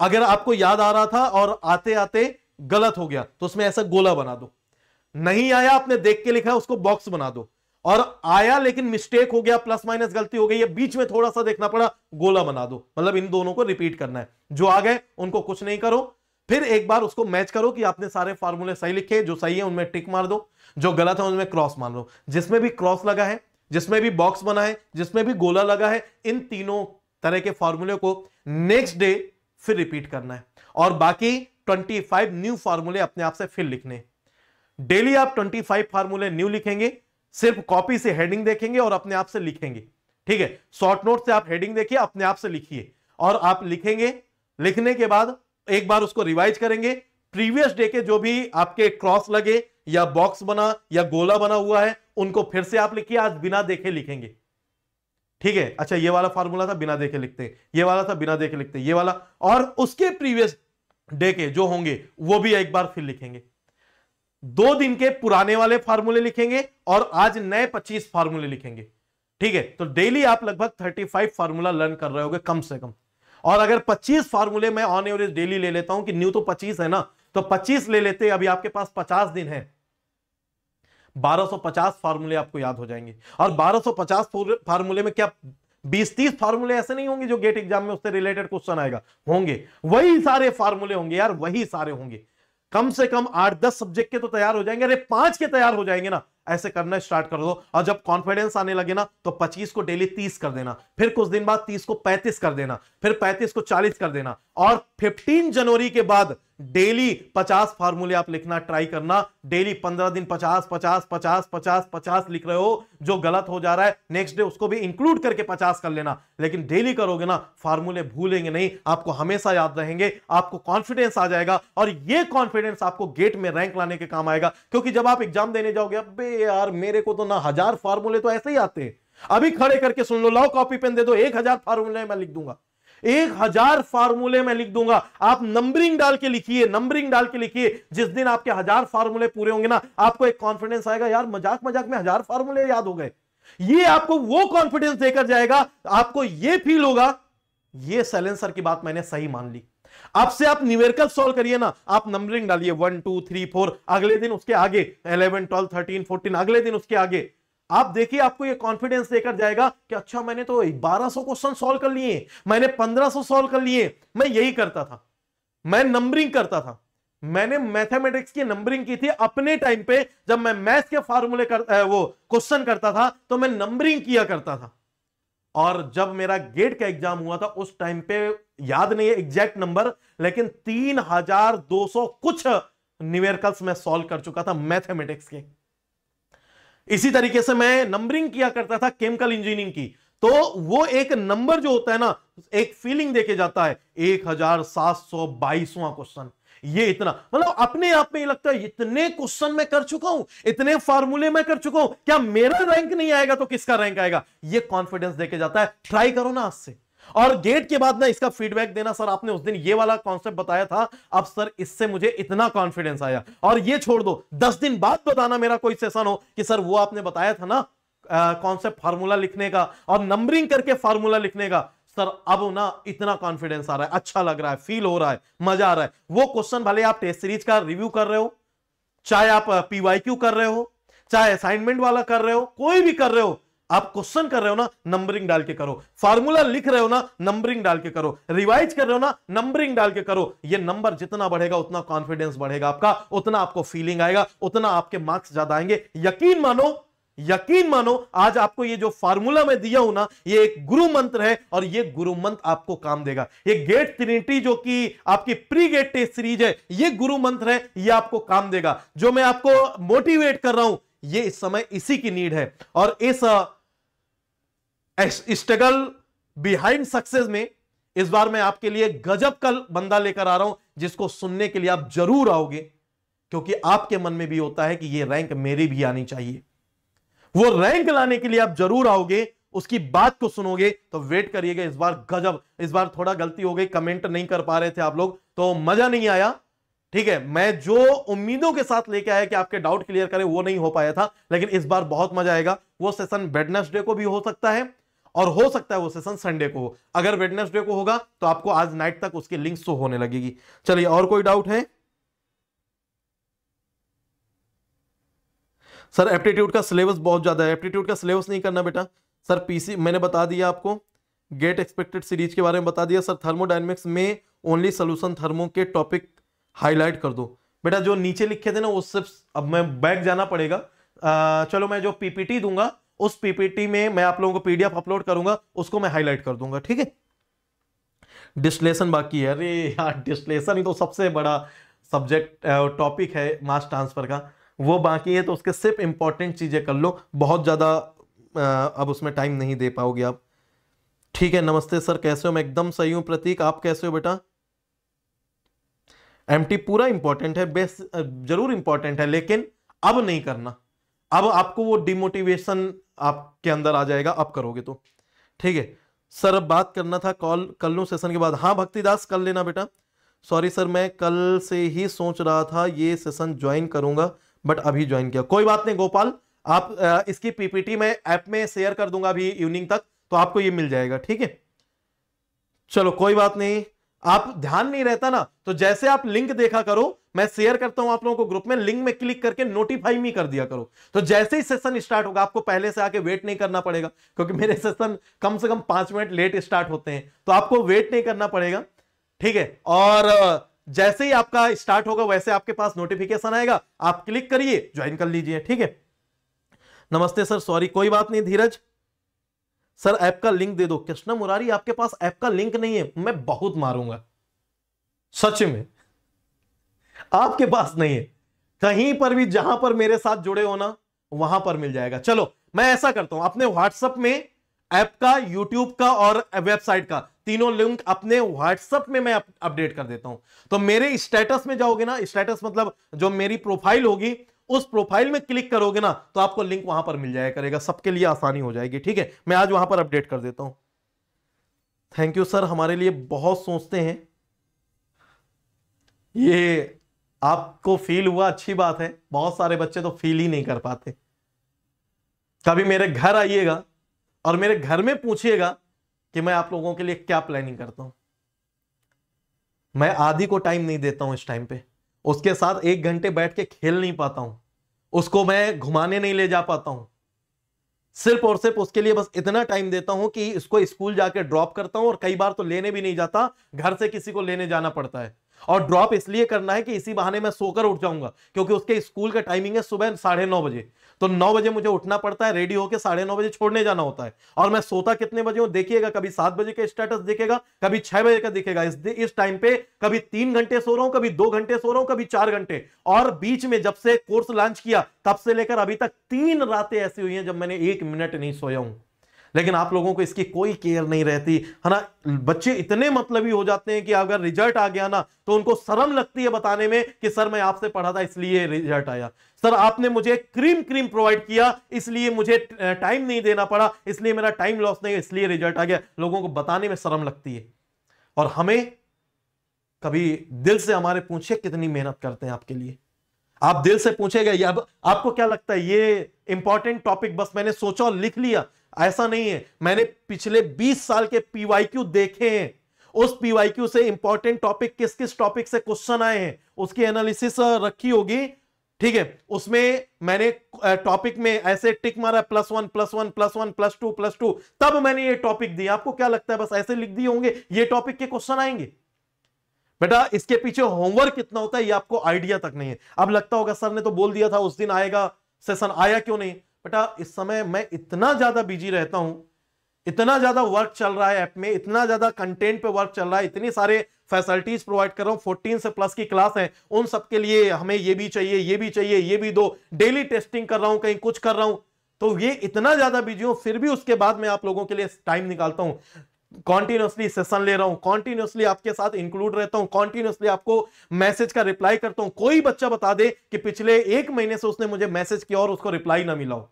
अगर आपको याद आ रहा था और आते आते गलत हो गया तो उसमें ऐसा गोला बना दो नहीं आया आपने देख के लिखा उसको बॉक्स बना दो और आया लेकिन मिस्टेक हो गया प्लस माइनस गलती हो गई है बीच में थोड़ा सा देखना पड़ा गोला बना दो मतलब इन दोनों को रिपीट करना है जो आ गए उनको कुछ नहीं करो फिर एक बार उसको मैच करो कि आपने सारे फार्मूले सही लिखे जो सही है उनमें टिक मार दो जो गलत है उनमें क्रॉस मार दो जिसमें भी क्रॉस लगा है जिसमें भी बॉक्स बना है जिसमें भी गोला लगा है इन तीनों तरह के फार्मूले को नेक्स्ट डे फिर रिपीट करना है और बाकी 25 न्यू फार्मूले अपने आप से फिर लिखने डेली आप 25 फार्मूले न्यू लिखेंगे सिर्फ कॉपी से हेडिंग देखेंगे और अपने आप से लिखेंगे ठीक है शॉर्ट नोट से आप हेडिंग देखिए अपने आप से लिखिए और आप लिखेंगे लिखने के बाद एक बार उसको रिवाइज करेंगे प्रीवियस डे के जो भी आपके क्रॉस लगे या बॉक्स बना या गोला बना हुआ है उनको फिर से आप लिखिए आज बिना देखे लिखेंगे ठीक है अच्छा ये वाला फार्मूला था बिना देखे लिखते हैं ये वाला था बिना देखे लिखते हैं ये वाला और उसके प्रीवियस डे के जो होंगे वो भी एक बार फिर लिखेंगे दो दिन के पुराने वाले फार्मूले लिखेंगे और आज नए पच्चीस फार्मूले लिखेंगे ठीक है तो डेली आप लगभग थर्टी फाइव फार्मूला लर्न कर रहे होगे कम से कम और अगर पच्चीस फार्मूले मैं ऑन एवरेज डेली ले लेता हूं कि न्यू तो पच्चीस है ना तो पच्चीस ले लेते अभी आपके पास पचास दिन है 1250 फार्मूले आपको याद हो जाएंगे और 1250 फार्मूले में क्या 20-30 फार्मूले ऐसे नहीं होंगे जो गेट एग्जाम में उससे रिलेटेड क्वेश्चन आएगा होंगे वही सारे फार्मूले होंगे यार वही सारे होंगे कम से कम आठ दस सब्जेक्ट के तो तैयार हो जाएंगे अरे पांच के तैयार हो जाएंगे ना ऐसे करना स्टार्ट कर दो और जब कॉन्फिडेंस आने लगे ना तो 25 को डेली 30 कर देना फिर कुछ दिन बाद 30 को 35 कर देना फिर 35 को 40 कर देना और 15 जनवरी के बाद डेली 50 फार्मूले आप लिखना ट्राई करना डेली 15 दिन 50 50 50 50 50 लिख रहे हो जो गलत हो जा रहा है नेक्स्ट डे उसको भी इंक्लूड करके 50 कर लेना लेकिन डेली करोगे ना फार्मूले भूलेंगे नहीं आपको हमेशा याद रहेंगे आपको कॉन्फिडेंस आ जाएगा और ये कॉन्फिडेंस आपको गेट में रैंक लाने के काम आएगा क्योंकि जब आप एग्जाम देने जाओगे अब अरे यार मेरे को तो ना हजार फार्मूले तो ऐसे ही आते हैं अभी खड़े करके सुन लो लाओ कॉपी पेन दे दो एक हजार फार्मूले मैं लिख दूंगा एक हजार फार्मूले मैं लिख दूंगा आप नंबरिंग डाल के लिखिए नंबरिंग डाल के लिखिए जिस दिन आपके हजार फार्मूले पूरे होंगे ना आपको एक कॉन्फिडेंस आएगा यार मजाक मजाक में हजार फार्मूले याद हो गए ये आपको वो कॉन्फिडेंस देकर जाएगा आपको ये फील होगा ये सैलेंसर की बात मैंने सही मान ली अब से आप न्यूमेरिकल सोल्व करिए ना आप नंबरिंग डालिए वन टू थ्री फोर अगले दिन उसके आगे इलेवन ट्वेल्व थर्टीन फोर्टीन अगले दिन उसके आगे आप देखिए आपको ये कॉन्फिडेंस देकर जाएगा कि अच्छा मैंने तो 1200 क्वेश्चन सोल्व कर लिए मैंने 1500 सोल्व कर लिए मैं यही करता था मैं नंबरिंग करता था मैंने मैथमेटिक्स की नंबरिंग की थी अपने टाइम पे जब मैं मैथ्स के फार्मूले कर वो क्वेश्चन करता था तो मैं नंबरिंग किया करता था और जब मेरा गेट का एग्जाम हुआ था उस टाइम पे याद नहीं है एग्जैक्ट नंबर लेकिन तीन हजार दो सौ कुछ निवेरकल्स में सॉल्व कर चुका था मैथमेटिक्स के इसी तरीके से मैं नंबरिंग किया करता था केमिकल इंजीनियरिंग की तो वो एक नंबर जो होता है ना एक फीलिंग देके जाता है एक हजार सात सौ बाईसवा क्वेश्चन ये इतना मतलब अपने आप में ये लगता है इतने क्वेश्चन में कर चुका हूं इतने फॉर्मूले में कर चुका हूं क्या मेरा रैंक नहीं आएगा तो किसका रैंक आएगा ये कॉन्फिडेंस देके जाता है ट्राई करो ना आज से और गेट के बाद ना इसका फीडबैक देना सर आपने उस दिन ये वाला कॉन्सेप्ट बताया था अब सर इससे मुझे इतना कॉन्फिडेंस आया और ये छोड़ दो दस दिन बाद बताना मेरा कोई सेशन हो कि सर वो आपने बताया था ना कॉन्सेप्ट फार्मूला लिखने का और नंबरिंग करके फार्मूला लिखने का सर अब ना इतना कॉन्फिडेंस आ रहा है अच्छा लग रहा है फील हो रहा है मजा आ रहा है वो क्वेश्चन भले आप टेस्ट सीरीज का रिव्यू कर रहे हो चाहे आप पीवाईक्यू कर रहे हो चाहे असाइनमेंट वाला कर रहे हो कोई भी कर रहे हो आप क्वेश्चन कर रहे हो ना नंबरिंग डाल के करो फार्मूला लिख रहे हो ना नंबरिंग डाल के करो रिवाइज कर रहे हो ना नंबरिंग डाल के करो ये नंबर जितना बढ़ेगा उतना कॉन्फिडेंस बढ़ेगा आपका उतना आपको फीलिंग आएगा उतना आपके मार्क्स ज्यादा आएंगे यकीन मानो यकीन मानो आज आपको ये जो फार्मूला मैं दिया हूं ना ये एक गुरु मंत्र है और ये गुरु मंत्र आपको काम देगा ये गेट ट्रिनिटी जो कि आपकी प्री गेट टेस्ट सीरीज है ये गुरु मंत्र है ये आपको काम देगा जो मैं आपको मोटिवेट कर रहा हूं ये इस समय इसी की नीड है और इस स्ट्रगल बिहाइंड सक्सेस में इस बार मैं आपके लिए गजब का बंदा लेकर आ रहा हूं जिसको सुनने के लिए आप जरूर आओगे क्योंकि आपके मन में भी होता है कि ये रैंक मेरी भी आनी चाहिए वो रैंक लाने के लिए आप जरूर आओगे उसकी बात को सुनोगे तो वेट करिएगा इस बार गजब इस बार थोड़ा गलती हो गई कमेंट नहीं कर पा रहे थे आप लोग तो मजा नहीं आया ठीक है मैं जो उम्मीदों के साथ लेके आया कि आपके डाउट क्लियर करें वो नहीं हो पाया था लेकिन इस बार बहुत मजा आएगा वो सेशन बेडनेसडे को भी हो सकता है और हो सकता है वो सेशन संडे को अगर वेडनेसडे को होगा तो आपको आज नाइट तक उसके लिंक शो होने लगेगी चलिए और कोई डाउट है सर एप्टीट्यूड का सिलेबस बहुत ज्यादा है एप्टीट्यूड का सिलेबस नहीं करना बेटा सर पीसी मैंने बता दिया आपको गेट एक्सपेक्टेड सीरीज के बारे में बता दिया सर थर्मोडाइनमिक्स में ओनली सोल्यूशन थर्मो के टॉपिक हाईलाइट कर दो बेटा जो नीचे लिखे थे ना वो सिर्फ अब मैं बैक जाना पड़ेगा आ, चलो मैं जो पीपीटी दूंगा उस पीपीटी में मैं आप लोगों को पीडीएफ अपलोड करूंगा उसको मैं हाईलाइट कर दूंगा ठीक है डिस्लेशन बाकी है अरे यार डिस्लेशन ही तो सबसे बड़ा सब्जेक्ट टॉपिक है मास ट्रांसफर का वो बाकी है तो उसके सिर्फ इंपॉर्टेंट चीज़ें कर लो बहुत ज़्यादा अब उसमें टाइम नहीं दे पाओगे आप ठीक है नमस्ते सर कैसे हो मैं एकदम सही हूं प्रतीक आप कैसे हो बेटा एमटी पूरा इंपॉर्टेंट है बेस जरूर इंपॉर्टेंट है लेकिन अब नहीं करना अब आपको वो डिमोटिवेशन आपके अंदर आ जाएगा आप करोगे तो ठीक है सर अब बात करना था कॉल कर लू सेशन के बाद हाँ भक्तिदास कर लेना बेटा सॉरी सर मैं कल से ही सोच रहा था ये सेशन ज्वाइन करूंगा बट अभी ज्वाइन किया कोई बात नहीं गोपाल आप आ, इसकी पीपीटी में ऐप में शेयर कर दूंगा अभी इवनिंग तक तो आपको ये मिल जाएगा ठीक है चलो कोई बात नहीं आप ध्यान नहीं रहता ना तो जैसे आप लिंक देखा करो मैं शेयर करता हूं आप लोगों को ग्रुप में लिंक में क्लिक करके नोटिफाई मी कर दिया करो तो जैसे ही सेशन स्टार्ट होगा आपको पहले से आके वेट नहीं करना पड़ेगा क्योंकि मेरे सेशन कम से कम पांच मिनट लेट स्टार्ट होते हैं तो आपको वेट नहीं करना पड़ेगा ठीक है और जैसे ही आपका स्टार्ट होगा वैसे आपके पास नोटिफिकेशन आएगा आप क्लिक करिए ज्वाइन कर लीजिए ठीक है नमस्ते सर सॉरी कोई बात नहीं धीरज सर ऐप का लिंक दे दो कृष्णा मुरारी आपके पास ऐप का लिंक नहीं है मैं बहुत मारूंगा सच में आपके पास नहीं है कहीं पर भी जहां पर मेरे साथ जुड़े हो ना वहां पर मिल जाएगा चलो मैं ऐसा करता हूं अपने व्हाट्सएप में ऐप का यूट्यूब का और वेबसाइट का तीनों लिंक अपने व्हाट्सएप में मैं अपडेट कर देता हूं तो मेरे स्टेटस में जाओगे ना स्टेटस मतलब जो मेरी प्रोफाइल होगी उस प्रोफाइल में क्लिक करोगे ना तो आपको लिंक वहां पर मिल जाया करेगा सबके लिए आसानी हो जाएगी ठीक है मैं आज वहां पर अपडेट कर देता हूं थैंक यू सर हमारे लिए बहुत सोचते हैं ये आपको फील हुआ अच्छी बात है बहुत सारे बच्चे तो फील ही नहीं कर पाते कभी मेरे घर आइएगा और मेरे घर में पूछिएगा कि मैं आप लोगों के लिए क्या प्लानिंग करता हूं मैं आधी को टाइम नहीं देता हूं इस टाइम पे उसके साथ एक घंटे बैठ के खेल नहीं पाता हूं उसको मैं घुमाने नहीं ले जा पाता हूं सिर्फ और सिर्फ उसके लिए बस इतना टाइम देता हूं कि इसको स्कूल जाके ड्रॉप करता हूं और कई बार तो लेने भी नहीं जाता घर से किसी को लेने जाना पड़ता है और ड्रॉप इसलिए करना है कि इसी बहाने मैं सोकर उठ जाऊंगा क्योंकि उसके स्कूल का टाइमिंग है सुबह साढ़े नौ बजे तो नौ बजे मुझे उठना पड़ता है रेडी होकर साढ़े नौ बजे छोड़ने जाना होता है और मैं सोता कितने बजे हूं देखिएगा कभी सात बजे का स्टेटस देखेगा कभी छह बजे का दिखेगा इस इस टाइम पे कभी तीन घंटे सो रहा हूं कभी दो घंटे सो रहा हूं कभी चार घंटे और बीच में जब से कोर्स लॉन्च किया तब से लेकर अभी तक तीन रातें ऐसी हुई हैं जब मैंने एक मिनट नहीं सोया हूं लेकिन आप लोगों को इसकी कोई केयर नहीं रहती है ना बच्चे इतने मतलबी हो जाते हैं कि अगर रिजल्ट आ गया ना तो उनको शर्म लगती है बताने में कि सर मैं आपसे पढ़ा था इसलिए रिजल्ट आया सर आपने मुझे क्रीम क्रीम प्रोवाइड किया इसलिए मुझे टाइम नहीं देना पड़ा इसलिए मेरा टाइम लॉस नहीं इसलिए रिजल्ट आ गया लोगों को बताने में शर्म लगती है और हमें कभी दिल से हमारे पूछे कितनी मेहनत करते हैं आपके लिए आप दिल से पूछेगा अब आपको क्या लगता है ये इंपॉर्टेंट टॉपिक बस मैंने सोचा और लिख लिया ऐसा नहीं है मैंने पिछले 20 साल के पीवाईक्यू देखे हैं उस पीवाईक्यू से इंपॉर्टेंट टॉपिक किस किस टॉपिक से क्वेश्चन आए हैं उसकी एनालिसिस रखी होगी ठीक है उसमें मैंने टॉपिक में ऐसे टिक मारा plus one plus one plus one plus two plus two तब मैंने ये टॉपिक दिया आपको क्या लगता है बस ऐसे लिख दिए होंगे ये टॉपिक के क्वेश्चन आएंगे बेटा इसके पीछे होमवर्क कितना होता है ये आपको आइडिया तक नहीं है अब लगता होगा सर ने तो बोल दिया था उस दिन आएगा सेशन आया क्यों नहीं बेटा इस समय मैं इतना ज़्यादा बिजी रहता हूं इतना ज़्यादा वर्क चल रहा है ऐप में इतना ज़्यादा कंटेंट पे वर्क चल रहा है इतनी सारे फैसिलिटीज़ प्रोवाइड कर रहा हूँ फोर्टीन से प्लस की क्लास है उन सबके लिए हमें ये भी चाहिए ये भी चाहिए ये भी दो डेली टेस्टिंग कर रहा हूं कहीं कुछ कर रहा हूं तो ये इतना ज़्यादा बिजी हूं फिर भी उसके बाद में आप लोगों के लिए टाइम निकालता हूं कॉन्टिन्यूसली सेशन ले रहा हूं कॉन्टिन्यूसली आपके साथ इंक्लूड रहता हूं कॉन्टिन्यूसली आपको मैसेज का रिप्लाई करता हूं कोई बच्चा बता दे कि पिछले एक महीने से उसने मुझे मैसेज किया और उसको रिप्लाई ना मिला हो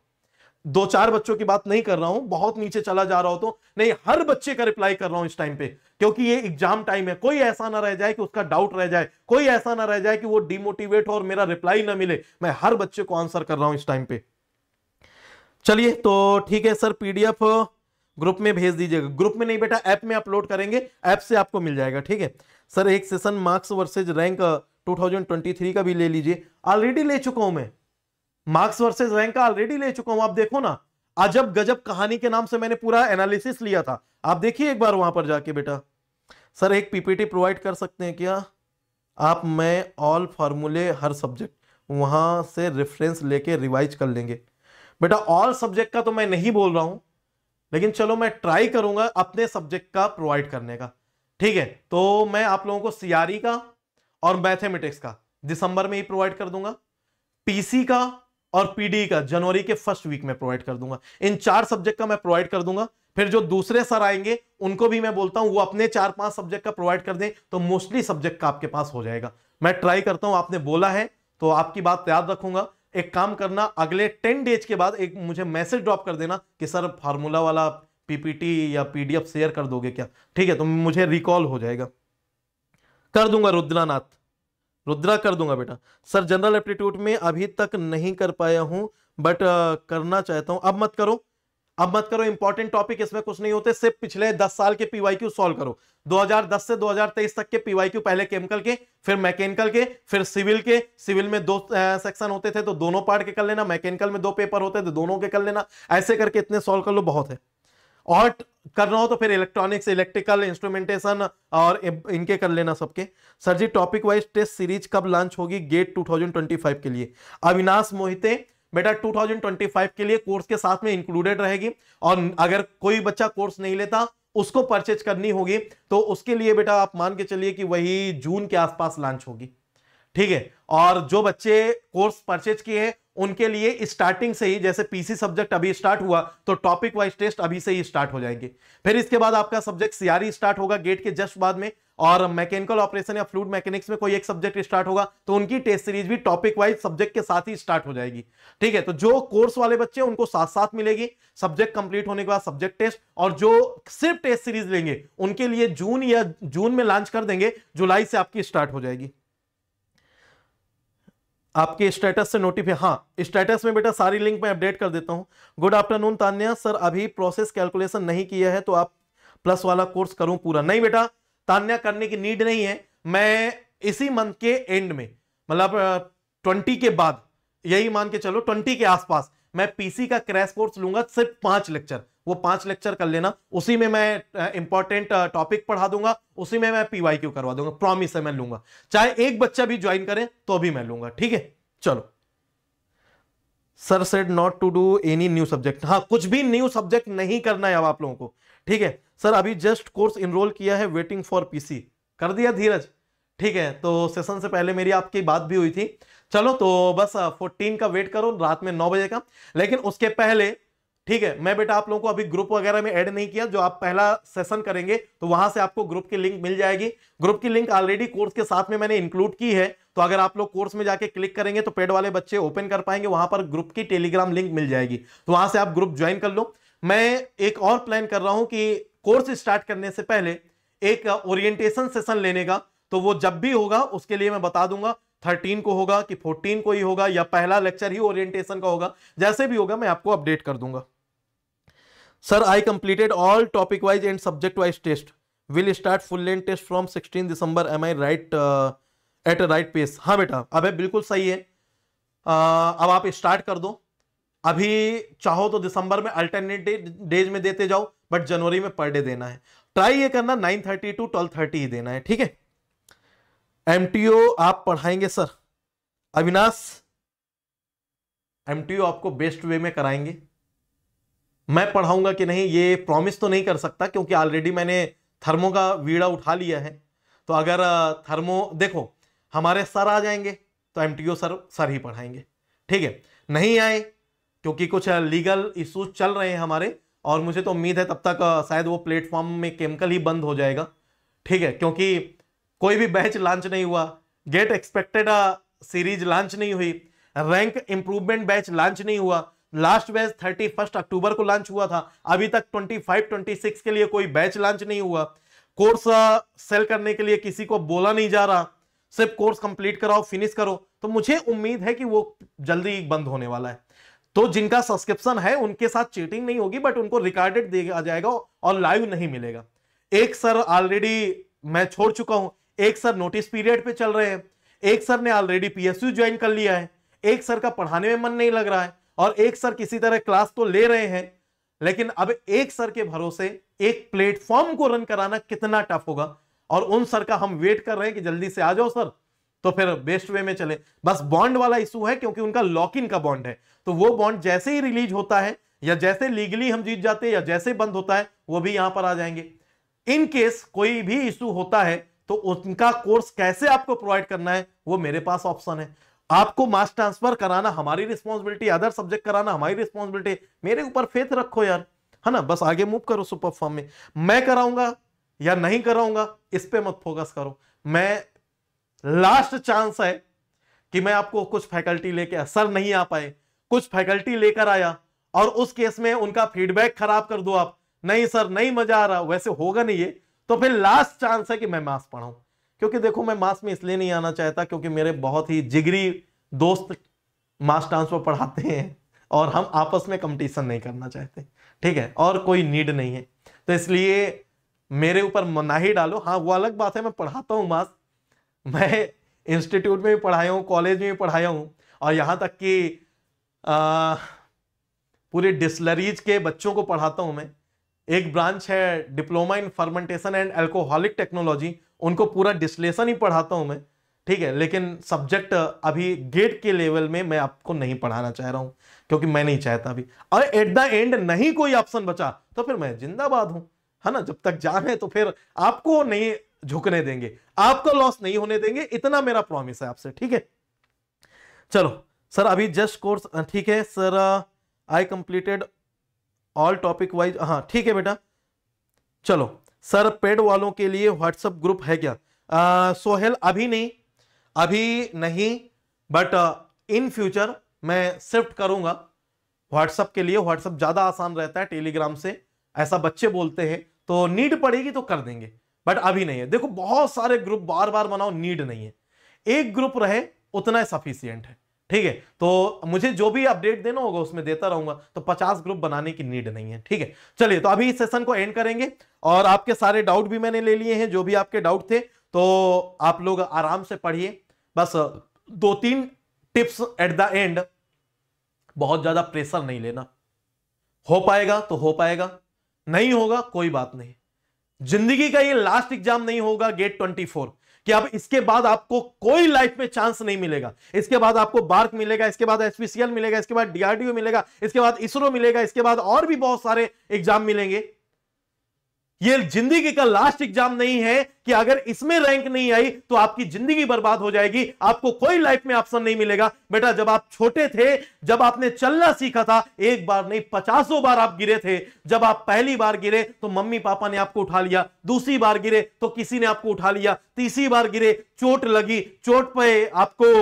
दो चार बच्चों की बात नहीं कर रहा हूं बहुत नीचे चला जा रहा हो तो नहीं हर बच्चे का रिप्लाई कर रहा हूं इस टाइम पे क्योंकि ये एग्जाम टाइम है कोई ऐसा ना रह जाए कि उसका डाउट रह जाए कोई ऐसा ना रह जाए कि वो डिमोटिवेट हो और मेरा रिप्लाई ना मिले मैं हर बच्चे को आंसर कर रहा हूं इस टाइम पे चलिए तो ठीक है सर पीडीएफ ग्रुप में भेज दीजिएगा ग्रुप में नहीं बेटा ऐप में अपलोड करेंगे ऐप से आपको मिल जाएगा ठीक है सर एक सेशन मार्क्स वर्सेज रैंक 2023 का भी ले लीजिए ऑलरेडी ले चुका हूं मैं मार्क्स वर्सेज रैंक का ऑलरेडी ले चुका हूं आप देखो ना अजब गजब कहानी के नाम से मैंने पूरा एनालिसिस लिया था आप देखिए एक बार वहां पर जाके बेटा सर एक पीपीटी प्रोवाइड कर सकते हैं क्या आप मैं ऑल फार्मूले हर सब्जेक्ट वहां से रेफरेंस लेके रिवाइज कर लेंगे बेटा ऑल सब्जेक्ट का तो मैं नहीं बोल रहा हूं लेकिन चलो मैं ट्राई करूंगा अपने सब्जेक्ट का प्रोवाइड करने का ठीक है तो मैं आप लोगों को सीआरई e का और मैथमेटिक्स का दिसंबर में ही प्रोवाइड कर दूंगा पीसी का और पीडी का जनवरी के फर्स्ट वीक में प्रोवाइड कर दूंगा इन चार सब्जेक्ट का मैं प्रोवाइड कर दूंगा फिर जो दूसरे सर आएंगे उनको भी मैं बोलता हूं वो अपने चार पांच सब्जेक्ट का प्रोवाइड कर दें तो मोस्टली सब्जेक्ट का आपके पास हो जाएगा मैं ट्राई करता हूं आपने बोला है तो आपकी बात याद रखूंगा एक काम करना अगले टेन डेज के बाद एक मुझे मैसेज ड्रॉप कर देना कि सर फार्मूला वाला पीपीटी या पीडीएफ शेयर कर दोगे क्या ठीक है तो मुझे रिकॉल हो जाएगा कर दूंगा रुद्रानाथ रुद्रा कर दूंगा बेटा सर जनरल एप्टीट्यूड में अभी तक नहीं कर पाया हूं बट करना चाहता हूं अब मत करो अब मत करो इंपॉर्टेंट टॉपिक इसमें कुछ नहीं होते सिर्फ पिछले 10 साल के पीवाई क्यू सोल्व करो 2010 से 2023 तक के पीवाई क्यू पहले केमिकल के फिर मैकेनिकल के फिर सिविल के सिविल में दो सेक्शन होते थे तो दोनों पार्ट के कर लेना मैकेनिकल में दो पेपर होते थे तो दोनों के कर लेना ऐसे करके इतने सोल्व कर लो बहुत है और करना हो तो फिर इलेक्ट्रॉनिक्स इलेक्ट्रिकल इंस्ट्रूमेंटेशन और इनके कर लेना सबके sir ji topic wise test series कब लॉन्च होगी गेट 2025 के लिए अविनाश मोहिते बेटा 2025 के लिए कोर्स के साथ में इंक्लूडेड रहेगी और अगर कोई बच्चा कोर्स नहीं लेता उसको परचेज करनी होगी तो उसके लिए बेटा आप मान के चलिए कि वही जून के आसपास लॉन्च होगी ठीक है और जो बच्चे कोर्स परचेज किए हैं उनके लिए स्टार्टिंग से ही जैसे पीसी सब्जेक्ट अभी स्टार्ट हुआ तो टॉपिक वाइज टेस्ट अभी से ही स्टार्ट हो जाएंगे फिर इसके बाद आपका सब्जेक्ट सियारी स्टार्ट होगा गेट के जस्ट बाद में और मैकेनिकल ऑपरेशन या फ्लूड मैकेनिक्स में कोई एक सब्जेक्ट स्टार्ट होगा तो उनकी टेस्ट सीरीज भी टॉपिक वाइज सब्जेक्ट के साथ ही स्टार्ट हो जाएगी ठीक है तो जो कोर्स वाले बच्चे उनको साथ साथ मिलेगी सब्जेक्ट कंप्लीट होने के बाद सब्जेक्ट टेस्ट और जो सिर्फ टेस्ट सीरीज लेंगे उनके लिए जून या जून में लॉन्च कर देंगे जुलाई से आपकी स्टार्ट हो जाएगी आपके स्टेटस से नोटिफिकेशन हाँ स्टेटस में बेटा सारी लिंक मैं अपडेट कर देता हूँ गुड आफ्टरनून तान्या सर अभी प्रोसेस कैलकुलेशन नहीं किया है तो आप प्लस वाला कोर्स करूं पूरा नहीं बेटा तान्या करने की नीड नहीं है मैं इसी मंथ के एंड में मतलब ट्वेंटी के बाद यही मान के चलो ट्वेंटी के आसपास मैं पीसी का क्रैश कोर्स लूंगा सिर्फ पांच लेक्चर वो पांच लेक्चर कर लेना उसी में मैं इंपॉर्टेंट टॉपिक पढ़ा दूंगा उसी में मैं क्यू करवा दूंगा प्रॉमिस है मैं लूंगा चाहे एक बच्चा भी ज्वाइन करे तो भी मैं लूंगा ठीक है चलो sir said not to do any new subject हाँ कुछ भी न्यू सब्जेक्ट नहीं करना है अब आप लोगों को ठीक है सर अभी जस्ट कोर्स इनरोल किया है वेटिंग फॉर पीसी कर दिया धीरज ठीक है तो सेशन से पहले मेरी आपकी बात भी हुई थी चलो तो बस फोर्टीन का वेट करो रात में नौ बजे का लेकिन उसके पहले ठीक है मैं बेटा आप लोगों को अभी ग्रुप वगैरह में ऐड नहीं किया जो आप पहला सेशन करेंगे तो वहां से आपको ग्रुप की लिंक मिल जाएगी ग्रुप की लिंक ऑलरेडी कोर्स के साथ में मैंने इंक्लूड की है तो अगर आप लोग कोर्स में जाके क्लिक करेंगे तो पेड वाले बच्चे ओपन कर पाएंगे वहां पर ग्रुप की टेलीग्राम लिंक मिल जाएगी तो वहां से आप ग्रुप ज्वाइन कर लो मैं एक और प्लान कर रहा हूं कि कोर्स स्टार्ट करने से पहले एक ओरिएंटेशन सेशन लेने का तो वो जब भी होगा उसके लिए मैं बता दूंगा थर्टीन को होगा कि फोर्टीन को ही होगा या पहला लेक्चर ही ओरिएंटेशन का होगा जैसे भी होगा मैं आपको अपडेट कर दूंगा sir I completed all topic wise and subject wise test will start full length test from sixteen December am I right at right pace हाँ बेटा अबे बिल्कुल सही है uh, अब आप स्टार्ट कर दो अभी चाहो तो दिसंबर में अल्टरनेट डेज में देते जाओ बट जनवरी में पर डे देना है ट्राई ये करना nine thirty to twelve thirty ही देना है ठीक है एम आप पढ़ाएंगे सर अविनाश एम आपको बेस्ट वे में कराएंगे मैं पढ़ाऊंगा कि नहीं ये प्रॉमिस तो नहीं कर सकता क्योंकि ऑलरेडी मैंने थर्मो का वीड़ा उठा लिया है तो अगर थर्मो देखो हमारे सर आ जाएंगे तो एम सर सर ही पढ़ाएंगे ठीक है नहीं आए क्योंकि कुछ लीगल इशूज चल रहे हैं हमारे और मुझे तो उम्मीद है तब तक शायद वो प्लेटफॉर्म में केमिकल ही बंद हो जाएगा ठीक है क्योंकि कोई भी बैच लॉन्च नहीं हुआ गेट एक्सपेक्टेड सीरीज लॉन्च नहीं हुई रैंक इंप्रूवमेंट बैच लॉन्च नहीं हुआ last batch thirty first October को लॉन्च हुआ था अभी तक ट्वेंटी फाइव ट्वेंटी सिक्स के लिए कोई बैच लॉन्च नहीं हुआ कोर्स सेल करने के लिए किसी को बोला नहीं जा रहा सिर्फ कोर्स कंप्लीट कराओ फिनिश करो तो मुझे उम्मीद है कि वो जल्दी बंद होने वाला है तो जिनका सब्सक्रिप्शन है उनके साथ चीटिंग नहीं होगी बट उनको रिकॉर्डेड दिया जाएगा और लाइव नहीं मिलेगा एक सर ऑलरेडी मैं छोड़ चुका हूं एक सर नोटिस पीरियड पे चल रहे हैं एक सर ने ऑलरेडी पीएसयू ज्वाइन कर लिया है एक सर का पढ़ाने में मन नहीं लग रहा है और एक सर किसी तरह क्लास तो ले रहे हैं लेकिन अब एक सर के भरोसे एक प्लेटफॉर्म को रन कराना कितना टफ होगा और उन सर का हम वेट कर रहे हैं कि जल्दी से आ जाओ सर तो फिर बेस्ट वे में चले बस बॉन्ड वाला इशू है क्योंकि उनका लॉक इन का बॉन्ड है तो वो बॉन्ड जैसे ही रिलीज होता है या जैसे लीगली हम जीत जाते हैं या जैसे बंद होता है वो भी यहां पर आ जाएंगे इन केस कोई भी इशू होता है तो उनका कोर्स कैसे आपको प्रोवाइड करना है वो मेरे पास ऑप्शन है आपको मास ट्रांसफर कराना हमारी रिस्पॉन्सिबिलिटी अदर सब्जेक्ट कराना हमारी रिस्पॉन्सिबिलिटी मेरे ऊपर फेथ रखो यार है ना बस आगे मूव करो सुपर फॉर्म में मैं कराऊंगा या नहीं कराऊंगा इस पर मत फोकस करो मैं लास्ट चांस है कि मैं आपको कुछ फैकल्टी लेके सर नहीं आ पाए कुछ फैकल्टी लेकर आया और उस केस में उनका फीडबैक खराब कर दो आप नहीं सर नहीं मजा आ रहा वैसे होगा नहीं ये तो फिर लास्ट चांस है कि मैं मास पढ़ाऊं क्योंकि देखो मैं मास में इसलिए नहीं आना चाहता क्योंकि मेरे बहुत ही जिगरी दोस्त मास ट्रांसफर पढ़ाते हैं और हम आपस में कंपटीशन नहीं करना चाहते ठीक है और कोई नीड नहीं है तो इसलिए मेरे ऊपर मनाही डालो हाँ वो अलग बात है मैं पढ़ाता हूँ मास मैं इंस्टीट्यूट में भी पढ़ाया हूँ कॉलेज में भी पढ़ाया हूँ और यहाँ तक कि पूरे डिस्लरीज के बच्चों को पढ़ाता हूँ मैं एक ब्रांच है diploma in fermentation and alcoholic technology उनको पूरा डिस्लेशन ही पढ़ाता हूँ मैं ठीक है लेकिन सब्जेक्ट अभी गेट के लेवल में मैं आपको नहीं पढ़ाना चाह रहा हूँ क्योंकि मैं नहीं चाहता अभी और एट द एंड नहीं कोई ऑप्शन बचा तो फिर मैं जिंदाबाद हूँ है ना जब तक जान है तो फिर आपको नहीं झुकने देंगे आपका लॉस नहीं होने देंगे इतना मेरा प्रॉमिस है आपसे ठीक है चलो सर अभी जस्ट कोर्स ठीक है sir I completed all topic wise हाँ ठीक है बेटा चलो सर पेड वालों के लिए व्हाट्सएप ग्रुप है क्या आ, सोहेल अभी नहीं अभी नहीं बट इन फ्यूचर मैं शिफ्ट करूंगा व्हाट्सएप के लिए व्हाट्सएप ज़्यादा आसान रहता है टेलीग्राम से ऐसा बच्चे बोलते हैं तो नीड पड़ेगी तो कर देंगे बट अभी नहीं है देखो बहुत सारे ग्रुप बार बार बनाओ नीड नहीं है एक ग्रुप रहे उतना सफिशियंट है ठीक है तो मुझे जो भी अपडेट देना होगा उसमें देता रहूंगा तो 50 ग्रुप बनाने की नीड नहीं है ठीक है चलिए तो अभी इस सेशन को एंड करेंगे और आपके सारे डाउट भी मैंने ले लिए हैं जो भी आपके डाउट थे तो आप लोग आराम से पढ़िए बस दो तीन टिप्स एट द एंड बहुत ज्यादा प्रेशर नहीं लेना हो पाएगा तो हो पाएगा नहीं होगा कोई बात नहीं जिंदगी का ये लास्ट एग्जाम नहीं होगा गेट फोर कि अब इसके बाद आपको कोई लाइफ में चांस नहीं मिलेगा इसके बाद आपको बार्क मिलेगा इसके बाद एसपीसीएल मिलेगा इसके बाद डीआरडीओ मिलेगा इसके बाद इसरो मिलेगा इसके बाद और भी बहुत सारे एग्जाम मिलेंगे ये जिंदगी का लास्ट एग्जाम नहीं है कि अगर इसमें रैंक नहीं आई तो आपकी जिंदगी बर्बाद हो जाएगी आपको कोई लाइफ में ऑप्शन नहीं मिलेगा बेटा जब आप छोटे थे जब आपने चलना सीखा था एक बार नहीं पचासों बार आप गिरे थे जब आप पहली बार गिरे तो मम्मी पापा ने आपको उठा लिया दूसरी बार गिरे तो किसी ने आपको उठा लिया तीसरी बार गिरे चोट लगी चोट पर आपको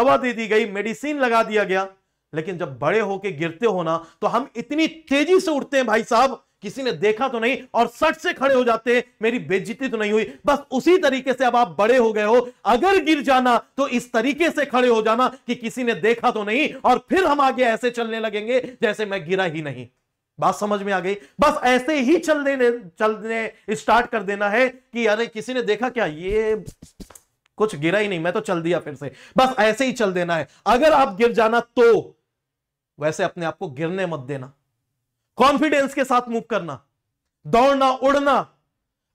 दवा दे दी गई मेडिसिन लगा दिया गया लेकिन जब बड़े होके गिरते हो ना तो हम इतनी तेजी से उठते हैं भाई साहब किसी ने देखा तो नहीं और सट से खड़े हो जाते मेरी बेजती तो नहीं हुई बस उसी तरीके से अब आप बड़े हो गए हो अगर गिर जाना तो इस तरीके से खड़े हो जाना कि किसी ने देखा तो नहीं और फिर हम आगे ऐसे चलने लगेंगे जैसे मैं गिरा ही नहीं बात समझ में आ गई बस ऐसे ही चल देने चलने स्टार्ट कर देना है कि अरे किसी ने देखा क्या ये कुछ गिरा ही नहीं मैं तो चल दिया फिर से बस ऐसे ही चल देना है अगर आप गिर जाना तो वैसे अपने आप को गिरने मत देना कॉन्फिडेंस के साथ मूव करना दौड़ना उड़ना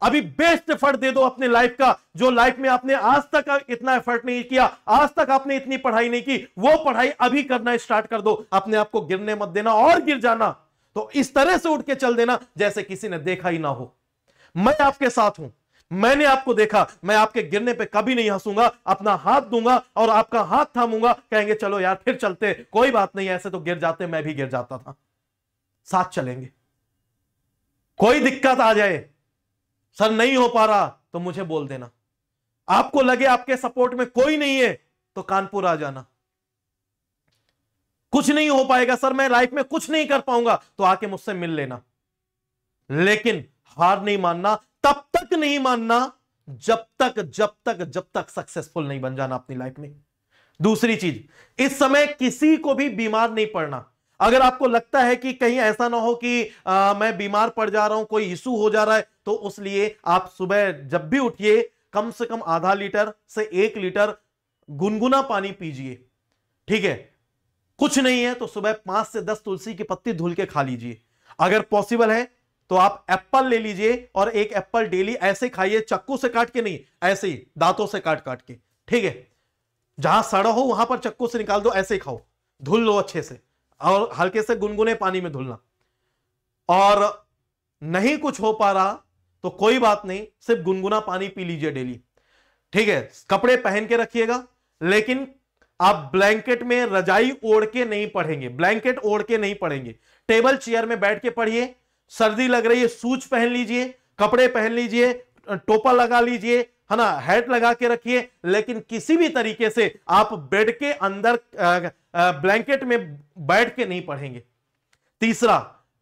अभी बेस्ट एफर्ट दे दो अपने लाइफ का जो लाइफ में आपने आज तक इतना एफर्ट नहीं किया आज तक आपने इतनी पढ़ाई नहीं की वो पढ़ाई अभी करना स्टार्ट कर दो अपने आप को गिरने मत देना और गिर जाना तो इस तरह से उठ के चल देना जैसे किसी ने देखा ही ना हो मैं आपके साथ हूं मैंने आपको देखा मैं आपके गिरने पे कभी नहीं हंसूंगा अपना हाथ दूंगा और आपका हाथ थामूंगा कहेंगे चलो यार फिर चलते कोई बात नहीं ऐसे तो गिर जाते मैं भी गिर जाता था साथ चलेंगे कोई दिक्कत आ जाए सर नहीं हो पा रहा तो मुझे बोल देना आपको लगे आपके सपोर्ट में कोई नहीं है तो कानपुर आ जाना कुछ नहीं हो पाएगा सर मैं लाइफ में कुछ नहीं कर पाऊंगा तो आके मुझसे मिल लेना लेकिन हार नहीं मानना तब तक नहीं मानना जब तक जब तक जब तक सक्सेसफुल नहीं बन जाना अपनी लाइफ में दूसरी चीज इस समय किसी को भी बीमार नहीं पड़ना अगर आपको लगता है कि कहीं ऐसा ना हो कि आ, मैं बीमार पड़ जा रहा हूं कोई इशू हो जा रहा है तो उस लिए आप सुबह जब भी उठिए कम से कम आधा लीटर से एक लीटर गुनगुना पानी पीजिए ठीक है कुछ नहीं है तो सुबह पांच से दस तुलसी की पत्ती धुल के खा लीजिए अगर पॉसिबल है तो आप एप्पल ले लीजिए और एक एप्पल डेली ऐसे खाइए चक्कू से काट के नहीं ऐसे ही दांतों से काट काट के ठीक है जहां सड़ा हो वहां पर चक्कू से निकाल दो ऐसे ही खाओ धुल लो अच्छे से और हल्के से गुनगुने पानी में धुलना और नहीं कुछ हो पा रहा तो कोई बात नहीं सिर्फ गुनगुना पानी पी लीजिए डेली ठीक है कपड़े पहन के रखिएगा लेकिन आप ब्लैंकेट में रजाई ओढ़ के नहीं पढ़ेंगे ब्लैंकेट ओढ़ के नहीं पढ़ेंगे टेबल चेयर में बैठ के पढ़िए सर्दी लग रही है सूच पहन लीजिए कपड़े पहन लीजिए टोपा लगा लीजिए है ना हेड लगा के रखिए लेकिन किसी भी तरीके से आप बेड के अंदर ब्लैंकेट में बैठ के नहीं पढ़ेंगे तीसरा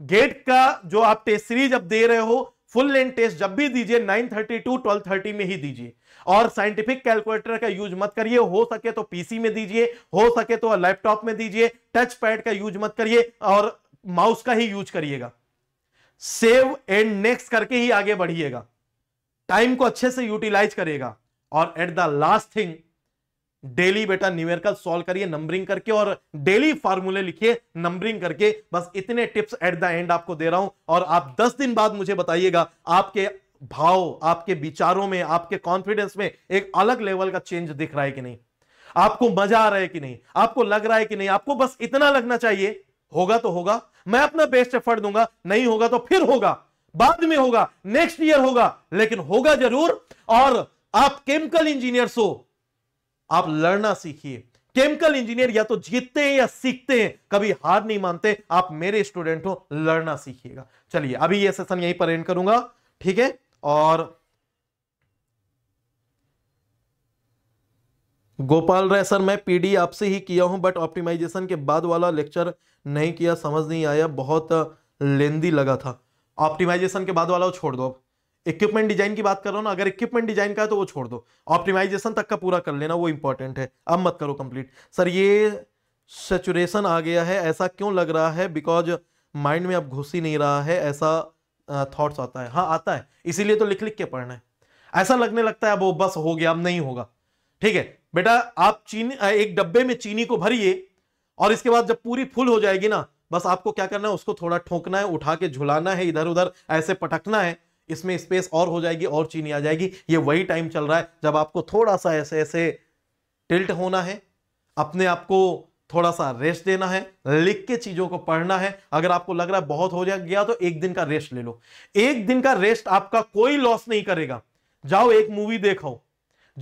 गेट का जो आप टेस्ट सीरीज अब दे रहे हो फुल लेंथ टेस्ट जब भी दीजिए 9:30 टू 12:30 में ही दीजिए और साइंटिफिक कैलकुलेटर का यूज मत करिए हो सके तो पीसी में दीजिए हो सके तो लैपटॉप में दीजिए टच पैड का यूज मत करिए और माउस का ही यूज करिएगा सेव एंड नेक्स्ट करके ही आगे बढ़िएगा टाइम को अच्छे से यूटिलाइज करेगा और at the last thing daily बेटा न्यूमेरिकल सॉल्व करिए नंबरिंग करके और डेली फार्मूले लिखिए नंबरिंग करके बस इतने टिप्स एट द एंड आपको दे रहा हूं और आप 10 दिन बाद मुझे बताइएगा आपके भाव आपके विचारों में आपके कॉन्फिडेंस में एक अलग लेवल का चेंज दिख रहा है कि नहीं आपको मजा आ रहा है कि नहीं आपको लग रहा है कि नहीं आपको बस इतना लगना चाहिए होगा तो होगा मैं अपना बेस्ट एफर्ट दूंगा नहीं होगा तो फिर होगा बाद में होगा नेक्स्ट ईयर होगा लेकिन होगा जरूर और आप केमिकल इंजीनियर्स हो आप लड़ना सीखिए केमिकल इंजीनियर या तो जीतते हैं या सीखते हैं कभी हार नहीं मानते आप मेरे स्टूडेंट हो लड़ना सीखिएगा चलिए अभी ये सेशन यहीं पर एंड करूंगा ठीक है और गोपाल राय सर मैं पीडी आपसे ही किया हूं बट ऑप्टिमाइजेशन के बाद वाला लेक्चर नहीं किया समझ नहीं आया बहुत लेंदी लगा था ऑप्टिमाइजेशन के बाद वाला छोड़ दो अब इक्विपमेंट डिजाइन की बात कर रहा हूं ना अगर इक्विपमेंट डिजाइन का है तो वो छोड़ दो ऑप्टिमाइजेशन तक का पूरा कर लेना वो इंपॉर्टेंट है अब मत करो कंप्लीट सर ये सेचुरेशन आ गया है ऐसा क्यों लग रहा है बिकॉज माइंड में अब घुस ही नहीं रहा है ऐसा थॉट्स आता है हाँ आता है इसीलिए तो लिख लिख के पढ़ना है ऐसा लगने लगता है अब वो बस हो गया अब नहीं होगा ठीक है बेटा आप चीनी एक डब्बे में चीनी को भरिए और इसके बाद जब पूरी फुल हो जाएगी ना बस आपको क्या करना है उसको थोड़ा ठोकना है उठा के झुलाना है इधर उधर ऐसे पटकना है इसमें स्पेस और हो जाएगी और चीनी आ जाएगी ये वही टाइम चल रहा है जब आपको थोड़ा सा ऐसे ऐसे टिल्ट होना है अपने आप को थोड़ा सा रेस्ट देना है लिख के चीजों को पढ़ना है अगर आपको लग रहा है बहुत हो गया तो एक दिन का रेस्ट ले लो एक दिन का रेस्ट आपका कोई लॉस नहीं करेगा जाओ एक मूवी देखाओ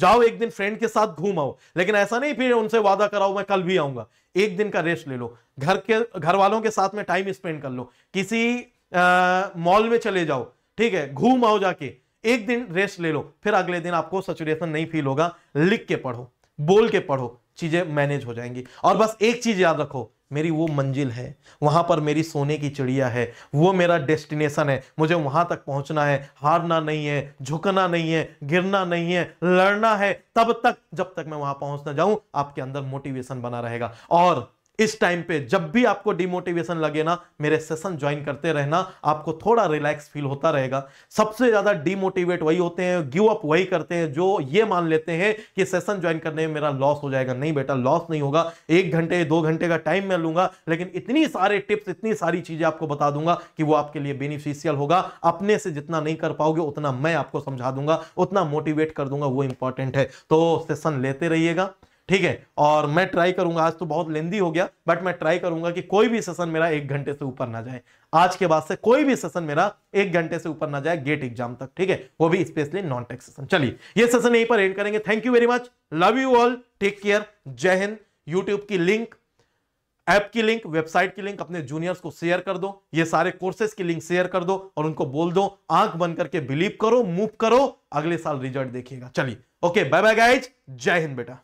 जाओ एक दिन फ्रेंड के साथ घूम आओ लेकिन ऐसा नहीं फिर उनसे वादा कराओ मैं कल भी आऊंगा एक दिन का रेस्ट ले लो घर के घर वालों के साथ में टाइम स्पेंड कर लो किसी मॉल में चले जाओ ठीक है घूम आओ जाके एक दिन रेस्ट ले लो फिर अगले दिन आपको सचुरेशन नहीं फील होगा लिख के पढ़ो बोल के पढ़ो चीजें मैनेज हो जाएंगी और बस एक चीज याद रखो मेरी वो मंजिल है वहां पर मेरी सोने की चिड़िया है वो मेरा डेस्टिनेशन है मुझे वहां तक पहुंचना है हारना नहीं है झुकना नहीं है गिरना नहीं है लड़ना है तब तक जब तक मैं वहां पहुंच ना जाऊं आपके अंदर मोटिवेशन बना रहेगा और इस टाइम पे जब भी आपको डिमोटिवेशन लगे ना मेरे सेशन ज्वाइन करते रहना आपको थोड़ा रिलैक्स फील होता रहेगा सबसे ज्यादा डिमोटिवेट वही होते हैं गिव अप वही करते हैं जो ये मान लेते हैं कि सेशन ज्वाइन करने में मेरा लॉस हो जाएगा नहीं बेटा लॉस नहीं होगा एक घंटे दो घंटे का टाइम मैं लूंगा लेकिन इतनी सारे टिप्स इतनी सारी चीजें आपको बता दूंगा कि वो आपके लिए बेनिफिशियल होगा अपने से जितना नहीं कर पाओगे उतना मैं आपको समझा दूंगा उतना मोटिवेट कर दूंगा वो इंपॉर्टेंट है तो सेशन लेते रहिएगा ठीक है और मैं ट्राई करूंगा आज तो बहुत लेंदी हो गया बट मैं ट्राई करूंगा कि कोई भी सेशन मेरा एक घंटे से ऊपर ना जाए आज के बाद से कोई भी सेशन मेरा एक घंटे से ऊपर ना जाए गेट एग्जाम तक ठीक है वो भी स्पेशली नॉन टेक सेशन चलिए ये सेशन यहीं पर एंड करेंगे thank you very much love you all take care Jai Hind YouTube की लिंक ऐप की लिंक वेबसाइट की लिंक अपने जूनियर्स को शेयर कर दो ये सारे कोर्सेज की लिंक शेयर कर दो और उनको बोल दो आंख बंद करके बिलीव करो मूव करो अगले साल रिजल्ट देखिएगा चलिए ओके बाय बाय गाइज जय हिंद बेटा